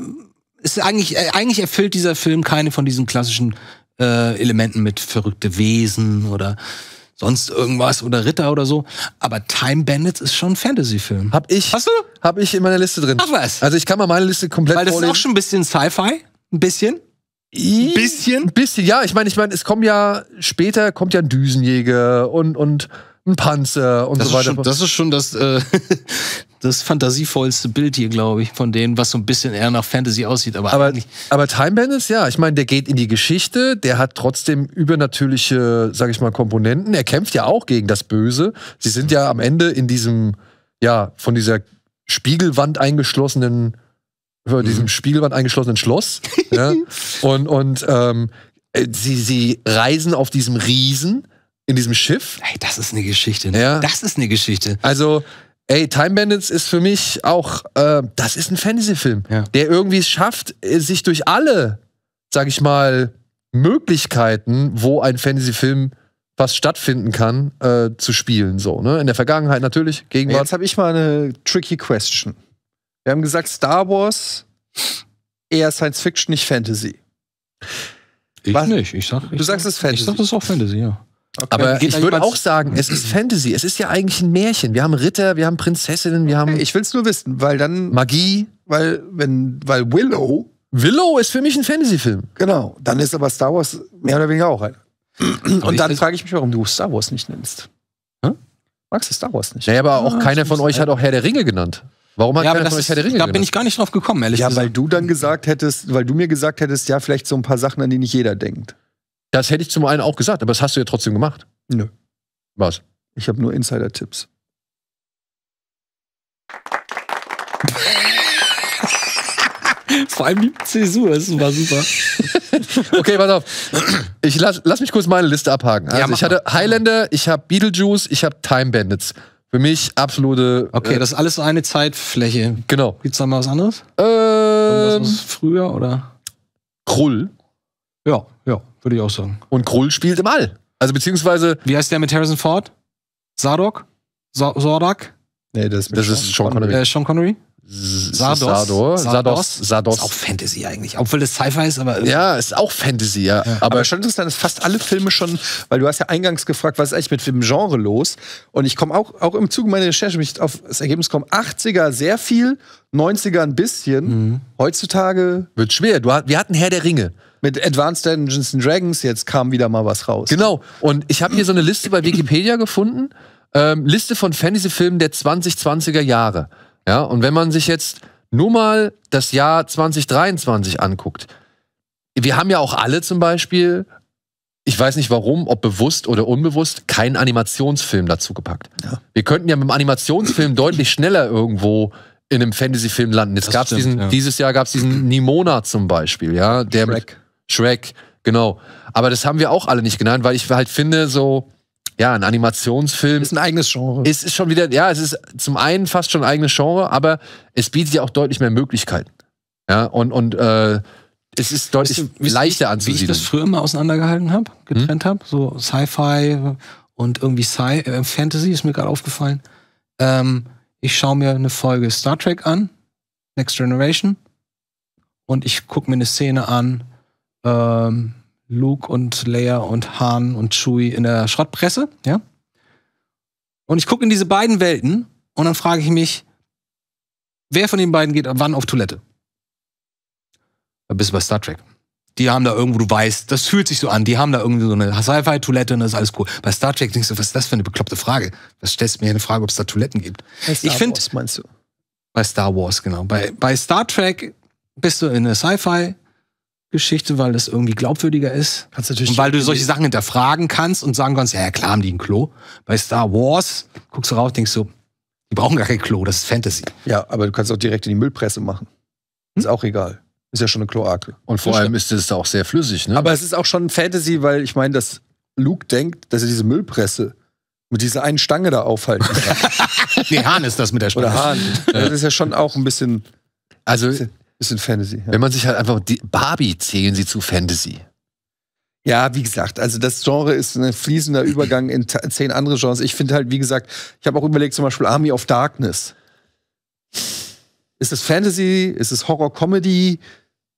S2: ist eigentlich, äh, eigentlich erfüllt dieser Film keine von diesen klassischen äh, Elementen mit verrückte Wesen oder sonst irgendwas oder Ritter oder so. Aber Time Bandits ist schon ein Fantasy-Film. Hab ich. Hast du? Hab ich in meiner Liste drin. Ach was.
S1: Also ich kann mal meine Liste komplett Weil das vorlesen. ist auch schon ein bisschen Sci-Fi. Ein bisschen. Ein bisschen? Ein bisschen, ja. Ich meine, ich meine, es kommt ja, später kommt ja ein Düsenjäger und, und ein Panzer und das so weiter. Schon, das ist schon
S2: das, äh, das fantasievollste Bild hier, glaube
S1: ich, von denen, was so ein bisschen eher nach Fantasy aussieht. Aber, aber, aber Time Bandits, ja, ich meine, der geht in die Geschichte, der hat trotzdem übernatürliche, sage ich mal, Komponenten. Er kämpft ja auch gegen das Böse. Sie sind ja am Ende in diesem, ja, von dieser Spiegelwand eingeschlossenen, über mhm. diesem Spiegelwand eingeschlossenen Schloss. ja. Und, und ähm, äh, sie, sie reisen auf diesem Riesen in diesem Schiff. Hey, das ist eine Geschichte. Ne? Ja. Das ist eine Geschichte. Also Ey, Time Bandits ist für mich auch, äh, das ist ein Fantasy-Film, ja. der irgendwie es schafft, äh, sich durch alle, sag ich mal, Möglichkeiten, wo ein Fantasy-Film was stattfinden kann, äh, zu spielen. So, ne? In der Vergangenheit natürlich, Gegenwart. Jetzt habe ich mal eine tricky question. Wir haben gesagt,
S3: Star Wars eher Science Fiction, nicht Fantasy.
S1: Ich was? nicht, ich sag. Ich du sagst es Fantasy. Ich sag das ist auch Fantasy, ja. Okay, aber ich würde auch sagen, es ist Fantasy. Es ist ja eigentlich ein Märchen. Wir haben Ritter, wir haben Prinzessinnen, wir haben. Okay, ich will es nur wissen, weil dann. Magie.
S3: Weil, wenn, weil Willow. Willow ist für mich ein Fantasy-Film. Genau. Dann ist aber Star
S1: Wars mehr oder weniger auch halt. einer. Und dann frage ich mich, warum du Star Wars nicht nennst. Hm? Magst du Star Wars nicht? Naja, aber auch ah, keiner von euch hat halt auch Herr der Ringe genannt. Warum hat ja, keiner von euch Herr der Ringe ist, genannt? Da bin
S3: ich gar nicht drauf gekommen, ehrlich ja, gesagt. Ja, weil du dann gesagt hättest, weil du mir gesagt hättest, ja, vielleicht so ein paar Sachen, an die nicht jeder
S1: denkt. Das hätte ich zum einen auch gesagt, aber das hast du ja trotzdem gemacht. Nö. Was? Ich habe nur Insider-Tipps. Vor allem die Zäsur, das war super. okay, pass auf. Ich lass, lass mich kurz meine Liste abhaken. Also ja, ich hatte Highlander, ich habe Beetlejuice, ich habe Time Bandits. Für mich absolute. Okay, äh, das ist alles eine Zeitfläche. Genau. Gibt's da mal
S2: was anderes? Ähm, was früher oder? Krull. Ja, ja. Würde ich auch sagen. Und Krull spielt im All. Also beziehungsweise. Wie heißt der mit Harrison Ford? Sadok? Sordak? Nee, das ist, das Sean, ist Sean Connery. Äh, Sean Connery? Sardos. Sardos. Sardos. Ist auch Fantasy eigentlich, obwohl das Sci-Fi ist, aber. Ja, ist auch Fantasy, ja.
S3: ja. Aber, aber schon interessant, dass fast alle Filme schon, weil du hast ja eingangs gefragt, was ist eigentlich mit dem Genre los? Und ich komme auch, auch im Zuge meiner Recherche mich auf das Ergebnis kommen. 80er sehr viel, 90er ein bisschen. Mhm. Heutzutage. Wird schwer. Du, wir hatten Herr der Ringe mit Advanced Dungeons
S1: and Dragons jetzt kam wieder mal was raus. Genau. Und ich habe hier so eine Liste bei Wikipedia gefunden. Ähm, Liste von Fantasy-Filmen der 2020er Jahre. Ja, und wenn man sich jetzt nur mal das Jahr 2023 anguckt, wir haben ja auch alle zum Beispiel, ich weiß nicht warum, ob bewusst oder unbewusst, keinen Animationsfilm dazu gepackt. Ja. Wir könnten ja mit dem Animationsfilm deutlich schneller irgendwo in einem Fantasyfilm landen. Jetzt gab's stimmt, diesen, ja. Dieses Jahr gab es diesen Nimona zum Beispiel, ja. Der Shrek. Shrek, genau. Aber das haben wir auch alle nicht genannt, weil ich halt finde, so, ja, ein Animationsfilm. Ist ein eigenes Genre. Es ist schon wieder, ja, es ist zum einen fast schon ein eigenes Genre, aber es bietet ja auch deutlich mehr Möglichkeiten. Ja, und, und äh, es ist deutlich weißt du, leichter anzusiedeln. Wie ich das früher
S2: immer auseinandergehalten habe, getrennt hm? habe, so Sci-Fi und irgendwie Sci äh, Fantasy ist mir gerade aufgefallen. Ähm, ich schaue mir eine Folge Star Trek an, Next Generation, und ich gucke mir eine Szene an, ähm, Luke und Leia und Han und Chewie in der Schrottpresse, ja? Und ich gucke in diese beiden Welten und dann frage ich mich, wer von den beiden geht wann auf Toilette? Da bist du bei Star Trek. Die haben da irgendwo, du weißt, das fühlt sich so an, die haben da irgendwie so eine Sci-Fi-Toilette und das ist alles cool. Bei Star Trek denkst du, was ist das für eine bekloppte Frage? Was stellst du mir eine Frage, ob es da Toiletten gibt? ich finde, meinst du? Bei Star Wars, genau. Bei, bei Star Trek bist du in der Sci-Fi, Geschichte, weil das irgendwie glaubwürdiger ist. Kannst natürlich und weil du solche Sachen hinterfragen kannst und sagen kannst, ja klar haben die ein Klo. Bei Star Wars guckst du raus denkst so, die brauchen gar kein Klo, das ist Fantasy.
S3: Ja, aber du kannst auch direkt in die Müllpresse machen. Ist hm? auch egal. Ist ja schon eine Kloake. Und vor allem ist
S1: es auch sehr flüssig, ne? Aber es ist
S3: auch schon Fantasy, weil ich meine, dass Luke denkt, dass er diese Müllpresse mit dieser einen Stange da aufhalten kann. nee, Hahn ist das mit der Stange. Oder Hahn. Das ist
S1: ja schon auch ein bisschen. Also ist Bisschen Fantasy. Ja. Wenn man sich halt einfach. Die Barbie zählen sie zu Fantasy.
S3: Ja, wie gesagt, also das Genre ist ein fließender Übergang in zehn andere Genres. Ich finde halt, wie gesagt, ich habe auch überlegt, zum Beispiel Army of Darkness. Ist es Fantasy?
S1: Ist es Horror-Comedy?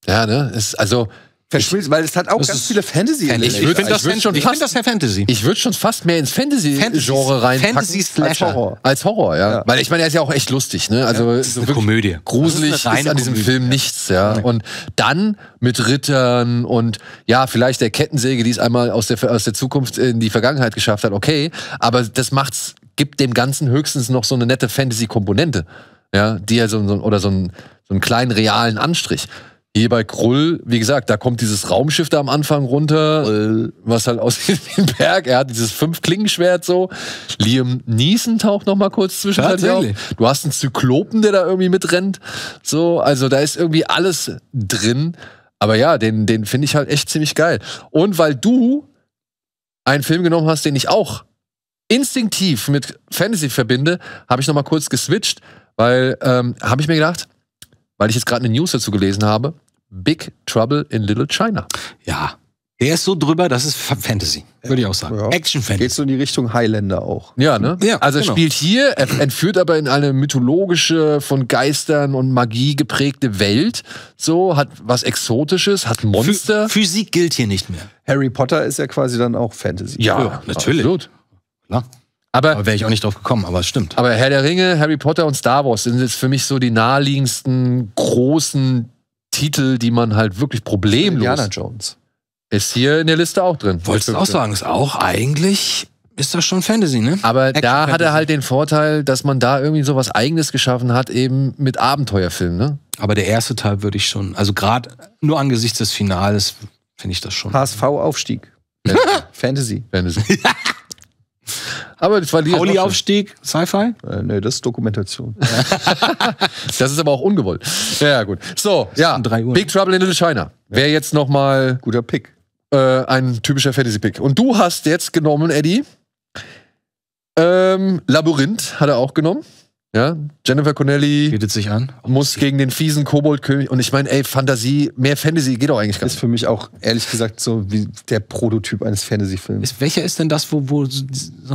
S1: Ja, ne? Ist, also, Verschwindet, weil es hat auch das ganz viele Fantasy-Elemente. Ich, ich finde das, ich schon ich das ja Fantasy. Ich würde schon fast mehr ins Fantasy-Genre reinpacken. Fantasy-Slasher. Als Horror. Als Horror, ja. ja. Weil ich meine, er ist ja auch echt lustig, ne? Also, ja, so eine Komödie. Gruselig ist, ist an diesem Komödie. Film nichts, ja. Und dann mit Rittern und ja, vielleicht der Kettensäge, die es einmal aus der, aus der Zukunft in die Vergangenheit geschafft hat, okay. Aber das macht's, gibt dem Ganzen höchstens noch so eine nette Fantasy-Komponente. Ja, die ja so, so, oder so einen, so einen kleinen realen Anstrich. Hier bei Krull, wie gesagt, da kommt dieses Raumschiff da am Anfang runter, was halt aussieht wie ein Berg. Er hat dieses Fünf-Klingenschwert so. Liam Neeson taucht nochmal kurz zwischenzeitlich auf. Du hast einen Zyklopen, der da irgendwie mitrennt. So, also da ist irgendwie alles drin. Aber ja, den, den finde ich halt echt ziemlich geil. Und weil du einen Film genommen hast, den ich auch instinktiv mit Fantasy verbinde, habe ich nochmal kurz geswitcht, weil ähm, habe ich mir gedacht, weil ich jetzt gerade eine News dazu gelesen habe, Big Trouble in Little China. Ja. Der ist so drüber, das ist Fantasy,
S3: würde ich auch sagen. Ja. Action-Fantasy. Geht so in die Richtung Highlander
S1: auch. Ja, ne? Ja, also genau. spielt hier, entführt aber in eine mythologische, von Geistern und Magie geprägte Welt. So, hat was Exotisches, hat Monster. Ph Physik gilt hier nicht mehr. Harry Potter ist ja quasi dann auch Fantasy. Ja, ja natürlich. Absolut.
S2: Klar. Aber, aber wäre ich auch nicht drauf gekommen, aber es stimmt. Aber
S1: Herr der Ringe, Harry Potter und Star Wars sind jetzt für mich so die naheliegendsten großen Titel, die man halt wirklich problemlos. Indiana Jones. Ist hier in der Liste auch drin. Wolltest du auch sagen, ist auch eigentlich ist das schon Fantasy, ne? Aber Action da hat er halt den Vorteil, dass man da irgendwie so was Eigenes geschaffen hat, eben mit Abenteuerfilmen, ne?
S2: Aber der erste Teil würde ich schon, also gerade nur angesichts des Finales finde ich das schon. HSV-Aufstieg. Fantasy. Fantasy. Aber das war
S3: die. Pauli-Aufstieg, Sci-Fi? Äh, nee, das ist Dokumentation.
S1: das ist aber auch ungewollt. Ja, gut. So, ja. Big Trouble in Little China. Ja. Wäre jetzt nochmal. Guter Pick. Äh, ein typischer Fantasy-Pick. Und du hast jetzt genommen, Eddie. Ähm, Labyrinth hat er auch genommen. Ja, Jennifer Connelly bietet sich an. Muss gegen den fiesen Koboldkönig. Und ich meine, ey, Fantasie, mehr Fantasy geht doch eigentlich gar nicht. Ist für mich auch ehrlich gesagt so wie
S2: der Prototyp eines Fantasy-Films. Welcher ist denn das, wo, wo so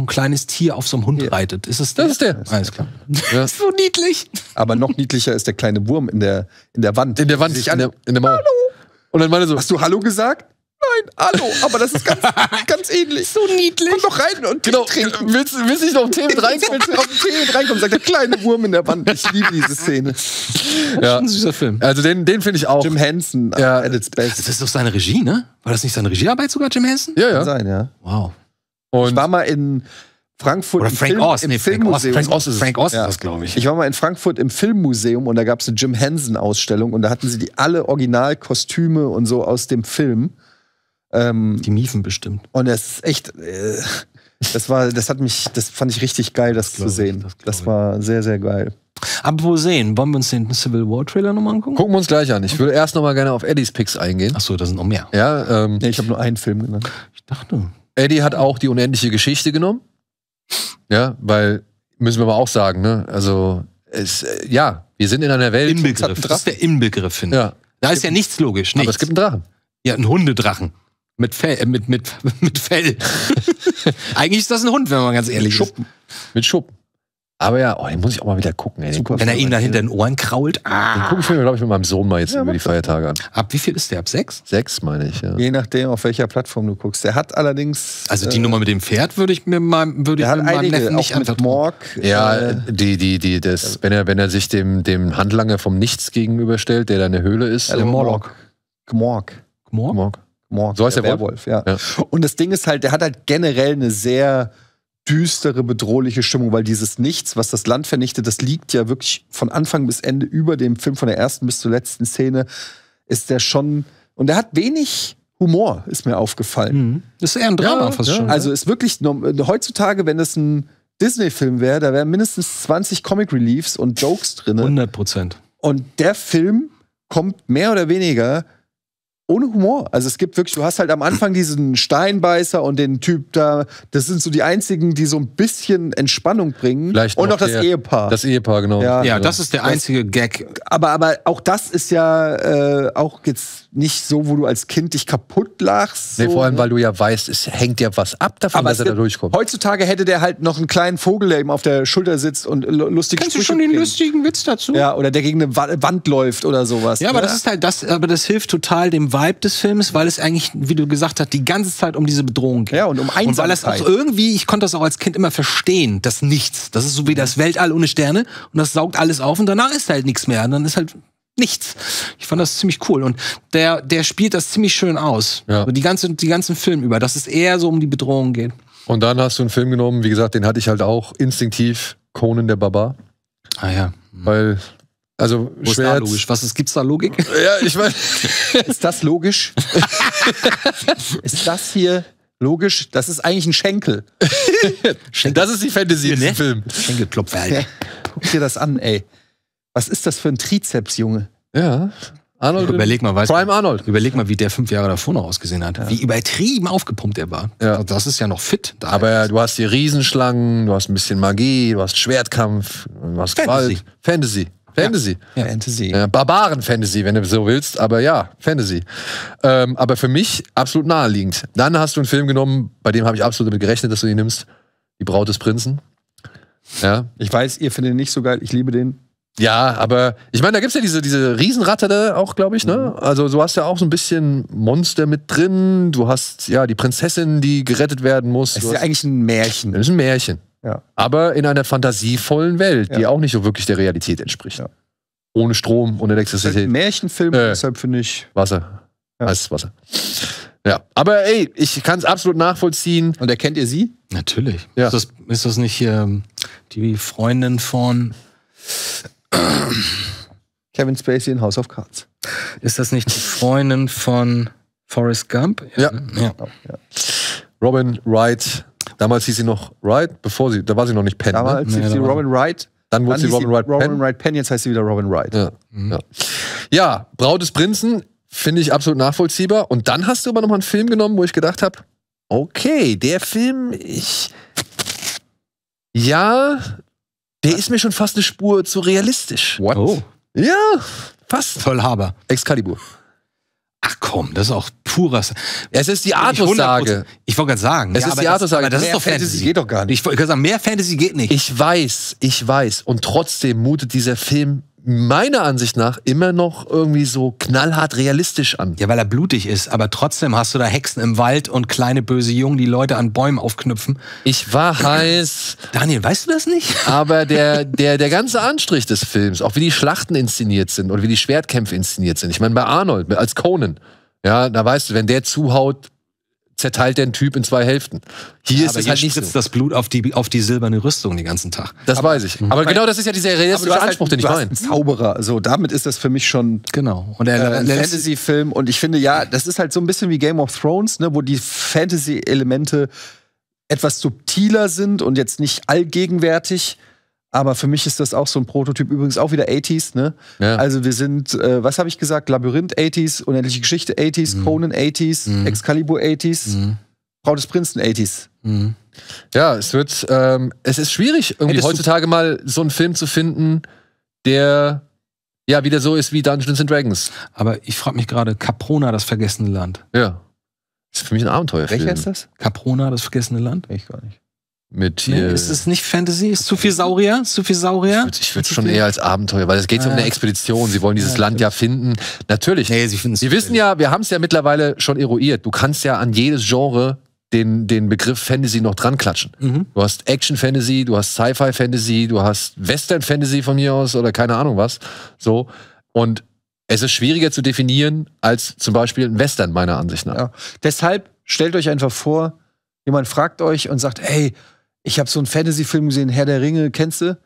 S2: ein kleines Tier auf so einem Hund ja. reitet? Ist es der? Das ist der. Alles klar. Ja. so niedlich.
S3: Aber noch niedlicher ist der kleine Wurm in der, in der Wand. In der Wand, sich an der, in der Mauer. Hallo. Und dann meinte so. Hast du Hallo gesagt? Nein, hallo, aber das ist ganz, ganz ähnlich. So niedlich. Komm doch rein und genau. trinken. Willst, willst du nicht auf den Tee reinkommen? Willst du auf den reinkommen? Sagt der kleine Wurm in der Wand. Ich liebe diese Szene.
S1: Ja. Ein
S2: süßer Film. Also den, den finde ich auch. Jim Henson ja. at its best. Das ist doch seine Regie, ne? War das nicht seine
S3: Regiearbeit sogar, Jim Henson? Ja, ja. Kann sein, ja. Wow. Und ich war mal in Frankfurt Oder Frank Film, Oz. Nee, Frank Oz. Frank Oz ist, Frank Oz ja. das, glaube ich. Ich war mal in Frankfurt im Filmmuseum und da gab es eine Jim Henson-Ausstellung und da hatten sie die alle Originalkostüme und so aus dem Film.
S2: Ähm, die miefen bestimmt.
S3: Und es ist echt, äh, das war, das hat mich, das fand ich richtig geil, das, das zu sehen.
S1: Ich, das, das war sehr, sehr geil. wo sehen, wollen wir uns den Civil War Trailer nochmal angucken? Gucken wir uns gleich an. Ich würde erst nochmal gerne auf Eddies Picks eingehen. Achso, da sind noch mehr. Ja, ähm, nee, ich habe nur einen Film genannt. Ich dachte. Eddie hat auch die unendliche Geschichte genommen. Ja, weil, müssen wir mal auch sagen, ne? Also, es, äh, ja, wir sind in einer Welt. Inbegriff. Das ist der Inbegriff, finde ich. Ja. Da ist ja nichts logisch. Nichts. Aber es gibt einen Drachen. Ja, einen Hundedrachen. Mit
S2: Fell, äh, mit, mit, mit Fell. Eigentlich ist das ein Hund, wenn man ganz ehrlich mit Schuppen. ist.
S1: Mit Schuppen. Aber ja, oh, den muss ich auch mal wieder gucken. Ey. wenn er ihm da hinter den Ohren krault. Ah. Den gucken wir, glaube ich, mit meinem Sohn mal jetzt ja, über die Feiertage an. Ab wie viel ist der? Ab sechs? Sechs, meine ich, ja. Je nachdem, auf welcher
S3: Plattform du guckst. Der hat allerdings...
S1: Also die äh, Nummer mit dem
S3: Pferd würde ich mir mal,
S2: würde ich hat meinem
S3: Neffen nicht einfach Morg,
S1: Ja, äh, die, die, die, das, wenn, er, wenn er sich dem, dem Handlanger vom Nichts gegenüberstellt, der da in der Höhle ist. Der so. Morlock. Gmorg. Gmorg? Gmorg. Mord. So heißt äh, der, der Werwolf, Wolf, ja. ja.
S3: Und das Ding ist halt, der hat halt generell eine sehr düstere, bedrohliche Stimmung, weil dieses Nichts, was das Land vernichtet, das liegt ja wirklich von Anfang bis Ende über dem Film, von der ersten bis zur letzten Szene, ist der schon. Und er hat wenig Humor, ist mir aufgefallen. Mhm. Das ist eher ein Drama ja, fast schon. Also ne? ist wirklich, heutzutage, wenn es ein Disney-Film wäre, da wären mindestens 20 Comic Reliefs und Jokes drin. 100 Prozent. Und der Film kommt mehr oder weniger ohne Humor. Also es gibt wirklich, du hast halt am Anfang diesen Steinbeißer und den Typ da, das sind so die einzigen, die so ein bisschen Entspannung bringen.
S2: Vielleicht und noch, der, das Ehepaar. Das Ehepaar, genau. Ja, ja das ist der einzige das, Gag.
S3: Aber, aber auch das ist ja äh, auch jetzt nicht so, wo du als Kind dich kaputt lachst. So, nee, vor allem, ne? weil du ja weißt, es hängt ja was ab davon, aber dass er da durchkommt. Heutzutage hätte der halt noch einen kleinen Vogel, der ihm auf der Schulter sitzt und lustig Kennst Sprüche du schon den lustigen Witz dazu? Ja, oder der gegen eine Wand läuft
S2: oder sowas. Ja, aber ne? das ist halt das, aber das hilft total dem Vibe des Films, weil es eigentlich, wie du gesagt hast, die ganze Zeit um diese Bedrohung geht. Ja, und um Einsamkeit. Und weil das auch irgendwie, ich konnte das auch als Kind immer verstehen, das Nichts. Das ist so wie das Weltall ohne Sterne und das saugt alles auf und danach ist halt nichts mehr. Und dann ist halt nichts. Ich fand das ziemlich cool. Und der, der spielt das ziemlich schön aus. Ja. Also die, ganze, die
S1: ganzen Film über, dass es eher so um die Bedrohung geht. Und dann hast du einen Film genommen, wie gesagt, den hatte ich halt auch instinktiv, Conan der Baba. Ah ja. Weil also Wo schwer. Ist da logisch? Was ist, gibt's da Logik? Ja, ich meine. ist das logisch?
S3: ist das hier logisch? Das ist eigentlich ein Schenkel. Schenkel. Das ist die Fantasy in diesem ne? Film. Schenkelklopfer, Alter. Guck dir das an, ey. Was ist das für ein Trizeps, Junge?
S2: Ja. Arnold. Überleg mal, weißt Prime man, Arnold. Überleg mal, wie der fünf Jahre davor noch ausgesehen hat. Ja. Wie übertrieben
S1: aufgepumpt er war. Ja. Also das ist ja noch fit. Da Aber ja, du hast die Riesenschlangen, du hast ein bisschen Magie, du hast Schwertkampf, du hast Fantasy. Gewalt. Fantasy. Fantasy. Ja, Fantasy. Äh, Barbaren-Fantasy, wenn du so willst, aber ja, Fantasy. Ähm, aber für mich absolut naheliegend. Dann hast du einen Film genommen, bei dem habe ich absolut damit gerechnet, dass du ihn nimmst. Die Braut des Prinzen. Ja. Ich weiß, ihr findet ihn nicht so geil, ich liebe den. Ja, aber ich meine, da gibt es ja diese, diese Riesenratte da auch, glaube ich, ne? Mhm. Also du hast ja auch so ein bisschen Monster mit drin, du hast ja die Prinzessin, die gerettet werden muss. Es ist ja eigentlich ein Märchen. Das ist ein Märchen. Ja. Aber in einer fantasievollen Welt, ja. die auch nicht so wirklich der Realität entspricht. Ja. Ohne Strom, ohne Elektrizität. Märchenfilm, äh, deshalb finde ich. Wasser. Ja. Heißes Wasser. Ja, aber ey, ich kann es absolut nachvollziehen. Und erkennt ihr sie? Natürlich.
S2: Ja. Ist, das, ist das nicht ähm, die Freundin von Kevin Spacey in House of Cards? Ist das nicht die Freundin von Forrest Gump?
S1: Ja. ja. Genau, ja. Robin Wright, Damals hieß sie noch Wright, bevor sie, da war sie noch nicht Penn. Ne? Damals ne? hieß nee, sie Robin Wright. Dann wurde dann sie Robin Wright Penn. Robin Wright Penn, jetzt heißt sie wieder Robin Wright. Ja, mhm. ja. ja Braut des Prinzen finde ich absolut nachvollziehbar. Und dann hast du aber nochmal einen Film genommen, wo ich gedacht habe, okay, der Film, ich. Ja, der ist mir schon fast eine Spur zu realistisch. What? Oh. Ja, fast. Vollhaber. Excalibur.
S2: Ach komm, das ist auch purer. Es ist die artus
S1: Ich wollte gerade sagen. Es ja, ist die Artus-Sage. Das, das ist doch Fantasy. Fantasy. geht doch gar nicht. Ich wollte kann sagen, mehr Fantasy geht nicht. Ich weiß, ich weiß. Und trotzdem mutet dieser Film meiner Ansicht nach immer noch irgendwie so knallhart realistisch an. Ja, weil er blutig ist, aber trotzdem hast du da Hexen im
S2: Wald und kleine böse Jungen, die Leute an Bäumen aufknüpfen.
S1: Ich war heiß. Daniel, weißt du das nicht? Aber der, der, der ganze Anstrich des Films, auch wie die Schlachten inszeniert sind und wie die Schwertkämpfe inszeniert sind. Ich meine, bei Arnold als Conan, ja, da weißt du, wenn der zuhaut, zerteilt der Typ in zwei Hälften. Hier ja, ist es halt nicht so. das Blut auf die, auf die silberne Rüstung den ganzen Tag. Das aber, weiß ich. Mhm. Aber genau das ist
S3: ja dieser realistische Anspruch, halt, den ich meine. Zauberer, so damit ist das für mich schon genau.
S2: Und der, äh, Fantasy-Film
S3: und ich finde ja, das ist halt so ein bisschen wie Game of Thrones, ne, wo die Fantasy-Elemente etwas subtiler sind und jetzt nicht allgegenwärtig. Aber für mich ist das auch so ein Prototyp, übrigens auch wieder 80s, ne? Ja. Also wir sind, äh, was habe ich gesagt? Labyrinth 80s, Unendliche Geschichte 80s, mhm. Conan 80s, mhm. Excalibur 80s,
S1: mhm. Frau des Prinzen 80s. Mhm. Ja, es wird, ähm, es ist schwierig, irgendwie Hättest heutzutage mal so einen Film zu finden, der ja wieder so ist wie Dungeons and Dragons. Aber ich frage mich gerade, Caprona, das vergessene Land. Ja. Das ist für mich ein Abenteuerfilm. Welcher ist das?
S2: Caprona, das vergessene Land? Ich gar nicht.
S1: Mit nee, ist
S2: es nicht Fantasy?
S1: Ist zu viel Saurier? Ist zu viel Saurier? Ich würde es schon viel? eher als Abenteuer, weil es geht ah, um eine Expedition. Sie wollen dieses ja, Land ja finden. Natürlich. Nee, sie finden es. Sie wissen ja, wir haben es ja mittlerweile schon eruiert. Du kannst ja an jedes Genre den, den Begriff Fantasy noch dran klatschen. Mhm. Du hast Action Fantasy, du hast Sci-Fi Fantasy, du hast Western Fantasy von mir aus oder keine Ahnung was. So. Und es ist schwieriger zu definieren als zum Beispiel ein Western, meiner Ansicht nach. Ja. Deshalb
S3: stellt euch einfach vor, jemand fragt euch und sagt, hey, ich habe so einen Fantasy-Film gesehen, Herr der Ringe, kennst du?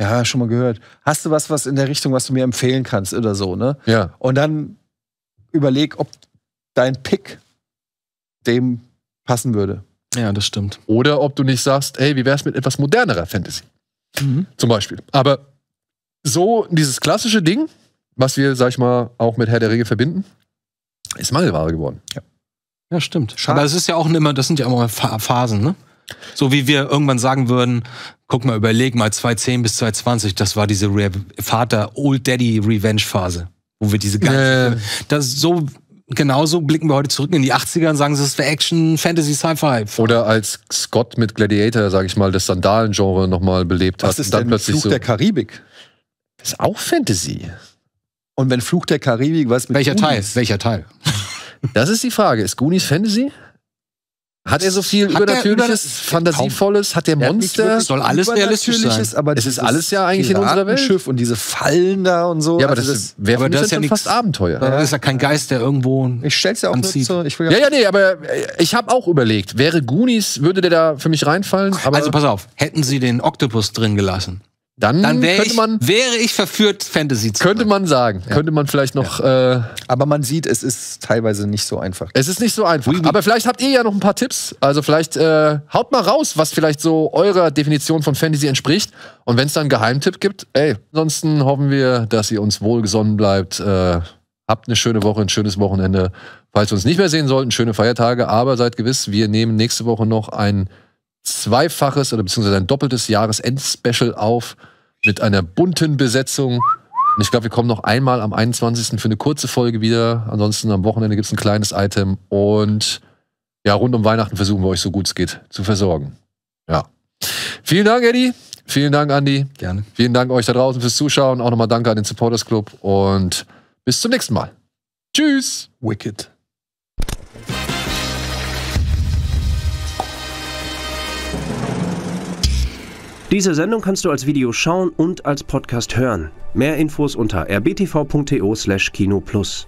S3: Ja, schon mal gehört. Hast du was, was in der Richtung, was du mir empfehlen kannst oder so, ne?
S1: Ja. Und dann überleg, ob dein Pick dem passen würde. Ja, das stimmt. Oder ob du nicht sagst, hey, wie wär's mit etwas modernerer Fantasy? Mhm. Zum Beispiel. Aber so dieses klassische Ding, was wir, sag ich mal, auch mit Herr der Ringe verbinden, ist Mangelware geworden. Ja.
S2: Ja, stimmt. Schade. Aber es ist ja auch immer, das sind ja auch immer Phasen, ne?
S1: So wie wir irgendwann sagen würden, guck mal,
S2: überleg mal, 2010 bis 2020, das war diese Re Vater Old Daddy Revenge Phase, wo wir diese ganze, äh. das so genauso blicken wir heute zurück in die 80er und sagen, es wäre
S1: Action, Fantasy, Sci-Fi. Oder als Scott mit Gladiator, sag ich mal, das Sandalen-Genre nochmal belebt Was hat. Was ist dann denn Fluch so der Karibik? Das ist auch Fantasy. Und wenn Fluch der Karibik, was mit Welcher Goonies? Teil? Welcher Teil? Das ist die Frage. Ist Goonies Fantasy? Hat er so viel hat Übernatürliches, über Fantasievolles? Hat der Monster? Es soll alles realistisch sein. Aber es ist alles ja eigentlich in unserer Welt. Schiff und diese Fallen da und so. Ja, aber also das, das wäre für das ist ja nix, fast Abenteuer. Ja. Das
S2: ist ja kein Geist, der irgendwo Ich stell's ja auch anzieht. Zur, ich will ja, ja, ja,
S1: nee, aber äh, ich habe auch überlegt, wäre Goonies, würde der da für mich reinfallen? also pass auf, hätten sie den Oktopus drin gelassen, dann, dann wär könnte ich, man, wäre ich verführt, Fantasy zu Könnte machen. man sagen. Ja. Könnte man vielleicht noch. Ja. Äh, aber man sieht, es ist teilweise nicht so einfach. Es ist nicht so einfach. Oui, oui. Aber vielleicht habt ihr ja noch ein paar Tipps. Also vielleicht äh, haut mal raus, was vielleicht so eurer Definition von Fantasy entspricht. Und wenn es dann einen Geheimtipp gibt, ey, ansonsten hoffen wir, dass ihr uns wohlgesonnen bleibt. Äh, habt eine schöne Woche, ein schönes Wochenende. Falls wir uns nicht mehr sehen sollten, schöne Feiertage. Aber seid gewiss, wir nehmen nächste Woche noch ein zweifaches oder beziehungsweise ein doppeltes Jahresendspecial auf mit einer bunten Besetzung. Und ich glaube, wir kommen noch einmal am 21. für eine kurze Folge wieder. Ansonsten am Wochenende gibt es ein kleines Item. Und ja, rund um Weihnachten versuchen wir euch so gut es geht zu versorgen. Ja. Vielen Dank, Eddie. Vielen Dank, Andi. Gerne. Vielen Dank euch da draußen fürs Zuschauen. Auch nochmal danke an den Supporters Club. Und bis zum nächsten Mal. Tschüss. Wicked. Diese
S2: Sendung kannst du als Video schauen und als Podcast hören. Mehr Infos unter rbtv.to/kinoplus.